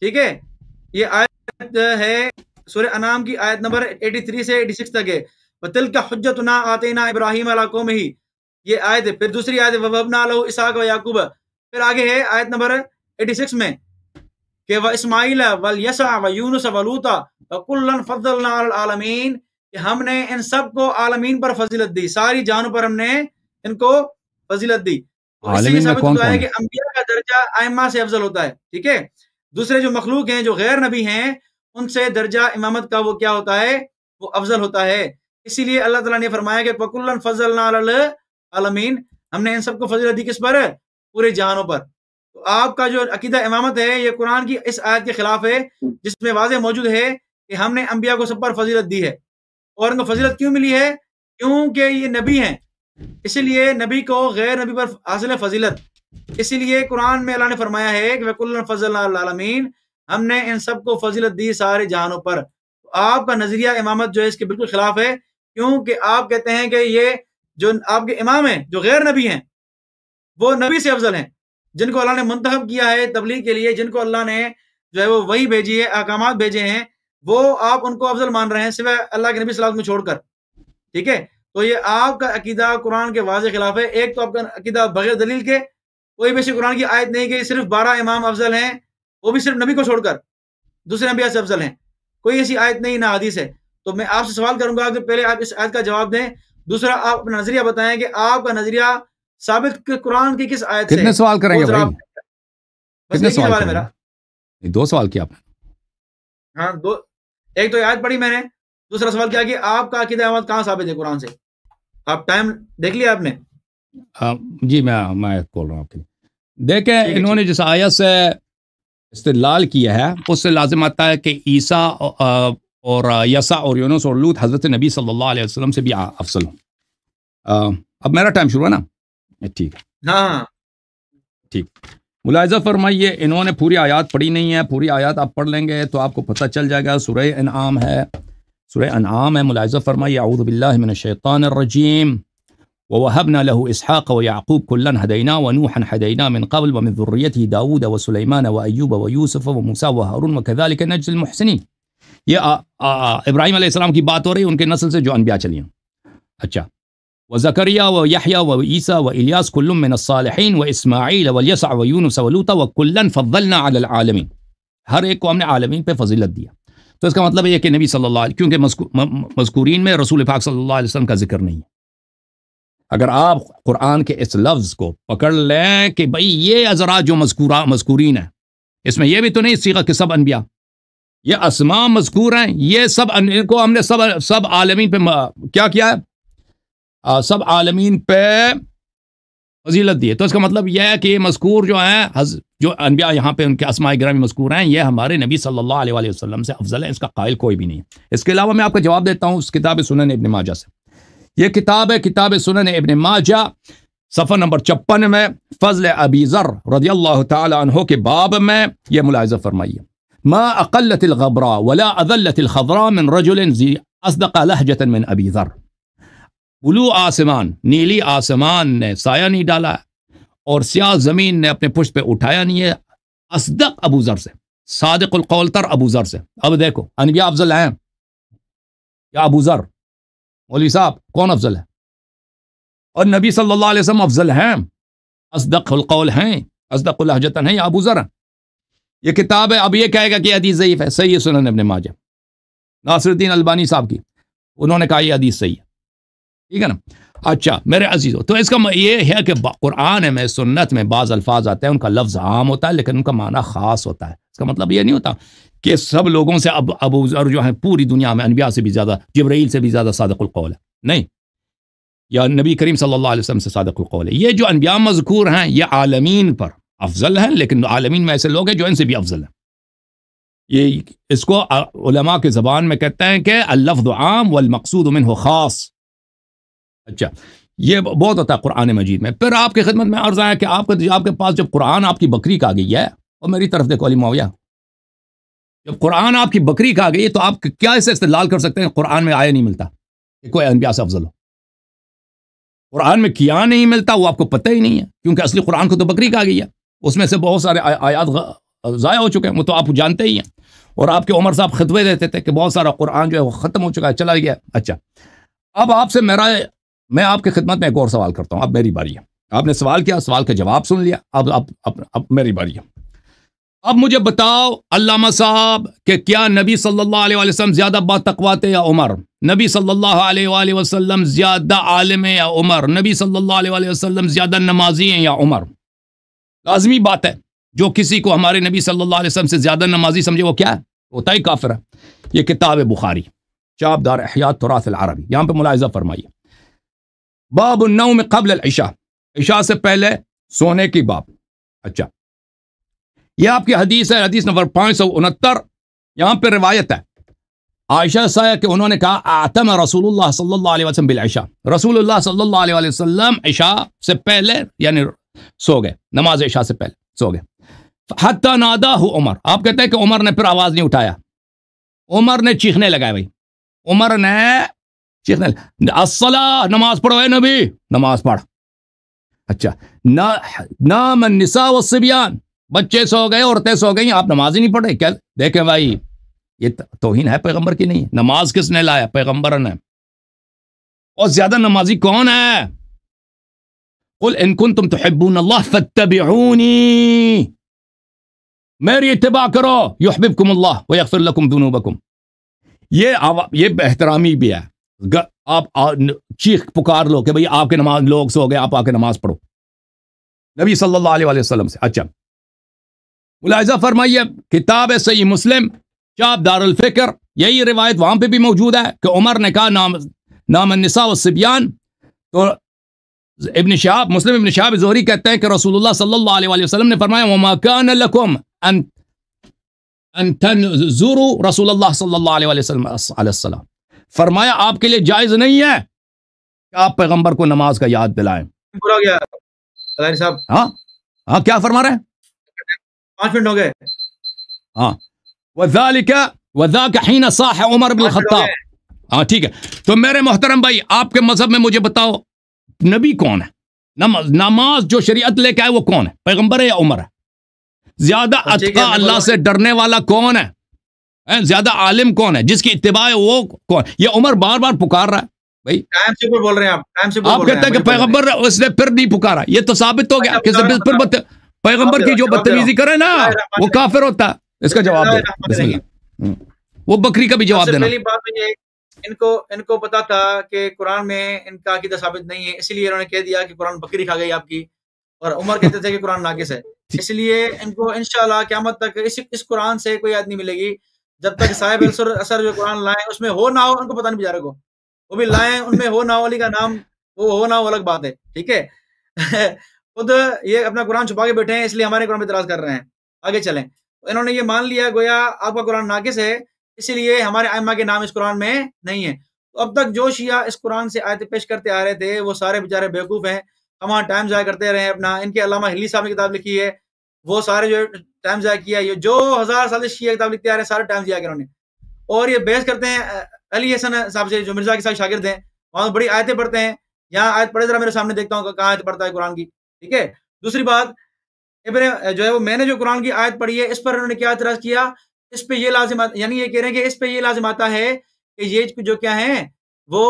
ٹھیک ہے یہ آیت ہے سورہ انام کی آیت نمبر ایٹی تھری سے ایٹی سکس تک ہے تل کا حجت نا آتے ابراہیم علیہ میں ہی یہ ہے پھر دوسری پھر آگے ہے آیت نمبر 86 میں کہ وَالْيَسَعَ وَيُونُسَ وَلُوتَ فَضَّلْنَا الْعَالَمِينَ کہ ہم نے ان سب کو عالمین پر فضیلت دی ساری جانو پر ہم نے ان کو فضیلت دی کون کون ہے افضل ہوتا ہے ٹھیک ہے دوسرے جو مخلوق ہیں جو غیر نبی ہیں ان سے درجہ امامت کا وہ کیا ہوتا ہے وہ افضل ہوتا ہے اسی لیے اللہ تعالیٰ نے فرمایا کہ پکل فضل اللہ عالمین ہم نے ان سب کو فضل دی کس پر پورے جہانوں پر تو آپ کا جو عقیدہ امامت ہے یہ قرآن کی اس آیت کے خلاف ہے جس میں واضح موجود ہے کہ ہم نے انبیاء کو سب پر فضیلت دی ہے اور ان کو فضیلت کیوں ملی ہے کیونکہ یہ نبی ہیں اسی لیے نبی کو غیر نبی پر حاصل ہے فضیلت اسی لیے قرآن میں اللہ نے فرمایا ہے کہ وکل فض اللہ عالمین ہم نے ان سب کو فضیلت دی سارے جہانوں پر آپ کا نظریہ امامت جو ہے اس کے بالکل خلاف ہے کیوں کہ آپ کہتے ہیں کہ یہ جو آپ کے امام ہیں جو غیر نبی ہیں وہ نبی سے افضل ہیں جن کو اللہ نے منتخب کیا ہے تبلیغ کے لیے جن کو اللہ نے جو ہے وہ وہی بھیجی ہے احکامات بھیجے ہیں وہ آپ ان کو افضل مان رہے ہیں سوائے اللہ کے نبی صلی اللہ علیہ وسلم چھوڑ کر ٹھیک ہے تو یہ آپ کا عقیدہ قرآن کے واضح خلاف ہے ایک تو آپ کا عقیدہ بغیر دلیل کے کوئی بھی قرآن کی آیت نہیں کہ صرف بارہ امام افضل ہیں وہ بھی صرف نبی کو چھوڑ کر دوسرے نبی سے افضل ہیں کوئی ایسی آیت نہیں نہ حدیث ہے تو میں آپ سے سوال کروں گا کہ پہلے آپ اس آیت کا جواب دیں دوسرا آپ اپنا نظریہ بتائیں کہ آپ کا نظریہ ثابت قرآن کی کس آیت کتنے سے سوال کریں گے بھائی؟ کتنے سوال سوال کریں؟ میرا؟ دو سوال کیا آپ ہاں دو ایک تو آیت پڑھی میں نے دوسرا سوال کیا کہ آپ کا عقیدہ احمد کہاں ثابت ہے قرآن سے آپ ٹائم دیکھ لیا آپ نے جی میں میں بول رہا ہوں آپ کے دیکھیں انہوں نے جس آیت سے استدلال کیا ہے اس سے لازم آتا ہے کہ عیسیٰ اور یسا اور یونس اور لوت حضرت نبی صلی اللہ علیہ وسلم سے بھی افضل ہوں اب میرا ٹائم شروع ہے نا ٹھیک ہاں ٹھیک ملاحظہ فرمائیے انہوں نے پوری آیات پڑھی نہیں ہے پوری آیات آپ پڑھ لیں گے تو آپ کو پتہ چل جائے گا سورہ انعام ہے سورہ انعام ہے ملاحظہ فرمائیے اعوذ باللہ من الشیطان الرجیم وحبن له اسحاق و یعقوب کلن ونوحا ونحن من قبل ومن داود و سلیمان ویوب و یوسف و مسا وزالمحسنی یہ آ, آ, ابراہیم علیہ السلام کی بات ہو رہی ہے ان کے نسل سے جو انبیاء چلی ہیں اچھا و زکریہ و یحییٰ و عیسیٰ و الیاس کلم من الصالحین و اسماعیل و یسع و یونس و لوطا و کلن فضلنا علی العالمین ہر ایک کو ہم نے عالمین پہ فضیلت دیا تو اس کا مطلب یہ کہ نبی صلی اللہ علیہ کیونکہ مذکورین میں رسول پاک صلی اللہ علیہ وسلم کا ذکر نہیں ہے اگر آپ قرآن کے اس لفظ کو پکڑ لیں کہ بھئی یہ اذرا جو مذکورہ مذکورین ہیں اس میں یہ بھی تو نہیں سیکھا کہ سب انبیاء یہ اسما مذکور ہیں یہ سب ان کو ہم نے سب سب عالمین پہ کیا کیا ہے آ, سب عالمین پہ فضیلت دی ہے تو اس کا مطلب یہ ہے کہ یہ مذکور جو ہیں حض... جو انبیاء یہاں پہ ان کے اسماء گرامی مذکور ہیں یہ ہمارے نبی صلی اللہ علیہ وسلم سے افضل ہیں اس کا قائل کوئی بھی نہیں ہے اس کے علاوہ میں آپ کا جواب دیتا ہوں اس کتاب سنن ابن ماجہ سے یہ کتاب ہے کتاب سنن ابن ماجہ صفحہ نمبر چپن میں فضل ابی ذر رضی اللہ تعالی عنہ کے باب میں یہ ملاحظہ فرمائیے ما أقلت الغبراء ولا أذلت الخضراء من من رجل زي ذر بلو آسمان نیلی آسمان نے سایہ نہیں ڈالا اور سیاہ زمین نے اپنے پشت پہ اٹھایا نہیں ہے اصدق ابو ابو ذر ذر سے سے صادق القول تر اب دیکھو انبیاء افضل ہیں یا ابو ذر مولوی صاحب کون افضل ہے اور نبی صلی اللہ علیہ وسلم افضل ہیں ہیں ہیں اصدق اصدق القول الحجتن یا ابو ذر ہیں یہ کتاب ہے اب یہ کہے گا کہ حدیث ضعیف ہے صحیح ہے سنن ابن ماجہ ناصر الدین البانی صاحب کی انہوں نے کہا یہ حدیث صحیح ہے ٹھیک ہے نا اچھا میرے عزیز ہو تو اس کا یہ ہے کہ قرآن میں سنت میں بعض الفاظ آتے ہیں ان کا لفظ عام ہوتا ہے لیکن ان کا معنی خاص ہوتا ہے اس کا مطلب یہ نہیں ہوتا کہ سب لوگوں سے اب ابو ذر جو ہیں پوری دنیا میں انبیاء سے بھی زیادہ جبرائیل سے بھی زیادہ صادق القول ہے نہیں یا نبی کریم صلی اللہ علیہ وسلم سے صادق القول ہے یہ جو انبیاء مذکور ہیں یہ عالمین پر افضل ہیں لیکن عالمین میں ایسے لوگ ہیں جو ان سے بھی افضل ہیں یہ اس کو علماء کے زبان میں کہتے ہیں کہ اللفظ عام والمقصود منہ خاص اچھا یہ بہت ہوتا ہے قرآن مجید میں پھر آپ کی خدمت میں عرض آیا کہ آپ کے آپ کے پاس جب قرآن آپ کی بکری کا آ گئی ہے اور میری طرف دیکھو علی معاویہ جب قرآن آپ کی بکری کا آ گئی تو آپ کیا اسے استدلال کر سکتے ہیں قرآن میں آیا نہیں ملتا کہ کوئی انبیاء سے افضل ہو قرآن میں کیا نہیں ملتا وہ آپ کو پتہ ہی نہیں ہے کیونکہ اصلی قرآن کو تو بکری کا آ گئی ہے اس میں سے بہت سارے آیات ضائع ہو چکے ہیں وہ تو آپ جانتے ہی ہیں اور آپ کے عمر صاحب خطبے دیتے تھے کہ بہت سارا قرآن جو ہے وہ ختم ہو چکا ہے چلا گیا اچھا اب آپ سے میرا میں آپ کی خدمت میں ایک اور سوال کرتا ہوں اب میری باری ہے آپ نے سوال کیا سوال کا جواب سن لیا اب اب اب اب میری باری ہے اب مجھے بتاؤ علامہ صاحب کہ کیا نبی صلی اللہ علیہ وسلم زیادہ با تھے یا عمر نبی صلی اللہ علیہ وسلم زیادہ عالم ہے یا عمر نبی صلی اللہ علیہ وسلم زیادہ نمازی ہیں یا عمر لازمی بات ہے جو کسی کو ہمارے نبی صلی اللہ علیہ وسلم سے زیادہ نمازی سمجھے وہ کیا ہے ہوتا ہی کافر ہے یہ کتاب بخاری چاب دار احیات تراث العربی یہاں پہ ملاحظہ فرمائیے باب النوم قبل العشاء عشاء سے پہلے سونے کی باب اچھا یہ آپ کی حدیث ہے حدیث نمبر پانچ سو انہتر یہاں پہ روایت ہے عائشہ کہ انہوں نے کہا آتم رسول اللہ صلی اللہ علیہ وسلم بل رسول اللہ صلی اللہ علیہ وسلم عشاء سے پہلے یعنی سو گئے نماز عشاء سے پہلے سو گئے حتی نادا ہو عمر آپ کہتے ہیں کہ عمر نے پھر آواز نہیں اٹھایا عمر نے چیخنے لگائے بھائی عمر نے چیخنے اصلا نماز پڑھو اے نبی نماز پڑھ اچھا نام نسا وسبیان بچے سو گئے عورتیں سو گئیں آپ نماز ہی نہیں پڑھے کیا دیکھیں بھائی یہ توہین ہے پیغمبر کی نہیں نماز کس نے لایا پیغمبر نے اور زیادہ نمازی کون ہے قل ان کنتم تحبون اللہ فاتبعونی میری اتباع کرو یحببکم اللہ ویغفر لکم یہ یہ احترامی بھی ہے آپ چیخ پکار لو کہ بھئی آپ کے نماز لوگ سو گئے آپ آ کے نماز پڑھو نبی صلی اللہ علیہ وسلم سے اچھا ملاحظہ فرمائیے کتاب صحیح مسلم چاپ دار الفکر یہی روایت وہاں پہ بھی موجود ہے کہ عمر نے کہا نام نام النساء والسبیان تو ابن شاہ مسلم ابن شاہ زہری کہتے ہیں کہ رسول اللہ صلی اللہ علیہ وسلم نے فرمایا وما كان لکم ان ان تنظروا رسول اللہ صلی اللہ علیہ وسلم علیہ السلام فرمایا آپ کے لیے جائز نہیں ہے کہ آپ پیغمبر کو نماز کا یاد دلائیں پورا گیا ادانی صاحب ہاں ہاں کیا فرما رہے ہیں پانچ منٹ ہو گئے ہاں وذالک وذاک حین صاح عمر بن الخطاب ہاں ٹھیک ہے تو میرے محترم بھائی آپ کے مذہب میں مجھے بتاؤ نبی کون ہے نماز نماز جو شریعت لے کے آئے وہ کون ہے پیغمبر ہے یا عمر ہے زیادہ اتقا اللہ سے ڈرنے والا کون ہے زیادہ عالم کون ہے جس کی اتباع ہے وہ کون یہ عمر بار بار پکار رہا ہے بھائی ٹائم سے بول رہے ہیں آپ آپ کہتے ہیں کہ پیغمبر اس نے پھر نہیں پکارا یہ تو ثابت ہو گیا پھر پیغمبر کی جو بدتمیزی کرے نا وہ کافر ہوتا ہے اس کا جواب دے وہ بکری کا بھی جواب دینا ان کو ان کو پتا تھا کہ قرآن میں ان کا عقیدہ ثابت نہیں ہے اسی لیے انہوں نے کہہ دیا کہ قرآن بکری کھا گئی آپ کی اور عمر کہتے تھے کہ قرآن ناقص ہے اس لیے ان کو ان شاء اللہ قیامت تک اس قرآن سے کوئی یاد نہیں ملے گی جب تک صاحب اثر جو قرآن لائیں اس میں ہو نہ ہو ان کو پتا نہیں بیچارے کو وہ بھی لائیں ان میں ہو نہ ہو علی کا نام وہ ہو نہ ہو الگ بات ہے ٹھیک ہے خود یہ اپنا قرآن چھپا کے بیٹھے ہیں اس لیے ہمارے قرآن میں اعتراض کر رہے ہیں آگے چلیں انہوں نے یہ مان لیا گویا آپ کا قرآن ناقص ہے اس لیے ہمارے آئمہ کے نام اس قرآن میں نہیں ہے تو اب تک جو شیعہ اس قرآن سے آیت پیش کرتے آ رہے تھے وہ سارے بیچارے بیوقوف ہیں ہم وہاں ٹائم ضائع کرتے رہے ہیں اپنا ان کے علامہ ہلی صاحب نے کتاب لکھی ہے وہ سارے جو ٹائم ضائع کیا ہے جو ہزار سال سے شیعہ کتاب لکھتے آ رہے ہیں سارے ٹائم ضائع کر انہوں نے اور یہ بحث کرتے ہیں علی حسن صاحب سے جو مرزا کے ساتھ شاگرد ہیں وہاں بڑی آیتیں پڑھتے ہیں یہاں آیت پڑھے ذرا میرے سامنے دیکھتا ہوں کہاں آیت پڑھتا ہے قرآن کی ٹھیک ہے دوسری بات جو ہے وہ میں نے جو قرآن کی آیت پڑھی ہے اس پر انہوں نے کیا اعتراض کیا اس پہ یہ لازم آتا یعنی یہ کہہ رہے ہیں کہ اس پہ یہ لازم آتا ہے کہ یہ جو کیا ہیں وہ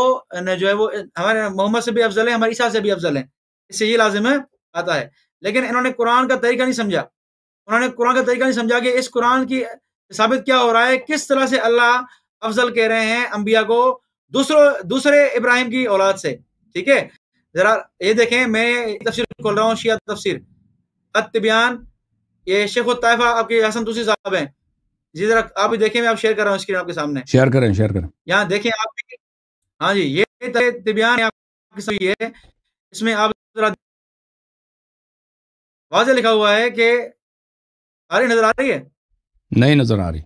جو ہے وہ ہمارے محمد سے بھی افضل ہے ہمارے عیسیٰ سے بھی افضل ہے اس سے یہ لازم آتا ہے لیکن انہوں نے قرآن کا طریقہ نہیں سمجھا انہوں نے قرآن کا طریقہ نہیں سمجھا کہ اس قرآن کی ثابت کیا ہو رہا ہے کس طرح سے اللہ افضل کہہ رہے ہیں انبیاء کو دوسروں دوسرے ابراہیم کی اولاد سے ٹھیک ہے ذرا یہ دیکھیں میں تفسیر کھول رہا ہوں شیعہ تفسیر اتبیان یہ شیخ الطائفہ آپ کے حسن دوسری صاحب ہیں جی ذرا آپ دیکھیں میں آپ شیئر کر رہا ہوں اسکرین آپ کے سامنے شیئر کریں شیئر کریں یہاں دیکھیں آپ ہاں جی یہ طبیان ہے اس میں آپ ذرا واضح لکھا ہوا ہے کہ آ رہی نظر آ رہی ہے نہیں نظر آ رہی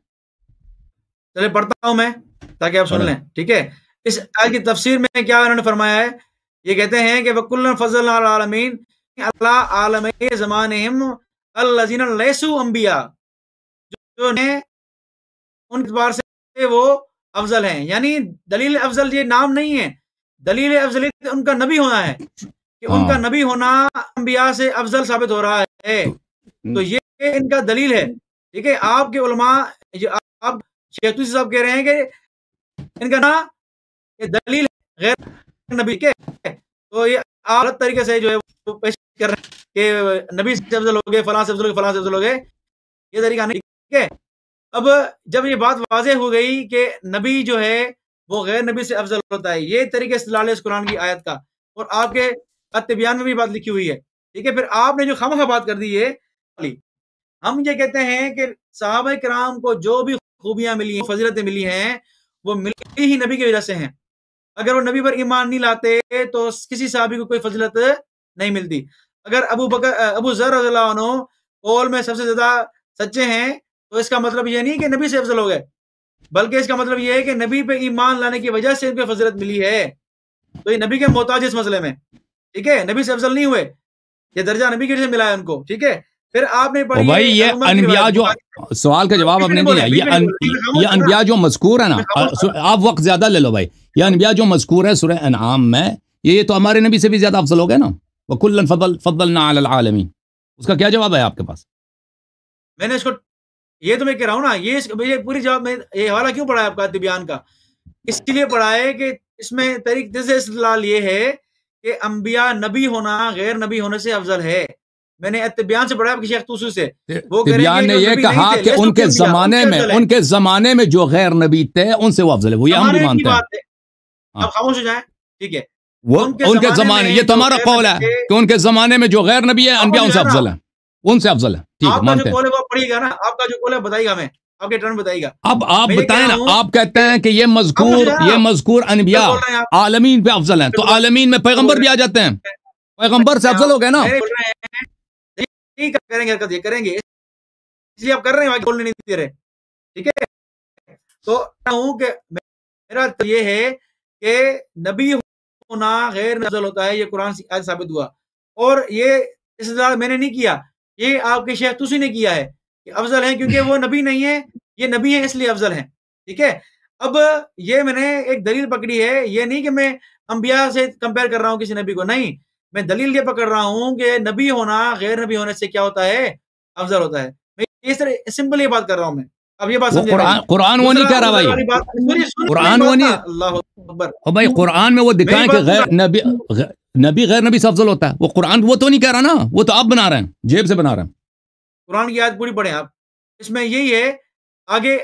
چلے پڑھتا ہوں میں تاکہ آپ سن لیں ٹھیک ہے اس آیت کی تفسیر میں کیا انہوں نے فرمایا ہے یہ کہتے ہیں کہ وکل فضل العالمین اللہ عالم زمان الذین لیسو انبیاء جو نے ان اعتبار سے وہ افضل ہیں یعنی دلیل افضل یہ نام نہیں ہے دلیل افضل ان کا نبی ہونا ہے کہ ان کا ہاں۔ نبی ہونا انبیاء سے افضل ثابت ہو رہا ہے تو یہ ان کا دلیل ہے ٹھیک ہے آپ کے علماء جو آپ شیخوسی صاحب کہہ رہے ہیں کہ ان کا نام یہ دلیل غیر نبی کے تو یہ غلط طریقے سے جو ہے وہ پیش کر رہے ہیں کہ نبی سے افضل ہو گئے فلاں سے افضل ہو گئے فلاں سے افضل ہو گئے یہ طریقہ نہیں ٹھیک ہے اب جب یہ بات واضح ہو گئی کہ نبی جو ہے وہ غیر نبی سے افضل ہوتا ہے یہ طریقہ قرآن کی آیت کا اور آپ کے بیان میں بھی بات لکھی ہوئی ہے ٹھیک ہے پھر آپ نے جو خم بات کر دی ہے ہم یہ کہتے ہیں کہ صحابہ کرام کو جو بھی خوبیاں ملی ہیں فضلتیں ملی ہیں وہ ملی ہی نبی کی وجہ سے ہیں اگر وہ نبی پر ایمان نہیں لاتے تو کسی صحابی کو کوئی فضلت نہیں ملتی اگر ابو بکر ابو اللہ عنہ قول میں سب سے زیادہ سچے ہیں تو اس کا مطلب یہ نہیں کہ نبی سے افضل ہو گئے بلکہ اس کا مطلب یہ ہے کہ نبی پہ ایمان لانے کی وجہ سے ان کو فضلت ملی ہے تو یہ نبی کے محتاج اس مسئلے میں ٹھیک ہے نبی سے افضل نہیں ہوئے یہ درجہ نبی کے سے ملا ہے ان کو ٹھیک ہے پھر آپ نے بھائی یہ انبیاء جو سوال کا جواب آپ نے دیا یہ انبیاء جو مذکور ہے نا آپ وقت زیادہ لے لو بھائی یہ انبیاء جو مذکور ہے سورہ انعام میں یہ تو ہمارے نبی سے بھی زیادہ افضل ہو گئے نا وَكُلَّن فضل فضلنا عَلَى الْعَالَمِينَ اس کا کیا جواب ہے آپ کے پاس میں نے اس کو یہ تو میں کہہ رہا ہوں نا یہ پوری جواب میں یہ حوالہ کیوں پڑھا ہے آپ کا تبیان کا اس لیے پڑھا ہے کہ اس میں طریق دس استدلال یہ ہے کہ انبیاء نبی ہونا غیر نبی ہونے سے افضل ہے میں نے اتبیان سے پڑھا آپ کی شیخ توسو سے وہ تبیان نے یہ کہا کہ ان کے زمانے میں ان کے زمانے میں جو غیر نبی تھے ان سے وہ افضل ہے وہ یہ ہم بھی مانتے ہیں ہاں۔ آپ خاموش ہو جائیں ٹھیک ہے ان کے زمانے یہ تمہارا قول ہے کہ ان کے زمانے میں جو غیر نبی ہے انبیاء ان سے افضل ہیں سے افضل افضل ہے اب آپ مطلب آپ بتائیں کہتے ہیں ہیں کہ یہ یہ مذکور مذکور انبیاء عالمین پہ تو عالمین میں پیغمبر پیغمبر بھی آ جاتے ہیں سے افضل ہو گئے نا کریں گے یہ ہے کہ نبی ہونا غیر نزل ہوتا ہے یہ قرآن سے ثابت ہوا اور یہ اس میں نے نہیں کیا یہ آپ کے شیخ توسی نے کیا ہے کہ افضل ہیں کیونکہ وہ نبی نہیں ہے یہ نبی ہیں اس لیے افضل ہیں ٹھیک ہے اب یہ میں نے ایک دلیل پکڑی ہے یہ نہیں کہ میں انبیاء سے کمپیئر کر رہا ہوں کسی نبی کو نہیں میں دلیل یہ پکڑ رہا ہوں کہ نبی ہونا غیر نبی ہونے سے کیا ہوتا ہے افضل ہوتا ہے میں اس طرح سمپل یہ بات کر رہا ہوں میں اب یہ بات قرآن وہ نہیں کہہ رہا بھائی قرآن وہ نہیں اللہ بھائی قرآن میں وہ دکھائیں کہ غیر نبی نبی غیر نبی سے افضل ہوتا ہے وہ قرآن وہ تو نہیں کہہ رہا نا وہ تو آپ بنا رہے ہیں جیب سے بنا رہے ہیں قرآن کی یاد پوری پڑے آپ اس میں یہی ہے آگے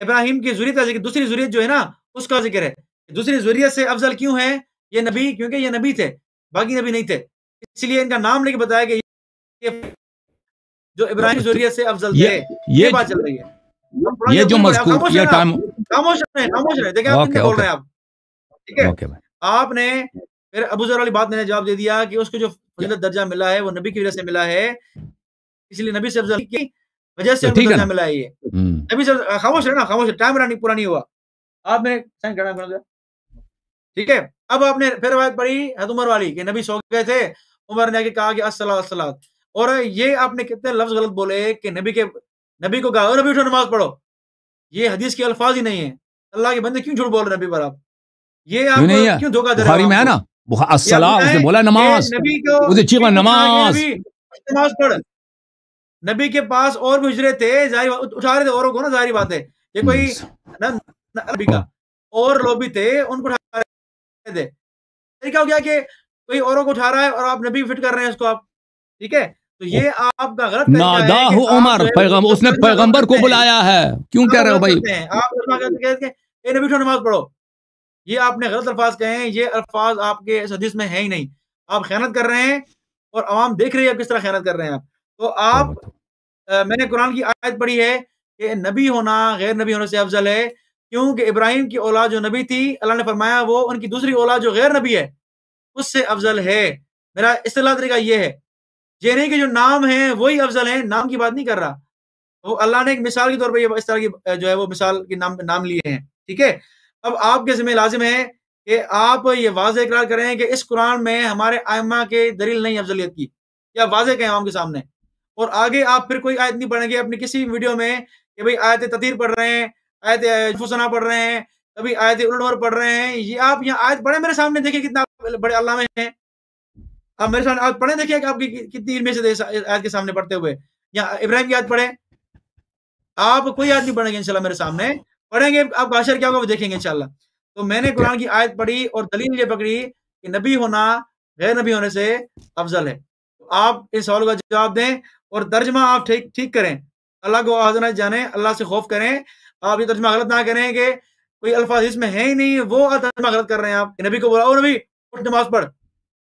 ابراہیم کی ضروریت دوسری ضروریت جو ہے نا اس کا ذکر ہے دوسری ضروریت سے افضل کیوں ہے یہ نبی کیونکہ یہ نبی تھے باقی نبی نہیں تھے اس لیے ان کا نام لے کے بتایا کہ جو ابراہیم ضروریت سے افضل تھے یہ بات چل رہی ہے یہ جو مذکور یہ ٹائم خاموش رہے خاموش رہے دیکھیں آپ کتنے بول رہے ہیں آپ ٹھیک ہے آپ نے پھر ابو ذر علی بات نے جواب دے دیا کہ اس کو جو فضلت درجہ ملا ہے وہ نبی کی وجہ سے ملا ہے اس لیے نبی صلی اللہ کی وجہ سے درجہ ملا ہے یہ نبی سے خاموش رہے نا خاموش ٹائم رہا پورا نہیں ہوا آپ نے سائن کرنا کرنا دیا ٹھیک ہے اب آپ نے پھر روایت پڑھی حد عمر والی کہ نبی سو گئے تھے عمر نے کہا کہ السلام السلام اور یہ آپ نے کتنے لفظ غلط بولے کہ نبی کے نبی کو کہا نبی اٹھو نماز پڑھو یہ حدیث کے الفاظ ہی نہیں ہیں اللہ کے بندے کیوں جھوٹ بول رہے نبی پر آپ یہ آپ کیوں دھوکا دے رہے ہیں السلام اس نے بولا نماز اسے چیخا نماز نماز پڑھ نبی کے پاس اور بھی حجرے تھے ظاہر اٹھا رہے تھے اوروں کو نا ظاہری بات ہے یہ کوئی نبی کا اور لوگ بھی تھے ان کو اٹھا رہے تھے طریقہ ہو گیا کہ کوئی اوروں کو اٹھا رہا ہے اور آپ نبی فٹ کر رہے ہیں اس کو آپ ٹھیک ہے یہ آپ کا پیغمبر کو بلایا ہے آپ نے غلط الفاظ کہے ہیں یہ الفاظ آپ کے حدیث میں ہیں ہی نہیں آپ خیانت کر رہے ہیں اور عوام دیکھ رہی ہے کس طرح خیانت کر رہے ہیں آپ تو آپ میں نے قرآن کی آیت پڑھی ہے کہ نبی ہونا غیر نبی ہونے سے افضل ہے کیونکہ ابراہیم کی اولاد جو نبی تھی اللہ نے فرمایا وہ ان کی دوسری اولاد جو غیر نبی ہے اس سے افضل ہے میرا اصطلاح طریقہ یہ ہے یہ نہیں کہ جو نام ہے وہی افضل ہیں نام کی بات نہیں کر رہا وہ اللہ نے ایک مثال کے طور پہ اس طرح کی جو ہے وہ مثال کے نام نام لیے ہیں ٹھیک ہے اب آپ کے ذمہ لازم ہے کہ آپ یہ واضح اقرار کریں کہ اس قرآن میں ہمارے آئمہ کے دلیل نہیں افضلیت کی یا واضح کہیں عوام کے سامنے اور آگے آپ پھر کوئی آیت نہیں پڑھیں گے اپنی کسی ویڈیو میں کہ بھائی آیت تطیر پڑھ رہے ہیں آیت فسنا پڑھ رہے ہیں کبھی آیت الڈور پڑھ رہے ہیں یہ آپ یہاں آیت پڑھیں میرے سامنے دیکھیں کتنا بڑے علامے ہیں آپ میرے سامنے آپ پڑھیں کہ آپ کی کتنی آیت کے سامنے پڑھتے ہوئے یا ابراہیم کی یاد پڑھیں آپ کوئی یاد نہیں پڑھیں گے انشاءاللہ میرے سامنے پڑھیں گے آپ کا کیا ہوگا وہ دیکھیں گے انشاءاللہ تو میں نے قرآن کی آیت پڑھی اور دلیل یہ پکڑی کہ نبی ہونا غیر نبی ہونے سے افضل ہے آپ اس سوال کا جواب دیں اور ترجمہ آپ ٹھیک کریں اللہ کو آزنہ جانے اللہ سے خوف کریں آپ یہ ترجمہ غلط نہ کریں کہ کوئی الفاظ اس میں ہے ہی نہیں وہ ترجمہ غلط کر رہے ہیں آپ نبی کو بولا اور نبی اٹھ نماز پڑھ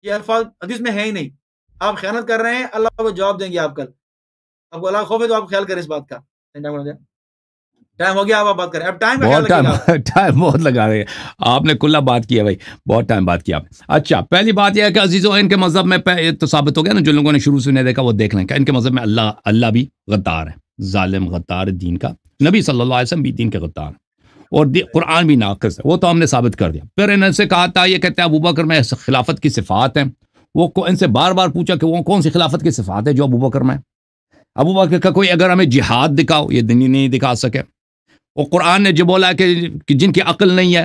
یہ الفاظ حدیث میں ہیں ہی نہیں آپ خیانت کر رہے ہیں اللہ کو جواب دیں گے آپ کل آپ کو اللہ خوف ہے تو آپ خیال کریں اس بات کا ٹائم ہو گیا آپ بات کریں اب ٹائم بہت ٹائم ٹائم بہت لگا رہے ہیں آپ نے کلا بات کیا بھائی بہت ٹائم بات کیا اچھا پہلی بات یہ ہے کہ عزیز و ان کے مذہب میں تو ثابت ہو گیا نا جو لوگوں نے شروع سے نہیں دیکھا وہ دیکھ لیں کہ ان کے مذہب میں اللہ اللہ بھی غدار ہے ظالم غدار دین کا نبی صلی اللہ علیہ وسلم بھی دین کے غدار ہیں اور قرآن بھی ناقص ہے وہ تو ہم نے ثابت کر دیا پھر ان سے کہا تھا یہ کہتے ہیں ابو بکر میں خلافت کی صفات ہیں وہ ان سے بار بار پوچھا کہ وہ کون سی خلافت کی صفات ہے جو ابو بکر میں ابو بکر کا کوئی اگر ہمیں جہاد دکھاؤ یہ دنی نہیں دکھا سکے اور قرآن نے جو بولا کہ جن کی عقل نہیں ہے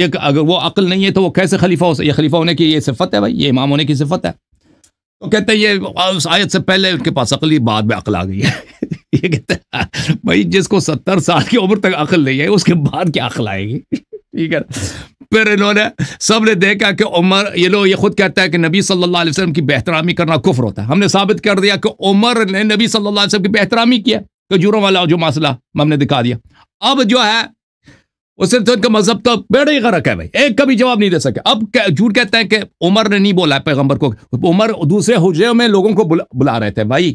یہ اگر وہ عقل نہیں ہے تو وہ کیسے خلیفہ ہو یہ خلیفہ ہونے کی یہ صفت ہے بھائی یہ امام ہونے کی صفت ہے تو کہتے ہیں یہ اس آیت سے پہلے ان کے پاس عقلی بعد میں عقل آ گئی ہے یہ کہتا ہے بھائی جس کو ستر سال کی عمر تک عقل نہیں ہے اس کے بعد کیا عقل آئے گی ٹھیک ہے پھر انہوں نے سب نے دیکھا کہ عمر یہ لوگ یہ خود کہتا ہے کہ نبی صلی اللہ علیہ وسلم کی بہترامی کرنا کفر ہوتا ہے ہم نے ثابت کر دیا کہ عمر نے نبی صلی اللہ علیہ وسلم کی بہترامی کیا کجوروں والا جو مسئلہ ہم نے دکھا دیا اب جو ہے اس نے تو ان کا مذہب تو بیڑے ہی غرق ہے بھائی ایک کبھی جواب نہیں دے سکے اب جھوٹ کہتے ہیں کہ عمر نے نہیں بولا پیغمبر کو عمر دوسرے حجرے میں لوگوں کو بلا رہے تھے بھائی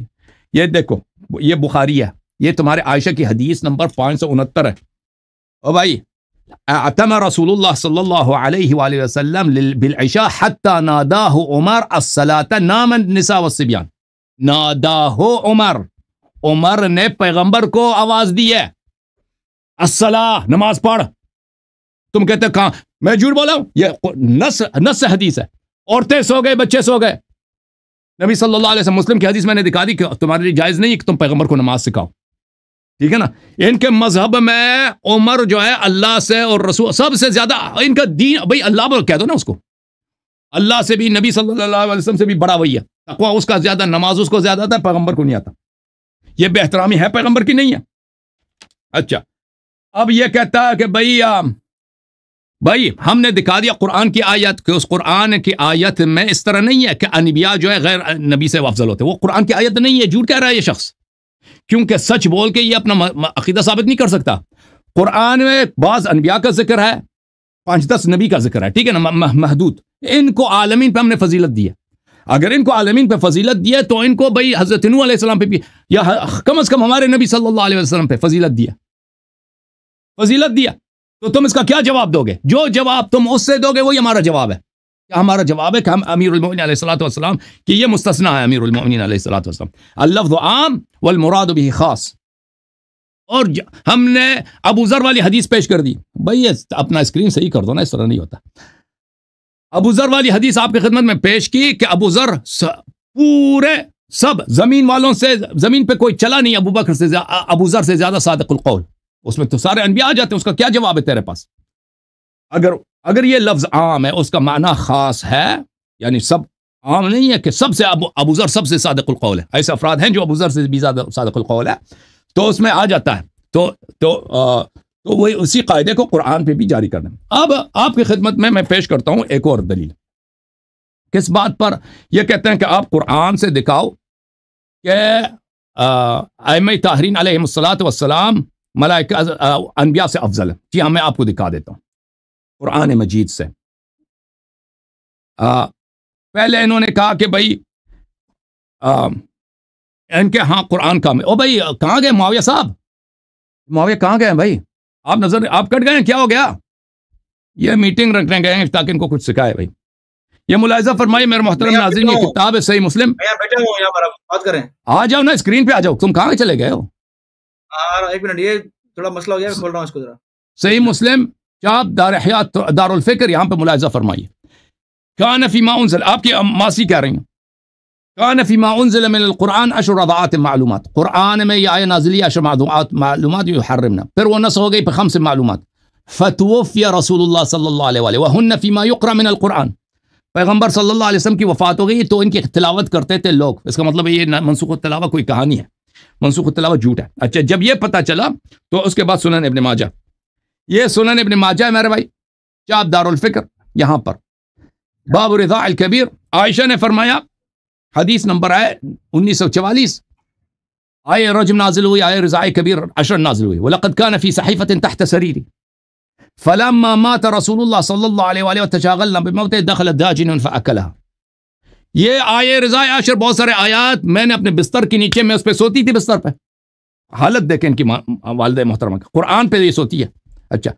یہ دیکھو یہ بخاری ہے یہ تمہارے عائشہ کی حدیث نمبر پانچ سو انہتر ہے او بھائی اعتم رسول اللہ صلی اللہ علیہ وآلہ وسلم بالعشاء حتی ناداہ عمر الصلاة نام النساء عمر عمر نے پیغمبر کو آواز دی ہے الصلاة نماز پڑھ تم کہتے کہاں میں جھوٹ بولا ہوں یہ حدیث ہے عورتیں سو گئے بچے سو گئے نبی صلی اللہ علیہ وسلم مسلم کی حدیث میں نے دکھا دی کہ تمہارے لیے جائز نہیں کہ تم پیغمبر کو نماز سکھاؤ ٹھیک ہے نا ان کے مذہب میں عمر جو ہے اللہ سے اور رسول سب سے زیادہ ان کا دین بھائی اللہ کہہ دو نا اس کو اللہ سے بھی نبی صلی اللہ علیہ وسلم سے بھی بڑا وہی ہے تقوا اس کا زیادہ نماز اس کو زیادہ آتا ہے پیغمبر کو نہیں آتا یہ بے احترامی ہے پیغمبر کی نہیں ہے اچھا اب یہ کہتا ہے کہ بھائی بھائی ہم نے دکھا دیا قرآن کی آیت کہ اس قرآن کی آیت میں اس طرح نہیں ہے کہ انبیاء جو ہے غیر نبی سے افضل ہوتے وہ قرآن کی آیت نہیں ہے جھوٹ کہہ رہا ہے یہ شخص کیونکہ سچ بول کے یہ اپنا عقیدہ ثابت نہیں کر سکتا قرآن میں بعض انبیاء کا ذکر ہے پانچ دس نبی کا ذکر ہے ٹھیک ہے نا محدود ان کو عالمین پہ ہم نے فضیلت دیا اگر ان کو عالمین پہ فضیلت دیا تو ان کو بھائی حضرت نو علیہ السلام پہ بھی یا کم از کم ہمارے نبی صلی اللہ علیہ وسلم پہ فضیلت دیا فضیلت دیا تو تم اس کا کیا جواب دو گے جو جواب تم اس سے دو گے وہی ہمارا جواب ہے کیا ہمارا جواب ہے کہ ہم امیر عموعین علیہ صلاح والسلام کہ یہ مستثنا ہے امیر علمین علیہ اللہ وسلم اللہ عام والمراد مراد بھی خاص اور ہم نے ابو ذر والی حدیث پیش کر دی بھائی اپنا اسکرین صحیح کر دو نا اس طرح نہیں ہوتا ابو ذر والی حدیث آپ کی خدمت میں پیش کی کہ ابو ذر پورے سب زمین والوں سے زمین پہ کوئی چلا نہیں ابو بکر سے ابو ذر سے زیادہ صادق القول اس میں تو سارے انبیاء آ جاتے ہیں اس کا کیا جواب ہے تیرے پاس اگر اگر یہ لفظ عام ہے اس کا معنی خاص ہے یعنی سب عام نہیں ہے کہ سب سے ابو ذر سب سے صادق القول ہے ایسے افراد ہیں جو ابو ذر سے بھی زیادہ صادق القول ہے تو اس میں آ جاتا ہے تو تو آ, تو وہی اسی قاعدے کو قرآن پہ بھی جاری کرنا اب آپ کی خدمت میں میں پیش کرتا ہوں ایک اور دلیل کس بات پر یہ کہتے ہیں کہ آپ قرآن سے دکھاؤ کہ ایم تاہرین علیہ السلاۃ وسلام ملائکہ انبیاء سے افضل ہے جی ہاں میں آپ کو دکھا دیتا ہوں قرآن مجید سے پہلے انہوں نے کہا کہ بھائی ان کے ہاں قرآن کام ہے او بھائی کہاں گئے معاویہ صاحب معاویہ کہاں گئے ہیں بھائی آپ نظر آپ کٹ گئے ہیں کیا ہو گیا یہ میٹنگ رکھنے گئے ہیں تاکہ ان کو کچھ سکھائے بھائی یہ ملاحظہ فرمائیے میرے محترم ناظرین یہ کتاب ہے صحیح مسلم آ جاؤ نا اسکرین پہ آ جاؤ تم کہاں چلے گئے ہو صحیح مسلم کیا آپ دار الفکر یہاں پہ ملاحظہ فرمائیے ما انزل آپ کی ماسی کہہ رہی ہیں ما انزل من القرآن اشر نفیمہ معلومات قرآن میں یہ آئے نازلی اشر معلومات معلومات فتوفی رسول اللہ صلی اللہ علیہ وآلہ وہن فی ما ون من القرآن پیغمبر صلی اللہ علیہ وسلم کی وفات ہو گئی تو ان کی تلاوت کرتے تھے لوگ اس کا مطلب یہ منسوخ و کوئی کہانی ہے منسوخ جھوٹ ہے اچھا جب یہ پتہ چلا تو اس کے بعد سنن سنن ابن ابن ماجہ ماجہ یہ ہے میرے بھائی چاپ دار الفکر یہاں پر باب رضا الکبیر عائشہ نے فرمایا حدیث نمبر آئے آئے آئے انیس سو چوالیس رجم نازل نازل ہوئی ہوئی کبیر وَلَقَدْ كَانَ فِي صَحِفَةٍ یہ آئے رضا رضاشر بہت سارے آیات میں نے اپنے بستر کے نیچے میں اس پہ سوتی تھی بستر پہ حالت دیکھیں ان کی والدہ محترمہ کا قرآن پہ یہ سوتی ہے اچھا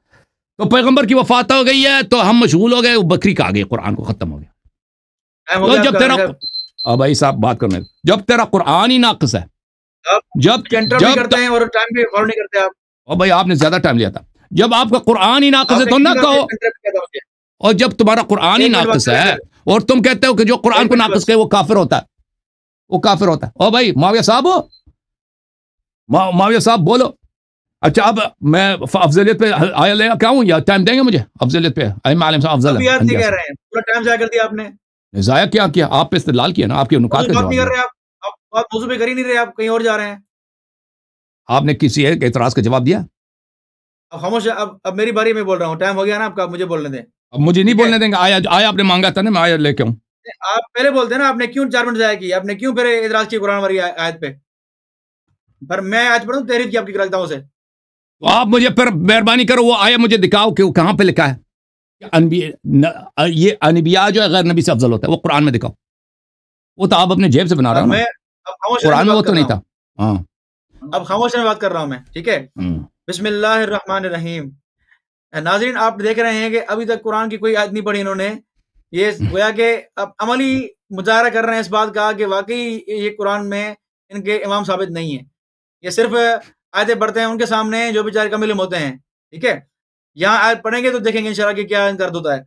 تو پیغمبر کی وفات ہو گئی ہے تو ہم مشغول ہو گئے وہ بکری کا آگے قرآن کو ختم ہو گیا جب تیرا بھائی صاحب بات کرنے جب تیرا قرآن ہی ناقص ہے جب آپ نے زیادہ ٹائم لیا تھا جب آپ کا قرآن ہی ناقص ہے تو نہ کہو اور جب تمہارا قرآن ہی ناقص ہے اور تم کہتے ہو کہ جو قرآن کو ناقص کہے وہ کافر ہوتا ہے وہ کافر ہوتا ہے او بھائی معاویہ صاحب ہو معاویہ صاحب بولو اچھا اب میں افضلیت پہ آیا لے کیا ہوں یا ٹائم دیں گے مجھے افضلیت پہ ایم عالم صاحب افضل ہے ضائع کیا کیا آپ پہ استدلال کیا نا آپ کے نکات کے جواب نہیں کر رہے آپ آپ موضوع پہ کر ہی نہیں رہے آپ کہیں اور جا رہے ہیں آپ نے کسی ایک اعتراض کا جواب دیا اب خاموش ہے اب اب میری باری میں بول رہا ہوں ٹائم ہو گیا نا آپ کا مجھے بولنے دیں اب مجھے نہیں بولنے دیں گے آیا آیا آپ نے مانگا تھا نا میں آیا لے کے ہوں آپ پہلے بولتے ہیں نا آپ نے کیوں چار منٹ ضائع کی آپ نے کیوں پھر اعتراض کی قرآن والی آیت پہ پر میں آج پڑھوں تحریر کی آپ کی کراکتاؤں سے تو آپ مجھے پھر مہربانی کرو وہ آیا مجھے دکھاؤ کہ وہ کہاں پہ لکھا ہے یہ انبیاء جو ہے غیر نبی سے افضل ہوتا ہے وہ قرآن میں دکھاؤ وہ تو آپ اپنے جیب سے بنا رہا ہوں قرآن میں وہ تو نہیں تھا ہاں۔ اب خاموش میں بات کر رہا ہوں میں ٹھیک ہے بسم اللہ الرحمن الرحیم ناظرین آپ دیکھ رہے ہیں کہ ابھی تک قرآن کی کوئی آیت نہیں پڑھی انہوں نے یہ گویا کہ اب عملی مظاہرہ کر رہے ہیں اس بات کا کہ واقعی یہ قرآن میں ان کے امام ثابت نہیں ہے یہ صرف آیتیں پڑھتے ہیں ان کے سامنے جو بے چارے کمل ہوتے ہیں ٹھیک ہے یہاں آیت پڑھیں گے تو دیکھیں گے ان شاء اللہ کہ کیا درد ہوتا ہے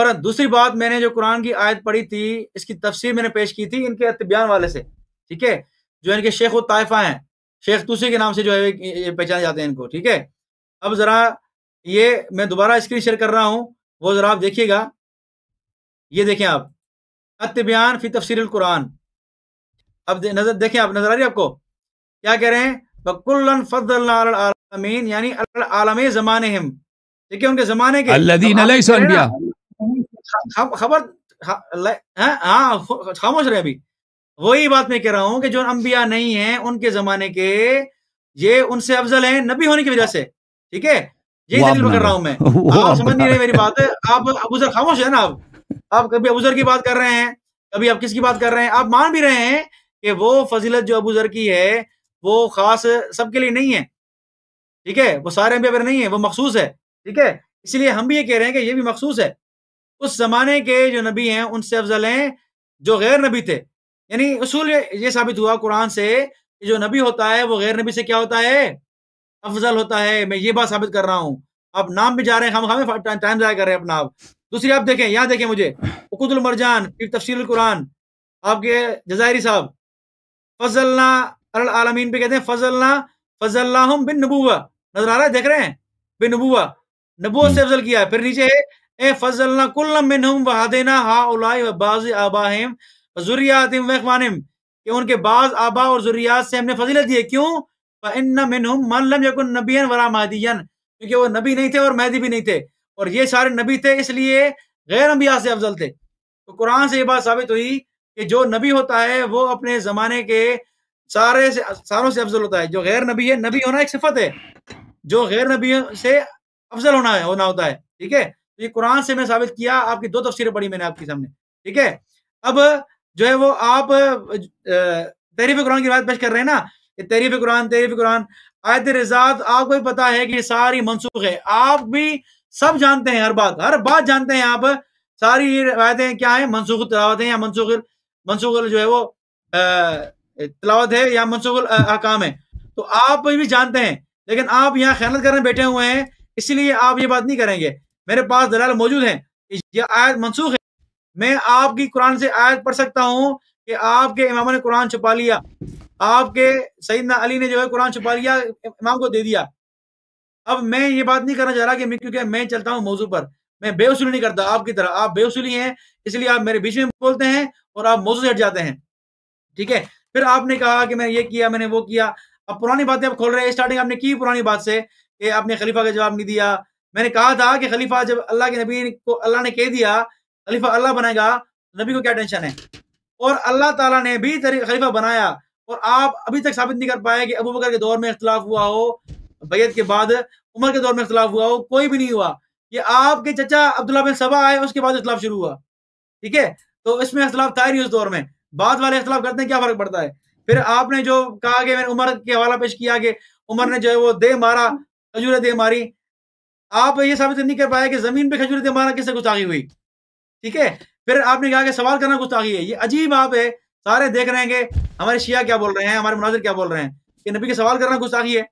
اور دوسری بات میں نے جو قرآن کی آیت پڑھی تھی اس کی تفسیر میں نے پیش کی تھی ان کے اتبیان والے سے ٹھیک ہے جو ان کے شیخ و طائفہ ہیں شیخ توسی کے نام سے جو ہے یہ پہچانے جاتے ہیں ان کو ٹھیک ہے اب ذرا یہ میں دوبارہ اسکرین شیئر کر رہا ہوں وہ ذرا آپ دیکھیے گا یہ دیکھیں آپ اتبیان فی تفسیر القرآن اب نظر دیکھیں آپ نظر آ رہی ہے آپ کو کیا کہہ رہے ہیں یعنی دیکھیں ان کے زمانے کے خبر ہاں، ہاں، خاموش رہے ابھی وہی بات میں کہہ رہا ہوں کہ جو انبیاء نہیں ہیں ان کے زمانے کے یہ ان سے افضل ہیں نبی ہونے کی وجہ سے ٹھیک ہے یہی دلیل کر رہا ہوں میں آپ سمجھ نہیں رہے میری بات آپ اب خاموش ہے نا آپ آپ کبھی ابذر کی بات کر رہے ہیں کبھی آپ کس کی بات کر رہے ہیں آپ مان بھی رہے ہیں کہ وہ فضیلت جو ابذر کی ہے وہ خاص سب کے لیے نہیں ہے ٹھیک ہے وہ سارے امبیا پر نہیں ہے وہ مخصوص ہے ٹھیک ہے اس لیے ہم بھی یہ کہہ رہے ہیں کہ یہ بھی مخصوص ہے اس زمانے کے جو نبی ہیں ان سے افضل ہیں جو غیر نبی تھے یعنی اصول یہ ثابت ہوا قرآن سے کہ جو نبی ہوتا ہے وہ غیر نبی سے کیا ہوتا ہے افضل ہوتا ہے میں یہ بات ثابت کر رہا ہوں آپ نام بھی جا رہے ہیں ہم ہمیں ٹائم ضائع کر رہے ہیں اپنا آپ دوسری آپ دیکھیں یہاں دیکھیں مجھے اقد المرجان پھر تفصیل القرآن آپ کے جزائری صاحب فضلنا العالمین پہ کہتے ہیں فضلنا فضل اللہ بن نبوہ نظر آ رہا ہے دیکھ رہے ہیں بن نبوہ نبوت سے افضل کیا ہے پھر نیچے ہے اے فضلنا کل منہم وحدینا ہاؤلائی و بعض آباہم و ذریاتہم و اخوانہم کہ ان کے بعض آبا اور ذریات سے ہم نے فضیلت دی ہے کیوں وہ نبی نہیں تھے اور مہدی بھی نہیں تھے اور یہ سارے نبی تھے اس لیے غیر انبیاء سے افضل تھے تو قرآن سے یہ بات ثابت ہوئی کہ جو نبی ہوتا ہے وہ اپنے زمانے کے سارے سے ساروں سے افضل ہوتا ہے جو غیر نبی ہے نبی ہونا ایک صفت ہے جو غیر نبی سے افضل ہونا ہے ہونا ہوتا ہے ٹھیک ہے یہ قرآن سے میں ثابت کیا آپ کی دو تفسیریں پڑھی میں نے آپ کے سامنے ٹھیک ہے اب جو ہے وہ آپ تحریف قرآن کی بات پیش کر رہے ہیں نا کہ تحریف قرآن تحریف قرآن آیت رضاعت آپ کو بھی پتا ہے کہ یہ ساری منسوخ ہے آپ بھی سب جانتے ہیں ہر ہر بات بات جانتے ہیں آپ ساری کیا ہیں منسوخ تلاوت ہیں یا منسوخ منسوخ جو ہے وہ تلاوت ہے یا منسوخ ہے تو آپ بھی جانتے ہیں لیکن آپ یہاں خیر کرنے بیٹھے ہوئے ہیں اس لیے آپ یہ بات نہیں کریں گے میرے پاس دلال موجود ہیں یہ آیت منسوخ ہے میں آپ کی قرآن سے آیت پڑھ سکتا ہوں کہ آپ کے امام نے قرآن چھپا لیا آپ کے سیدنا علی نے جو ہے قرآن چھپا لیا امام کو دے دیا اب میں یہ بات نہیں کرنا چاہ رہا کہ کیونکہ میں چلتا ہوں موضوع پر میں بے اصولی نہیں کرتا آپ کی طرح آپ بے اصولی ہیں اس لیے آپ میرے بیچ میں بولتے ہیں اور آپ موضوع سے ہٹ جاتے ہیں ٹھیک ہے پھر آپ نے کہا کہ میں نے یہ کیا میں نے وہ کیا اب پرانی باتیں آپ کھول رہے ہیں اسٹارٹنگ آپ نے کی پرانی بات سے کہ آپ نے خلیفہ کا جواب نہیں دیا میں نے کہا تھا کہ خلیفہ جب اللہ کے نبی کو اللہ نے کہہ دیا خلیفہ اللہ بنائے گا نبی کو کیا ٹینشن ہے اور اللہ تعالیٰ نے بھی خلیفہ بنایا اور آپ ابھی تک ثابت نہیں کر پائے کہ ابو بکر کے دور میں اختلاف ہوا ہو بیعت کے بعد عمر کے دور میں اختلاف ہوا ہو کوئی بھی نہیں ہوا یہ آپ کے چچا عبداللہ بن آئے اس کے بعد اختلاف شروع ہوا ٹھیک ہے تو اس میں اختلاف تھا نہیں اس دور میں بعد والے اختلاف کرتے ہیں کیا فرق پڑتا ہے پھر آپ نے جو کہا کہ میں نے عمر کے حوالہ پیش کیا کہ عمر نے جو ہے وہ دے مارا کھجور دے ماری آپ یہ ثابت نہیں کر پایا کہ زمین پہ کھجور دے مارا کس سے گستاخی ہوئی ٹھیک ہے پھر آپ نے کہا کہ سوال کرنا گستاخی ہے یہ عجیب آپ ہے سارے دیکھ رہے ہیں کہ ہمارے شیعہ کیا بول رہے ہیں ہمارے مناظر کیا بول رہے ہیں کہ نبی کے سوال کرنا کچھ آگے ہے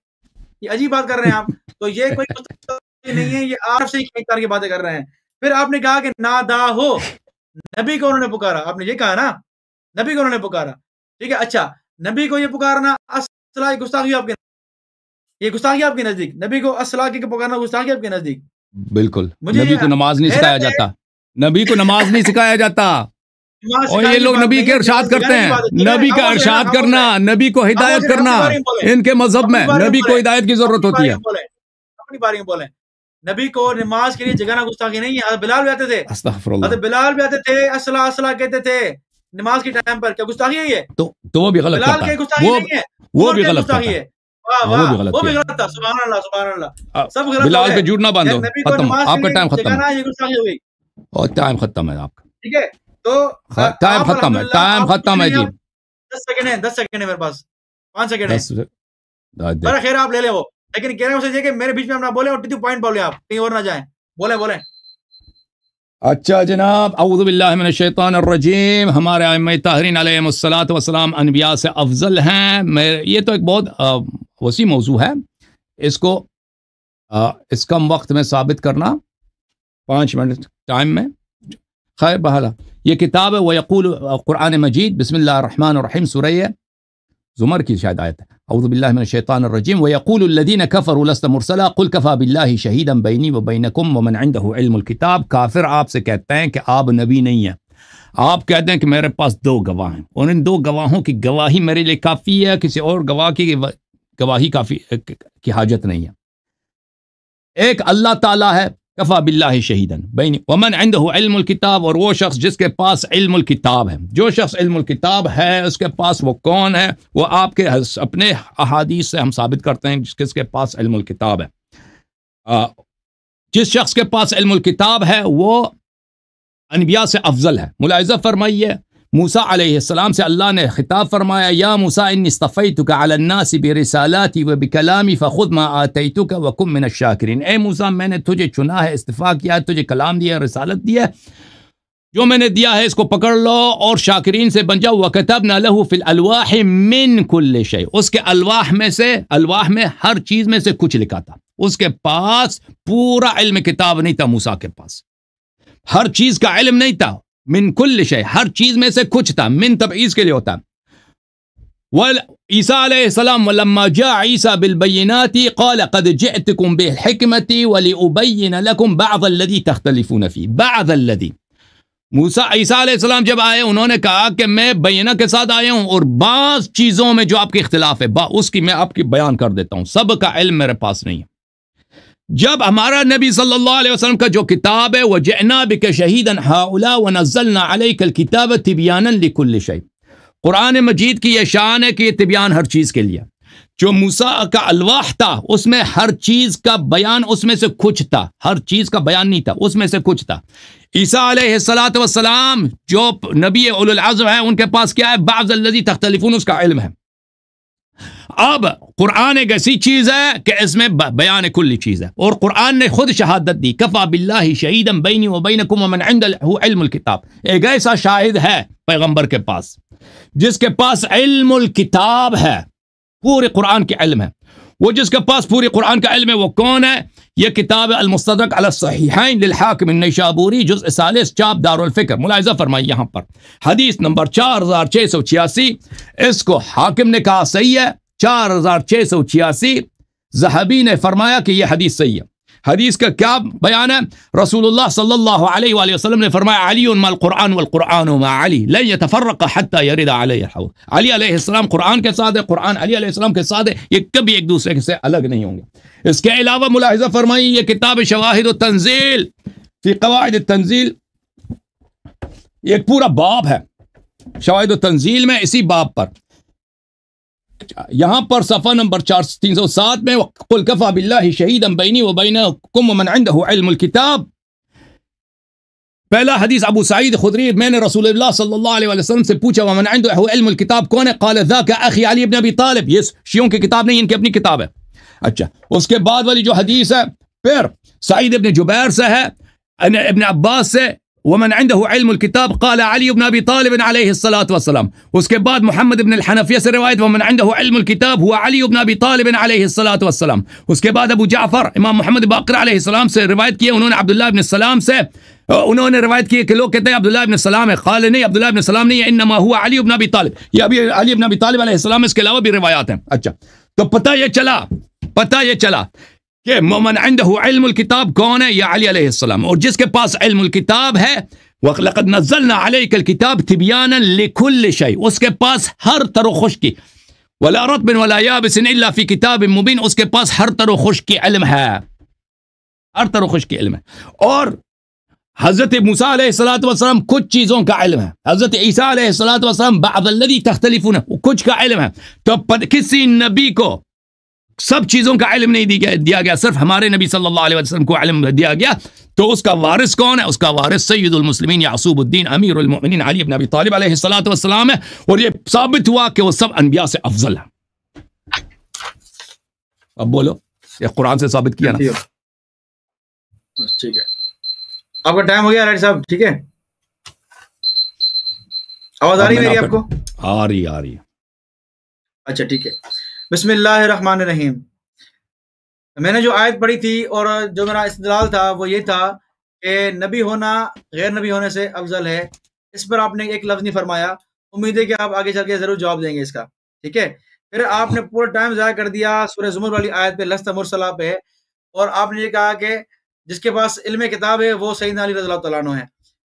یہ عجیب بات کر رہے ہیں آپ تو یہ کوئی مطلب نہیں ہے یہ آپ سے ہی طرح کی باتیں کر رہے ہیں پھر آپ نے کہا کہ نا دا ہو نبی کو انہوں نے پکارا آپ نے یہ کہا نا نبی کو انہوں نے پکارا ٹھیک ہے اچھا نبی کو یہ پکارنا اسلح گستاخی آپ کے یہ گستاخی آپ کے نزدیک نبی کو اسلح کے پکارنا گستاخی آپ کے نزدیک بالکل نبی کو نماز نہیں سکھایا جاتا نبی کو نماز نہیں سکھایا جاتا اور یہ لوگ نبی کے ارشاد کرتے ہیں نبی کا ارشاد کرنا نبی کو ہدایت کرنا ان کے مذہب میں نبی کو ہدایت کی ضرورت ہوتی ہے اپنی بارے میں بولیں نبی کو نماز کے لیے جگہ نہ گستاخی نہیں ہے بلال بھی آتے تھے حضرت بلال بھی آتے تھے اسلح اسلح کہتے تھے نماز کے ٹائم پر کیا گستاخی ہے یہ تو, تو وہ بھی غلط بلال کے گستاخی نہیں ہے وہ بھی غلط گستاخی ہے وہ بھی غلط تھا سبحان اللہ سبحان اللہ سب غلط بلال پہ جھوٹ نہ باندھو ختم آپ کا ٹائم ختم ہے یہ گستاخی ہوئی اور ٹائم ختم ہے آپ کا ٹھیک ہے تو ٹائم ختم ہے ٹائم ختم ہے جی دس سیکنڈ ہے دس سیکنڈ ہے میرے پاس پانچ سیکنڈ ہے بڑا خیر آپ لے لے وہ لیکن کہہ رہے ہیں اسے کہ میرے بیچ میں ہم نہ بولے اور پوائنٹ بولے آپ کہیں اور نہ جائیں بولے بولے اچھا جناب اعوذ باللہ من الشیطان الرجیم ہمارے آئمہ تاہرین علیہ السلام انبیاء سے افضل ہیں یہ تو ایک بہت وسیع موضوع ہے اس کو اس کم وقت میں ثابت کرنا پانچ منٹ ٹائم میں خیر بہلا یہ کتاب ہے وہ یقول قرآن مجید بسم اللہ الرحمن الرحیم سرعیہ زمر کی شاید آیت ہے اعوذ باللہ من الشیطان الرجیم و یقول الذین کفروا لست مرسلا قل کفا شہید ام بینی و بینکم ومن عنده علم الكتاب کافر آپ سے کہتے ہیں کہ آپ نبی نہیں ہیں آپ کہتے ہیں کہ میرے پاس دو گواہ ہیں اور ان دو گواہوں کی گواہی میرے لیے کافی ہے کسی اور گواہ کی گواہی کافی کی حاجت نہیں ہے ایک اللہ تعالیٰ ہے کفا بلّہ شہیدن بین ومن عند علم الکتاب اور وہ شخص جس کے پاس علم الکتاب ہے جو شخص علم الکتاب ہے اس کے پاس وہ کون ہے وہ آپ کے اپنے احادیث سے ہم ثابت کرتے ہیں جس کس کے پاس علم الکتاب ہے جس شخص کے پاس علم الکتاب ہے وہ انبیاء سے افضل ہے ملاحظہ فرمائیے موسا علیہ السلام سے اللہ نے خطاب فرمایا یا موسا ان علّہ سے الناس برسالاتی و بکلامی بھی ما آتیتک وکم من الشاکرین اے موسا میں نے تجھے چنا ہے استفاع کیا ہے تجھے کلام دیا رسالت دیا ہے جو میں نے دیا ہے اس کو پکڑ لو اور شاکرین سے بن جاؤ لہو کتاب الواح من شے اس کے الواح میں سے الواح میں ہر چیز میں سے کچھ لکھا تھا اس کے پاس پورا علم کتاب نہیں تھا موسا کے پاس ہر چیز کا علم نہیں تھا من کل شے ہر چیز میں سے کچھ تھا من تبعیض کے لیے ہوتا عیسیٰ علیہ السلام ولما جاء عیسیٰ بالبیناتی قال قد جئتکم بحکمتی ولی ابین لکم بعض الذی تختلفون فی بعض الذی موسیٰ عیسیٰ علیہ السلام جب آئے انہوں نے کہا کہ میں بینہ کے ساتھ آئے ہوں اور بعض چیزوں میں جو آپ کے اختلاف ہے با اس کی میں آپ کی بیان کر دیتا ہوں سب کا علم میرے پاس نہیں ہے جب ہمارا نبی صلی اللہ علیہ وسلم کا جو کتاب ہے وہ جے ناب کے کتاب طبیان لکل الشعی قرآن مجید کی یہ شان ہے کہ یہ طبیان ہر چیز کے لیے جو موسا کا الواح تھا اس میں ہر چیز کا بیان اس میں سے کچھ تھا ہر چیز کا بیان نہیں تھا اس میں سے کچھ تھا عیسیٰ علیہ السلاۃ وسلام جو نبی العظم ہے ان کے پاس کیا ہے بعض الزی تختلف اس کا علم ہے اب قرآن ایک ایسی چیز ہے کہ اس میں بیان کلی چیز ہے اور قرآن نے خود شہادت دی کفا بینی شہیدم بین الکتاب ایک ایسا شاہد ہے پیغمبر کے پاس جس کے پاس علم الکتاب ہے پورے قرآن کے علم ہے وہ جس کے پاس پوری قرآن کا علم ہے وہ کون ہے یہ کتاب الصحیحین للحاکم النیشابوری جزء سالس چاپ دارالفکر ملاحظہ فرمائی یہاں پر حدیث نمبر چار ہزار چھ سو چھیاسی اس کو حاکم نے کہا صحیح ہے چار ہزار چھ سو چھیاسی زہبی نے فرمایا کہ یہ حدیث صحیح ہے حدیث کا کیا بیان ہے رسول اللہ صلی اللہ علیہ وآلہ وسلم نے فرمایا علی ما ما القرآن والقرآن علی لن علی علی علیہ السلام قرآن کے ساتھ ہے قرآن علی علیہ السلام کے ساتھ ہے یہ کبھی ایک دوسرے کے الگ نہیں ہوں گے اس کے علاوہ ملاحظہ فرمائی یہ کتاب و شواہد التنزیل قواعد یہ ایک پورا باب ہے شواہد التنزیل میں اسی باب پر یہاں پر صفحہ نمبر چار تین سو سات میں قل کفا باللہ شہید بینی و علم علم الکتاب الكتاب پہلا حدیث ابو سعید خدری میں نے رسول اللہ اللہ صلی علیہ وسلم سے پوچھا ومن کون ہے قال طالب یہ شیعوں کی کی کتاب نہیں ان اپنی کتاب ہے اچھا اس کے بعد والی جو حدیث ہے پھر سعید ابن ابن جبیر سے سے ہے عباس ومن ومن عنده عنده علم علم الكتاب الكتاب قال علي علي بن بن بن ابي ابي طالب طالب عليه عليه الصلاه والسلام بعد محمد هو عفتاب ہوا علی بعد ابو جعفر امام محمد باقر علیہ السلام سے روایت کیے عبد السلام سے انہوں نے روایت کی کہ لوگ کہتے ہیں عبد ہے قال نہیں عبد السلام نہیں انما هو علی بن ابی طالب ابھی علی ابنبی طالب علیہ السلام اس کے علاوہ بھی روایات ہیں اچھا تو پتہ یہ چلا پتہ یہ چلا کہ مومن عنده علم کتاب کون ہے یا علی علیہ السلام اور جس کے پاس علم ہے نَزَّلْنَا عَلَيْكَ تِبْيَانًا لِكُلِّ شَيْءٍ اس اس کے کے پاس پاس ہر ہر خشکی خشکی علم ہے ہر تر و خشک علم ہے اور حضرت موسیٰ مصلاۃ والسلام کچھ چیزوں کا علم ہے حضرت عیسیٰ علیہ بعض الذي تختلفون کچھ کا علم ہے تو کسی نبی کو سب چیزوں کا علم نہیں دیا گیا صرف ہمارے نبی صلی اللہ علیہ وسلم کو علم دیا گیا تو اس کا وارث کون ہے اس کا وارث سید المسلمین یعصوب الدین امیر المؤمنین علی ابن ابی طالب علیہ السلام ہے اور یہ ثابت ہوا کہ وہ سب انبیاء سے افضل ہے اب بولو یہ قرآن سے ثابت کیا نا جی۔ ٹھیک ہے آپ کا ٹائم ہو گیا رائٹ صاحب ٹھیک ہے آواز آ رہی ہے آپ کو آ رہی آ رہی اچھا ٹھیک ہے بسم اللہ الرحمن الرحیم میں نے جو آیت پڑھی تھی اور جو میرا استدلال تھا وہ یہ تھا کہ نبی ہونا غیر نبی ہونے سے افضل ہے اس پر آپ نے ایک لفظ نہیں فرمایا امید ہے کہ آپ آگے چل کے ضرور جواب دیں گے اس کا ٹھیک ہے پھر آپ نے پورا ٹائم ضائع کر دیا سورہ زمر والی آیت پہ لستہ مرسلہ پہ اور آپ نے یہ کہا کہ جس کے پاس علم کتاب ہے وہ سعید علی رضی اللہ تعالیٰ عنہ ہے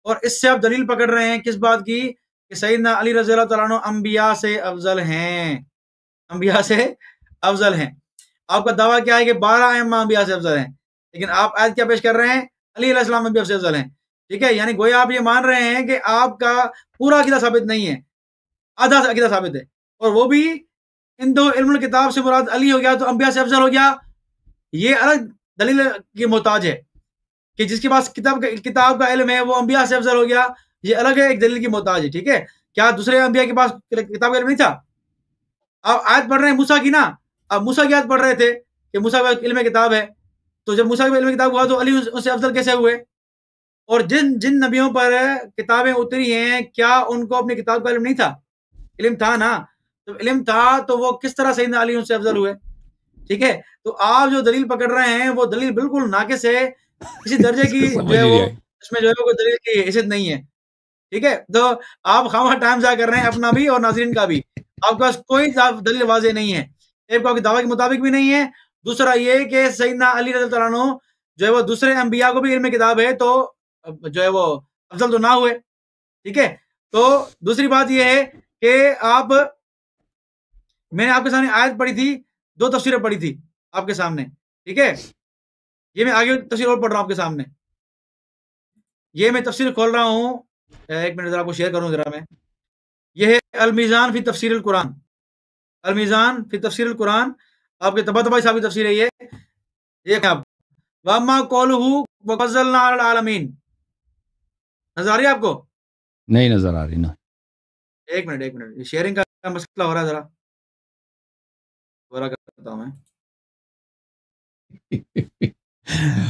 اور اس سے آپ دلیل پکڑ رہے ہیں کس بات کی کہ سیدنا علی رضی اللہ تعالیٰ عنہ انبیاء سے افضل ہیں انبیاء سے افضل ہیں آپ کا دعویٰ کیا ہے کہ بارہ احما انبیاء سے افضل ہیں لیکن آپ آج کیا پیش کر رہے ہیں علی علیہ السلام انبیاء سے افضل ہیں ٹھیک ہے یعنی گویا آپ یہ مان رہے ہیں کہ آپ کا پورا عقیدہ ثابت نہیں ہے آدھا عقیدہ ثابت ہے اور وہ بھی ان دو علم کتاب سے مراد علی ہو گیا تو انبیاء سے افضل ہو گیا یہ الگ دلیل کی محتاج ہے کہ جس کے پاس کتاب کتاب کا علم ہے وہ انبیاء سے افضل ہو گیا یہ الگ ہے ایک دلیل کی محتاج ہے ٹھیک ہے کیا دوسرے انبیاء کے پاس کتاب کا علم نہیں تھا اب آیت پڑھ رہے ہیں کی نا اب موسا کی آیت پڑھ رہے تھے کہ موسا تو جب موسا کیسے ہوئے اور جن جن نبیوں پر کتابیں اتری ہیں کیا ان کو اپنی کتاب کا علم نہیں تھا علم تھا نا تو وہ کس طرح سیدنا علی ان سے افضل ہوئے ٹھیک ہے تو آپ جو دلیل پکڑ رہے ہیں وہ دلیل بالکل ناقص ہے کسی درجے کی جو ہے وہ اس میں جو ہے وہ دلیل کی حیثیت نہیں ہے ٹھیک ہے تو آپ خواہ ٹائم ضائع کر رہے ہیں اپنا بھی اور ناظرین کا بھی آپ کے پاس کوئی دلیل واضح نہیں ہے ایک کو آپ کے دعوے کے مطابق بھی نہیں ہے دوسرا یہ کہ سیدنا علی رضی اللہ عنہ جو ہے وہ دوسرے انبیاء کو بھی علم کتاب ہے تو جو ہے وہ افضل تو نہ ہوئے ٹھیک ہے تو دوسری بات یہ ہے کہ آپ میں نے آپ کے سامنے آیت پڑھی تھی دو تفسیریں پڑھی تھی آپ کے سامنے ٹھیک ہے یہ میں آگے تفسیر اور پڑھ رہا ہوں آپ کے سامنے یہ میں تفسیر کھول رہا ہوں ایک منٹ ذرا کو شیئر کروں ذرا میں یہ ہے المیزان فی تفسیر القرآن المیزان فی تفسیر القرآن آپ کے تبا تبائی صاحب کی تفسیر ہے یہ دیکھیں آپ واما قولہ وقزلنا علی العالمین نظر آ رہی ہے آپ کو نہیں نظر آ رہی نا ایک منٹ ایک منٹ شیئرنگ کا مسئلہ ہو رہا ہے ذرا دوبارہ کرتا ہوں میں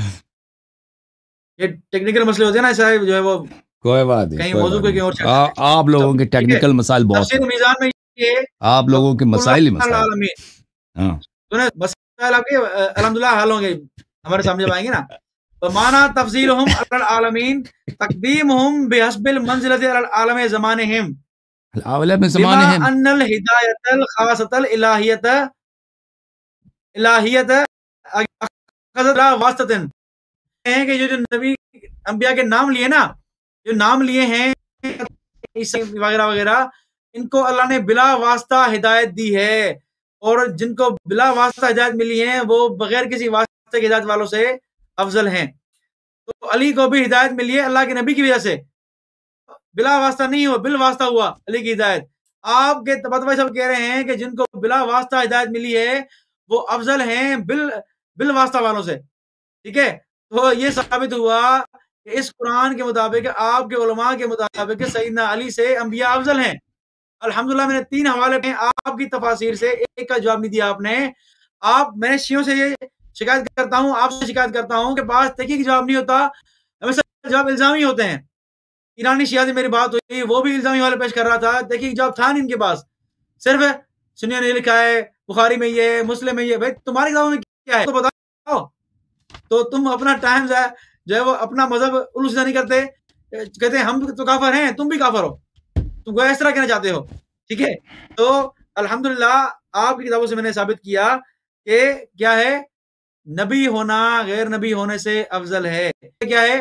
یہ ٹیکنیکل مسئلے ہوتے ہیں نا صاحب جو ہے وہ کوئی بات نہیں آپ لوگوں کے ٹیکنیکل مسائل بہت آپ لوگوں کے مسائل ہی مسائل ہاں۔ مسائل آپ کے الحمدللہ حال ہوں گے ہمارے سامنے جب آئیں گے نا مانا تفضیل ہم العالمین تقدیم ہم بے المنزلت العالم زمانے ہم العالم زمانے ہم بما ان الہدایت الخاصت الالہیت الالہیت اخذت لا واسطتن کہ جو جو نبی انبیاء کے نام لیے نا جو نام لیے ہیں وغیرہ وغیرہ ان کو اللہ نے بلا واسطہ ہدایت دی ہے اور جن کو بلا واسطہ ہدایت ملی ہے وہ بغیر کسی واسطے ہدایت والوں سے افضل ہیں تو علی کو بھی ہدایت ملی ہے اللہ کے نبی کی وجہ سے بلا واسطہ نہیں ہوا بل واسطہ ہوا علی کی ہدایت آپ کے سب کہہ رہے ہیں کہ جن کو بلا واسطہ ہدایت ملی ہے وہ افضل ہیں بل بل واسطہ والوں سے ٹھیک ہے تو یہ ثابت ہوا اس قرآن کے مطابق آپ کے علماء کے مطابق سیدنا علی سے انبیاء افضل ہیں الحمدللہ میں نے تین حوالے پہ آپ کی تفاصیر سے ایک کا جواب نہیں دیا آپ نے آپ میں شیعوں سے شکایت کرتا ہوں آپ سے شکایت کرتا ہوں کہ بعض تحقیق جواب نہیں ہوتا ہمیشہ جواب الزامی ہوتے ہیں ایرانی شیعہ سے میری بات ہوئی وہ بھی الزامی حوالے پیش کر رہا تھا تحقیق جواب تھا نہیں ان کے پاس صرف سنیا نے لکھا ہے بخاری میں یہ مسلم میں یہ بھائی تمہاری کتابوں میں کیا ہے تو بتاؤ تو تم اپنا ٹائم ضائع جو ہے وہ اپنا مذہب الوس نہیں کرتے کہتے ہیں ہم تو کافر ہیں تم بھی کافر ہو تم کو اس طرح کہنا چاہتے ہو ٹھیک ہے تو الحمد للہ آپ کی کتابوں سے میں نے ثابت کیا کہ کیا ہے نبی ہونا غیر نبی ہونے سے افضل ہے کیا ہے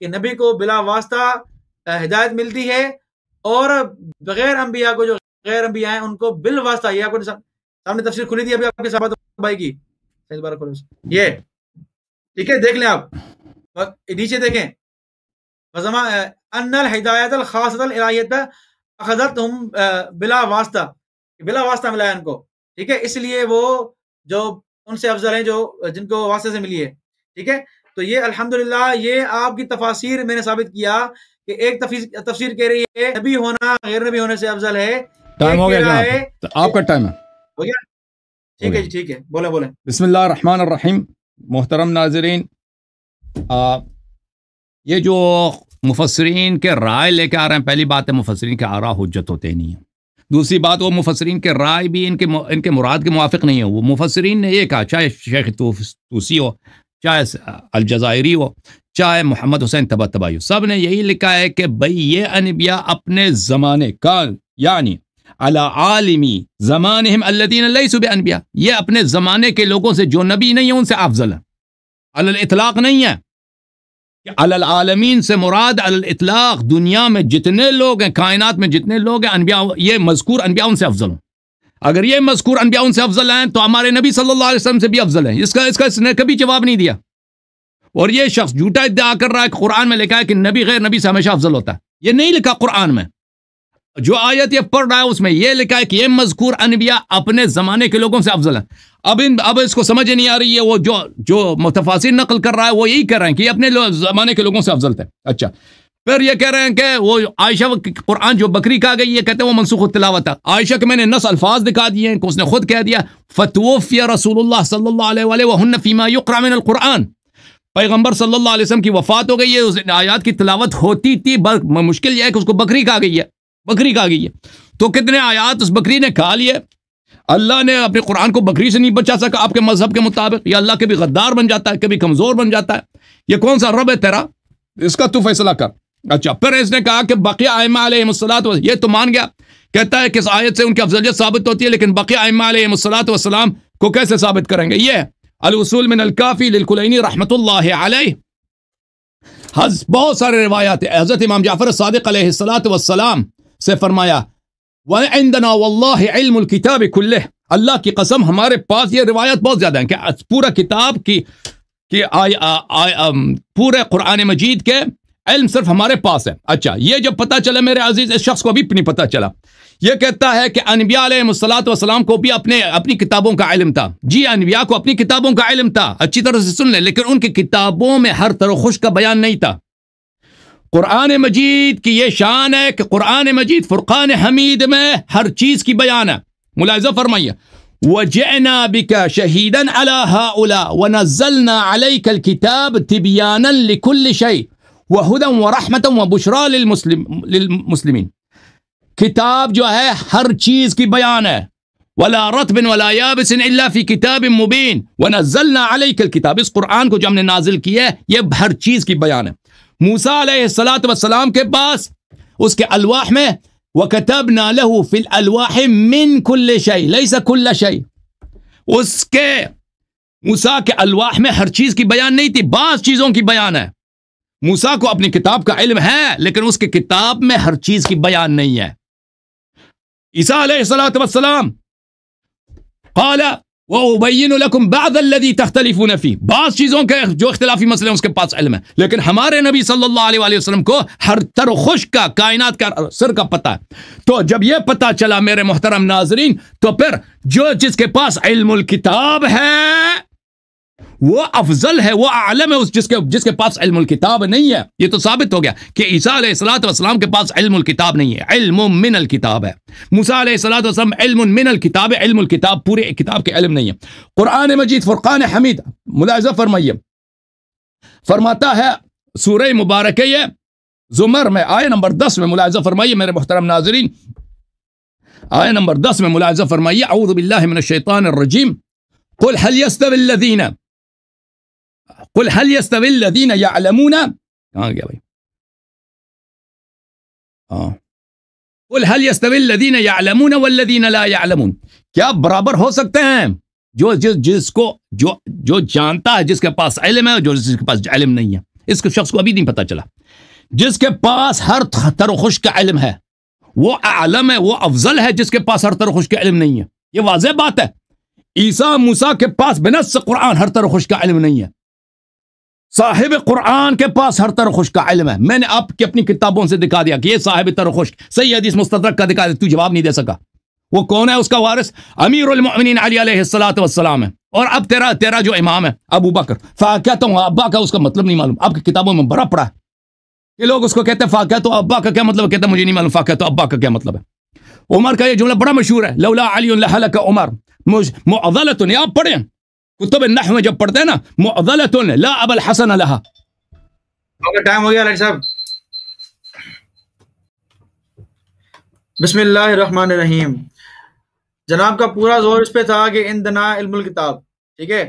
کہ نبی کو بلا واسطہ ہدایت ملتی ہے اور بغیر انبیاء کو جو غیر انبیاء ہیں ان کو بل واسطہ یہ آپ کو سامنے تفسیر کھلی دی ابھی آپ کے ساتھ بھائی کی یہ ٹھیک ہے دیکھ لیں آپ نیچے دیکھیں ان الحدایت الخاص الحیت اخذت ہم بلا واسطہ بلا واسطہ ملایا ان کو ٹھیک ہے اس لیے وہ جو ان سے افضل ہیں جو جن کو واسطے سے ملی ہے ٹھیک ہے تو یہ الحمدللہ یہ آپ کی تفاصیر میں نے ثابت کیا کہ ایک تفسیر کہہ رہی ہے نبی ہونا غیر نبی ہونے سے افضل ہے ٹائم ہو گیا آپ کا ٹائم ہے ٹھیک ہے جی ٹھیک ہے بولے بولے بسم اللہ الرحمن الرحیم محترم ناظرین یہ جو مفسرین کے رائے لے کے آ رہے ہیں پہلی بات ہے مفسرین کے آرا حجت ہوتے نہیں ہیں دوسری بات وہ مفسرین کے رائے بھی ان کے ان کے مراد کے موافق نہیں ہے وہ مفسرین نے یہ کہا چاہے شیخ توسی ہو چاہے الجزائری ہو چاہے محمد حسین تبا تباہی ہو سب نے یہی لکھا ہے کہ بھائی یہ انبیاء اپنے زمانے کا یعنی اللہ عالمی صبح انبیاء یہ اپنے زمانے کے لوگوں سے جو نبی نہیں ہیں ان سے افضل ہیں الاطلاق نہیں ہے کہ سے مراد الاطلاق دنیا میں جتنے لوگ ہیں کائنات میں جتنے لوگ ہیں انبیاء یہ مذکور انبیاء ان سے افضل ہوں اگر یہ مذکور انبیاء ان سے افضل ہیں تو ہمارے نبی صلی اللہ علیہ وسلم سے بھی افضل ہیں اس کا اس کا اس نے کبھی جواب نہیں دیا اور یہ شخص جھوٹا ادعا کر رہا ہے کہ قرآن میں لکھا ہے کہ نبی غیر نبی سے ہمیشہ افضل ہوتا ہے یہ نہیں لکھا قرآن میں جو آیت یہ پڑھ رہا ہے اس میں یہ لکھا ہے کہ یہ مذکور انبیاء اپنے زمانے کے لوگوں سے افضل ہیں اب ان اب اس کو سمجھ نہیں آ رہی ہے وہ جو جو متفاثر نقل کر رہا ہے وہ یہی کہہ رہے ہیں کہ اپنے زمانے کے لوگوں سے افضل تھے اچھا پھر یہ کہہ رہے ہیں کہ وہ عائشہ قرآن جو بکری کہا گئی یہ کہتے ہیں وہ منسوخ تلاوت تھا عائشہ کے میں نے نس الفاظ دکھا دیے ہیں کہ اس نے خود کہہ دیا فتوفیہ رسول اللہ صلی اللہ علیہ فیما کرامین القرآن پیغمبر صلی اللہ علیہ وسلم کی وفات ہو گئی ہے اس آیات کی تلاوت ہوتی تھی بس مشکل یہ ہے کہ اس کو بکری کہا گئی ہے بکری کھا گئی ہے تو کتنے آیات اس بکری نے کھا لیے اللہ نے اپنے قرآن کو بکری سے نہیں بچا سکا آپ کے مذہب کے مطابق یا اللہ کبھی غدار بن جاتا ہے کبھی کمزور بن جاتا ہے یہ کون سا رب ہے تیرا اس کا تو فیصلہ کر اچھا پھر اس نے کہا کہ بقیہ آئمہ علیہ مسلط یہ تو مان گیا کہتا ہے کہ اس آیت سے ان کی افضلیت ثابت ہوتی ہے لیکن بقیہ آئمہ علیہ مسلط وسلام کو کیسے ثابت کریں گے یہ الوصول من الکافی للکلینی رحمۃ اللہ علیہ حض بہت سارے روایات ہیں حضرت امام جعفر صادق علیہ السلاۃ وسلام سے فرمایا وَعِندَنَا وَاللَّهِ عِلْمُ الْكِتَابِ كُلِّهِ اللہ کی قسم ہمارے پاس یہ روایت بہت زیادہ ہیں کہ پورا کتاب کی پورے قرآن مجید کے علم صرف ہمارے پاس ہے اچھا یہ جب پتہ چلا میرے عزیز اس شخص کو بھی پتہ چلا یہ کہتا ہے کہ انبیاء علیہ سلط وسلم کو بھی اپنے اپنی کتابوں کا علم تھا جی انبیاء کو اپنی کتابوں کا علم تھا اچھی طرح سے سن لیں لیکن ان کی کتابوں میں ہر طرح خوش کا بیان نہیں تھا قرآن مجید کی یہ شان ہے کہ قرآن مجید فرقان حمید میں ہر چیز کی بیان ہے ملاحظہ فرمائیے وَجِعْنَا بِكَ شَهِيدًا عَلَى هؤلاء وَنَزَّلْنَا عَلَيْكَ الْكِتَابِ تِبْيَانًا لِكُلِّ شَيْءٍ وهدى وَرَحْمَةً وَبُشْرَى للمسلم لِلْمُسْلِمِينَ كتاب جو ہے ہر چیز کی بیان ہے وَلَا رطب وَلَا يَابِسٍ إِلَّا فِي كِتَابٍ مُبِينٍ وَنَزَّلْنَا عَلَيْكَ الْكِتَابِ اس قرآن کو جو ہم نے نازل کیا ہے یہ ہر چیز کی بیان ہے موسا علیہ السلاۃ وسلام کے پاس اس کے الواح میں وہ کتب فل الواح من کل لئی اس کے موسا کے الواح میں ہر چیز کی بیان نہیں تھی بعض چیزوں کی بیان ہے موسا کو اپنی کتاب کا علم ہے لیکن اس کے کتاب میں ہر چیز کی بیان نہیں ہے عیسیٰ علیہ السلاۃ وسلام قال بینکم بادی تختلیف نفی بعض چیزوں کے جو اختلافی مسئلے ہیں اس کے پاس علم ہے لیکن ہمارے نبی صلی اللہ علیہ وآلہ وسلم کو ہر تر خوش کا کائنات کا سر کا پتہ ہے تو جب یہ پتہ چلا میرے محترم ناظرین تو پھر جو جس کے پاس علم الکتاب ہے وہ افضل ہے وہ عالم ہے اس جس کے جس کے پاس علم الکتاب نہیں ہے یہ تو ثابت ہو گیا کہ عیسیٰ علیہ علیہ السلاۃ السلاۃ والسلام والسلام کے کے پاس علم علم علم علم علم الکتاب الکتاب الکتاب الکتاب نہیں نہیں ہے ہے ہے ہے من من موسیٰ پورے کتاب قرآن مجید فرقان حمید ملاحظہ فرمائیے فرماتا ہے سورہ یہ زمر میں آئے نمبر دس میں ملاحظہ فرمائیے میرے محترم ناظرین آئے نمبر دس میں ملاحظہ فرمائیے اعوذ باللہ من الشیطان الرجیم قل هل يستوي الذين کلحل یاست لدین یا علمون کہاں گیا بھائی يستوي الذين يعلمون والذین لا يعلمون کیا برابر ہو سکتے ہیں جو جس جس کو جو جو جانتا ہے جس کے پاس علم ہے جو جس کے پاس علم نہیں ہے اس شخص کو ابھی نہیں پتہ چلا جس کے پاس ہر تر و ترخش کا علم ہے وہ عالم ہے وہ افضل ہے جس کے پاس ہر تر و ترخش کا علم نہیں ہے یہ واضح بات ہے عیسیٰ موسیٰ کے پاس بنس قرآن ہر تر و ترخش کا علم نہیں ہے صاحب قرآن کے پاس ہر طرح خشک کا علم ہے میں نے آپ کی اپنی کتابوں سے دکھا دیا کہ یہ صاحب تر خشک صحیح حدیث مستدرک کا دکھا دیا تو جواب نہیں دے سکا وہ کون ہے اس کا وارث امیر المؤمنین علی علیہ صلاحۃ والسلام ہے اور اب تیرا تیرا جو امام ہے ابو بکر فاقیہ ہوں ابا کا اس کا مطلب نہیں معلوم آپ کی کتابوں میں بڑا پڑا ہے یہ لوگ اس کو کہتے ہیں فاقیہ تو ابا کا کیا مطلب کہتے ہیں مجھے نہیں معلوم فاقیہ تو ابا کا کیا مطلب ہے عمر کا یہ جملہ بڑا مشہور ہے لولا علی اللہ کا عمر معضلتن یہ آپ پڑھیں کتب النحو میں جب پڑھتے ہیں نا معضلت لا اب الحسن لہا ٹائم ہو گیا علی صاحب بسم اللہ الرحمن الرحیم جناب کا پورا زور اس پہ تھا کہ ان دنا علم الکتاب ٹھیک ہے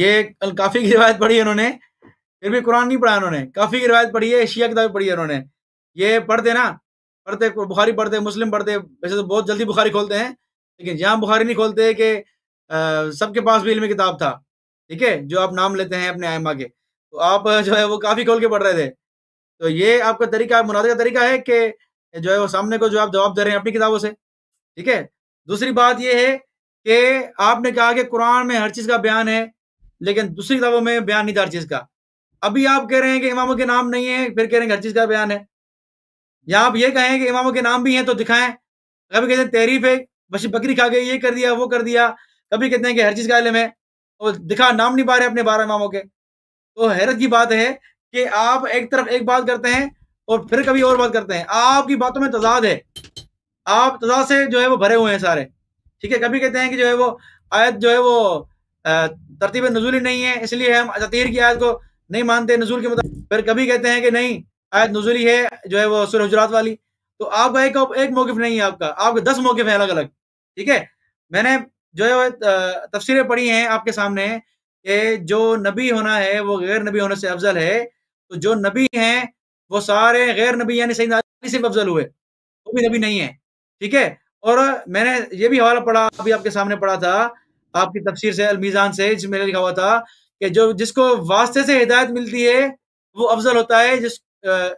یہ کافی کی روایت پڑھی ہے انہوں نے پھر بھی قرآن نہیں پڑھا انہوں نے کافی کی روایت پڑھی ہے شیعہ کتابیں پڑھی ہے انہوں نے یہ پڑھتے نا پڑھتے بخاری پڑھتے مسلم پڑھتے ویسے تو بہت جلدی بخاری کھولتے ہیں لیکن جہاں بخاری نہیں کھولتے کہ سب کے پاس بھی علم کتاب تھا ٹھیک ہے جو آپ نام لیتے ہیں اپنے آئما کے تو آپ جو ہے وہ کافی کھول کے پڑھ رہے تھے تو یہ آپ کا طریقہ مناظر کا طریقہ ہے کہ جو ہے وہ سامنے کو جو آپ جواب دے رہے ہیں اپنی کتابوں سے ٹھیک ہے دوسری بات یہ ہے کہ آپ نے کہا کہ قرآن میں ہر چیز کا بیان ہے لیکن دوسری کتابوں میں بیان نہیں تھا ہر چیز کا ابھی آپ کہہ رہے ہیں کہ اماموں کے نام نہیں ہے پھر کہہ رہے ہیں ہر چیز کا بیان ہے یا آپ یہ کہیں کہ اماموں کے نام بھی ہیں تو دکھائیں کبھی ہیں تحریف ہے بشی بکری کھا گئی یہ کر دیا وہ کر دیا کبھی کہتے ہیں کہ ہر چیز کا علم ہے اور دکھا نام نہیں پا رہے اپنے بارہ اماموں کے تو حیرت کی بات ہے کہ آپ ایک طرف ایک بات کرتے ہیں اور پھر کبھی اور بات کرتے ہیں آپ کی باتوں میں تضاد ہے آپ تضاد سے جو ہے وہ بھرے ہوئے ہیں سارے ٹھیک ہے کبھی کہتے ہیں کہ جو ہے وہ آیت جو ہے وہ ترتیب ہی نہیں ہے اس لیے ہم تطیر کی آیت کو نہیں مانتے نزول کے مطابق پھر کبھی کہتے ہیں کہ نہیں آیت نزولی ہے جو ہے وہ سر حجرات والی تو آپ کا ایک ایک موقف نہیں ہے آپ کا آپ کے دس موقف ہیں الگ الگ ٹھیک ہے میں نے جو ہے تفسیریں پڑھی ہیں آپ کے سامنے کہ جو نبی ہونا ہے وہ غیر نبی ہونے سے افضل ہے تو جو نبی ہیں وہ سارے غیر نبی یعنی سیدھی سے صرف افضل ہوئے وہ بھی نبی نہیں ہے ٹھیک ہے اور میں نے یہ بھی حوالہ پڑھا ابھی آپ کے سامنے پڑھا تھا آپ کی تفسیر سے المیزان سے جس میں لکھا ہوا تھا کہ جو جس کو واسطے سے ہدایت ملتی ہے وہ افضل ہوتا ہے جس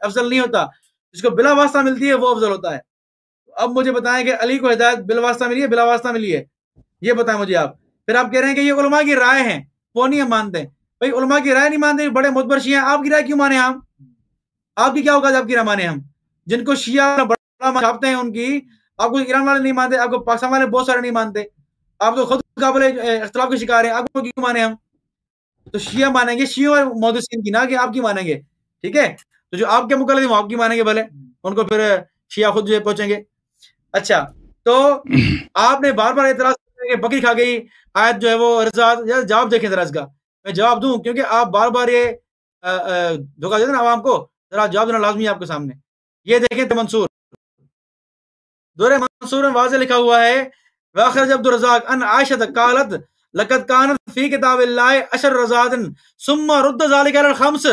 افضل نہیں ہوتا جس کو بلا واسطہ ملتی ہے وہ افضل ہوتا ہے اب مجھے بتائیں کہ علی کو ہدایت بلا واسطہ ملی ہے بلا واسطہ ملی ہے یہ بتائیں مجھے آپ پھر آپ کہہ رہے ہیں کہ یہ علماء کی رائے ہیں وہ نہیں ہم مانتے ہیں علماء کی رائے نہیں مانتے بڑے متبر شیعہ ہیں آپ کی رائے کیوں مانے ہم آپ کی کیا ہوگا آپ کی رائے مانے ہم جن کو شیعہ بڑا ہیں ان کی آپ کو ایران والے والے نہیں مانتے آپ کو پاکستان بہت سارے نہیں مانتے آپ تو خود قابل اختلاف کے شکار ہیں آپ کو کیوں مانے ہم تو شیعہ مانیں گے شیعہ اور مودسین کی نا کہ آپ کی مانیں گے ٹھیک ہے تو جو آپ کے ہیں وہ آپ کی مانیں گے بھلے ان کو پھر شیعہ خود جو پہنچیں گے اچھا تو آپ نے بار بار اعتراض کہ بکری کھا گئی آیت جو ہے وہ رضا جواب دیکھیں ذرا اس کا میں جواب دوں کیونکہ آپ بار بار یہ دھوکہ دیتے ہیں عوام کو ذرا جواب دینا لازمی ہے آپ کے سامنے یہ دیکھیں تو منصور دور منصور میں واضح لکھا ہوا ہے واخرج عبد الرزاق ان عائشہ قالت لقد کانت فی کتاب اللہ اشر رضاد ثم رد ذلک على الخمس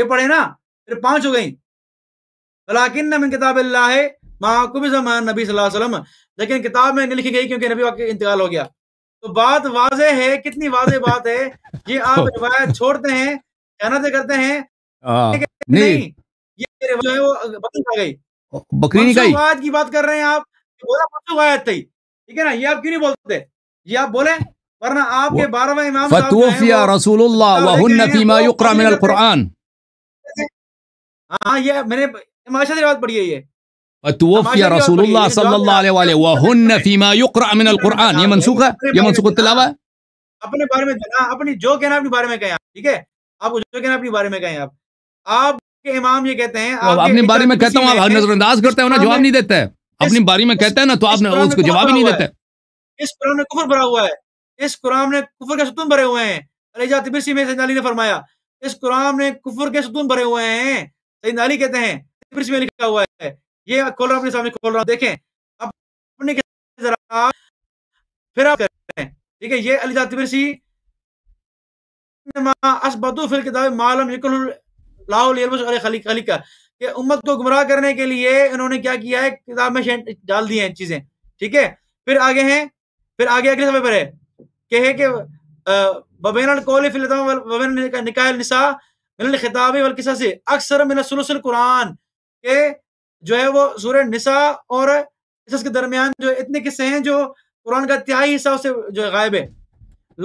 یہ پڑھے نا پھر پانچ ہو گئیں ولکن من کتاب اللہ معقوب زمان نبی صلی اللہ علیہ وسلم لیکن کتاب میں نہیں لکھی گئی کیونکہ نبی پاک انتقال ہو گیا تو بات واضح ہے کتنی واضح بات ہے یہ آپ روایت چھوڑتے ہیں خیانتیں کرتے ہیں نہیں یہ روایت جو ہے وہ بکری کھا گئی بکری نہیں کھائی روایت کی بات کر رہے ہیں آپ بولا پرسو روایت تھی ٹھیک ہے نا یہ آپ کیوں نہیں بولتے یہ آپ بولیں ورنہ آپ کے بارہویں امام صاحب فتوفی رسول اللہ وہن فی ما یقرا من القرآن ہاں یہ میں نے معاشرہ روایت پڑھی ہے یہ توفي رسول الله صلى الله عليه وآله وهن فيما يقرأ من القرآن یہ منسوخ ہے یہ منسوخ التلاوة اپنے بارے میں اپنی جو کہنا اپنی بارے میں کہیں ٹھیک ہے آپ جو کہنا اپنی بارے میں کہیں آپ آپ کے امام یہ کہتے ہیں اپنے بارے میں کہتا ہوں آپ نظر انداز کرتے ہیں نا جواب نہیں دیتے ہیں اپنی بارے میں کہتے ہیں نا تو آپ نے اس کو جواب ہی نہیں دیتے اس قرآن نے کفر بھرا ہوا ہے اس قرآن نے کفر کے ستون بھرے ہوئے ہیں علی جاتی برسی میں سیدن علی نے فرمایا اس قرآن نے کفر کے ستون بھرے ہوئے ہیں سیدن علی کہتے ہیں برسی میں لکھا ہوا ہے یہ کھول رہا اپنے سامنے کھول رہا ہوں دیکھیں اپنے کے ذرا پھر آپ کریں ٹھیک ہے یہ علی ذات برسی انما اسبدو فی الکتاب مالم یکل لاو لیلبس علی خلیقہ کہ امت کو گمراہ کرنے کے لیے انہوں نے کیا کیا ہے کتاب میں ڈال دی ہیں چیزیں ٹھیک ہے پھر آگے ہیں پھر آگے اگلے سمے پر ہے کہے کہ ببین القول فی الکتاب ببین نکاح النساء من الخطاب والقصص اکثر من الثلث القران کہ جو ہے وہ سورہ نساء اور اس کے درمیان جو اتنے قصے ہیں جو قرآن کا تہائی حصہ سے جو غائب ہے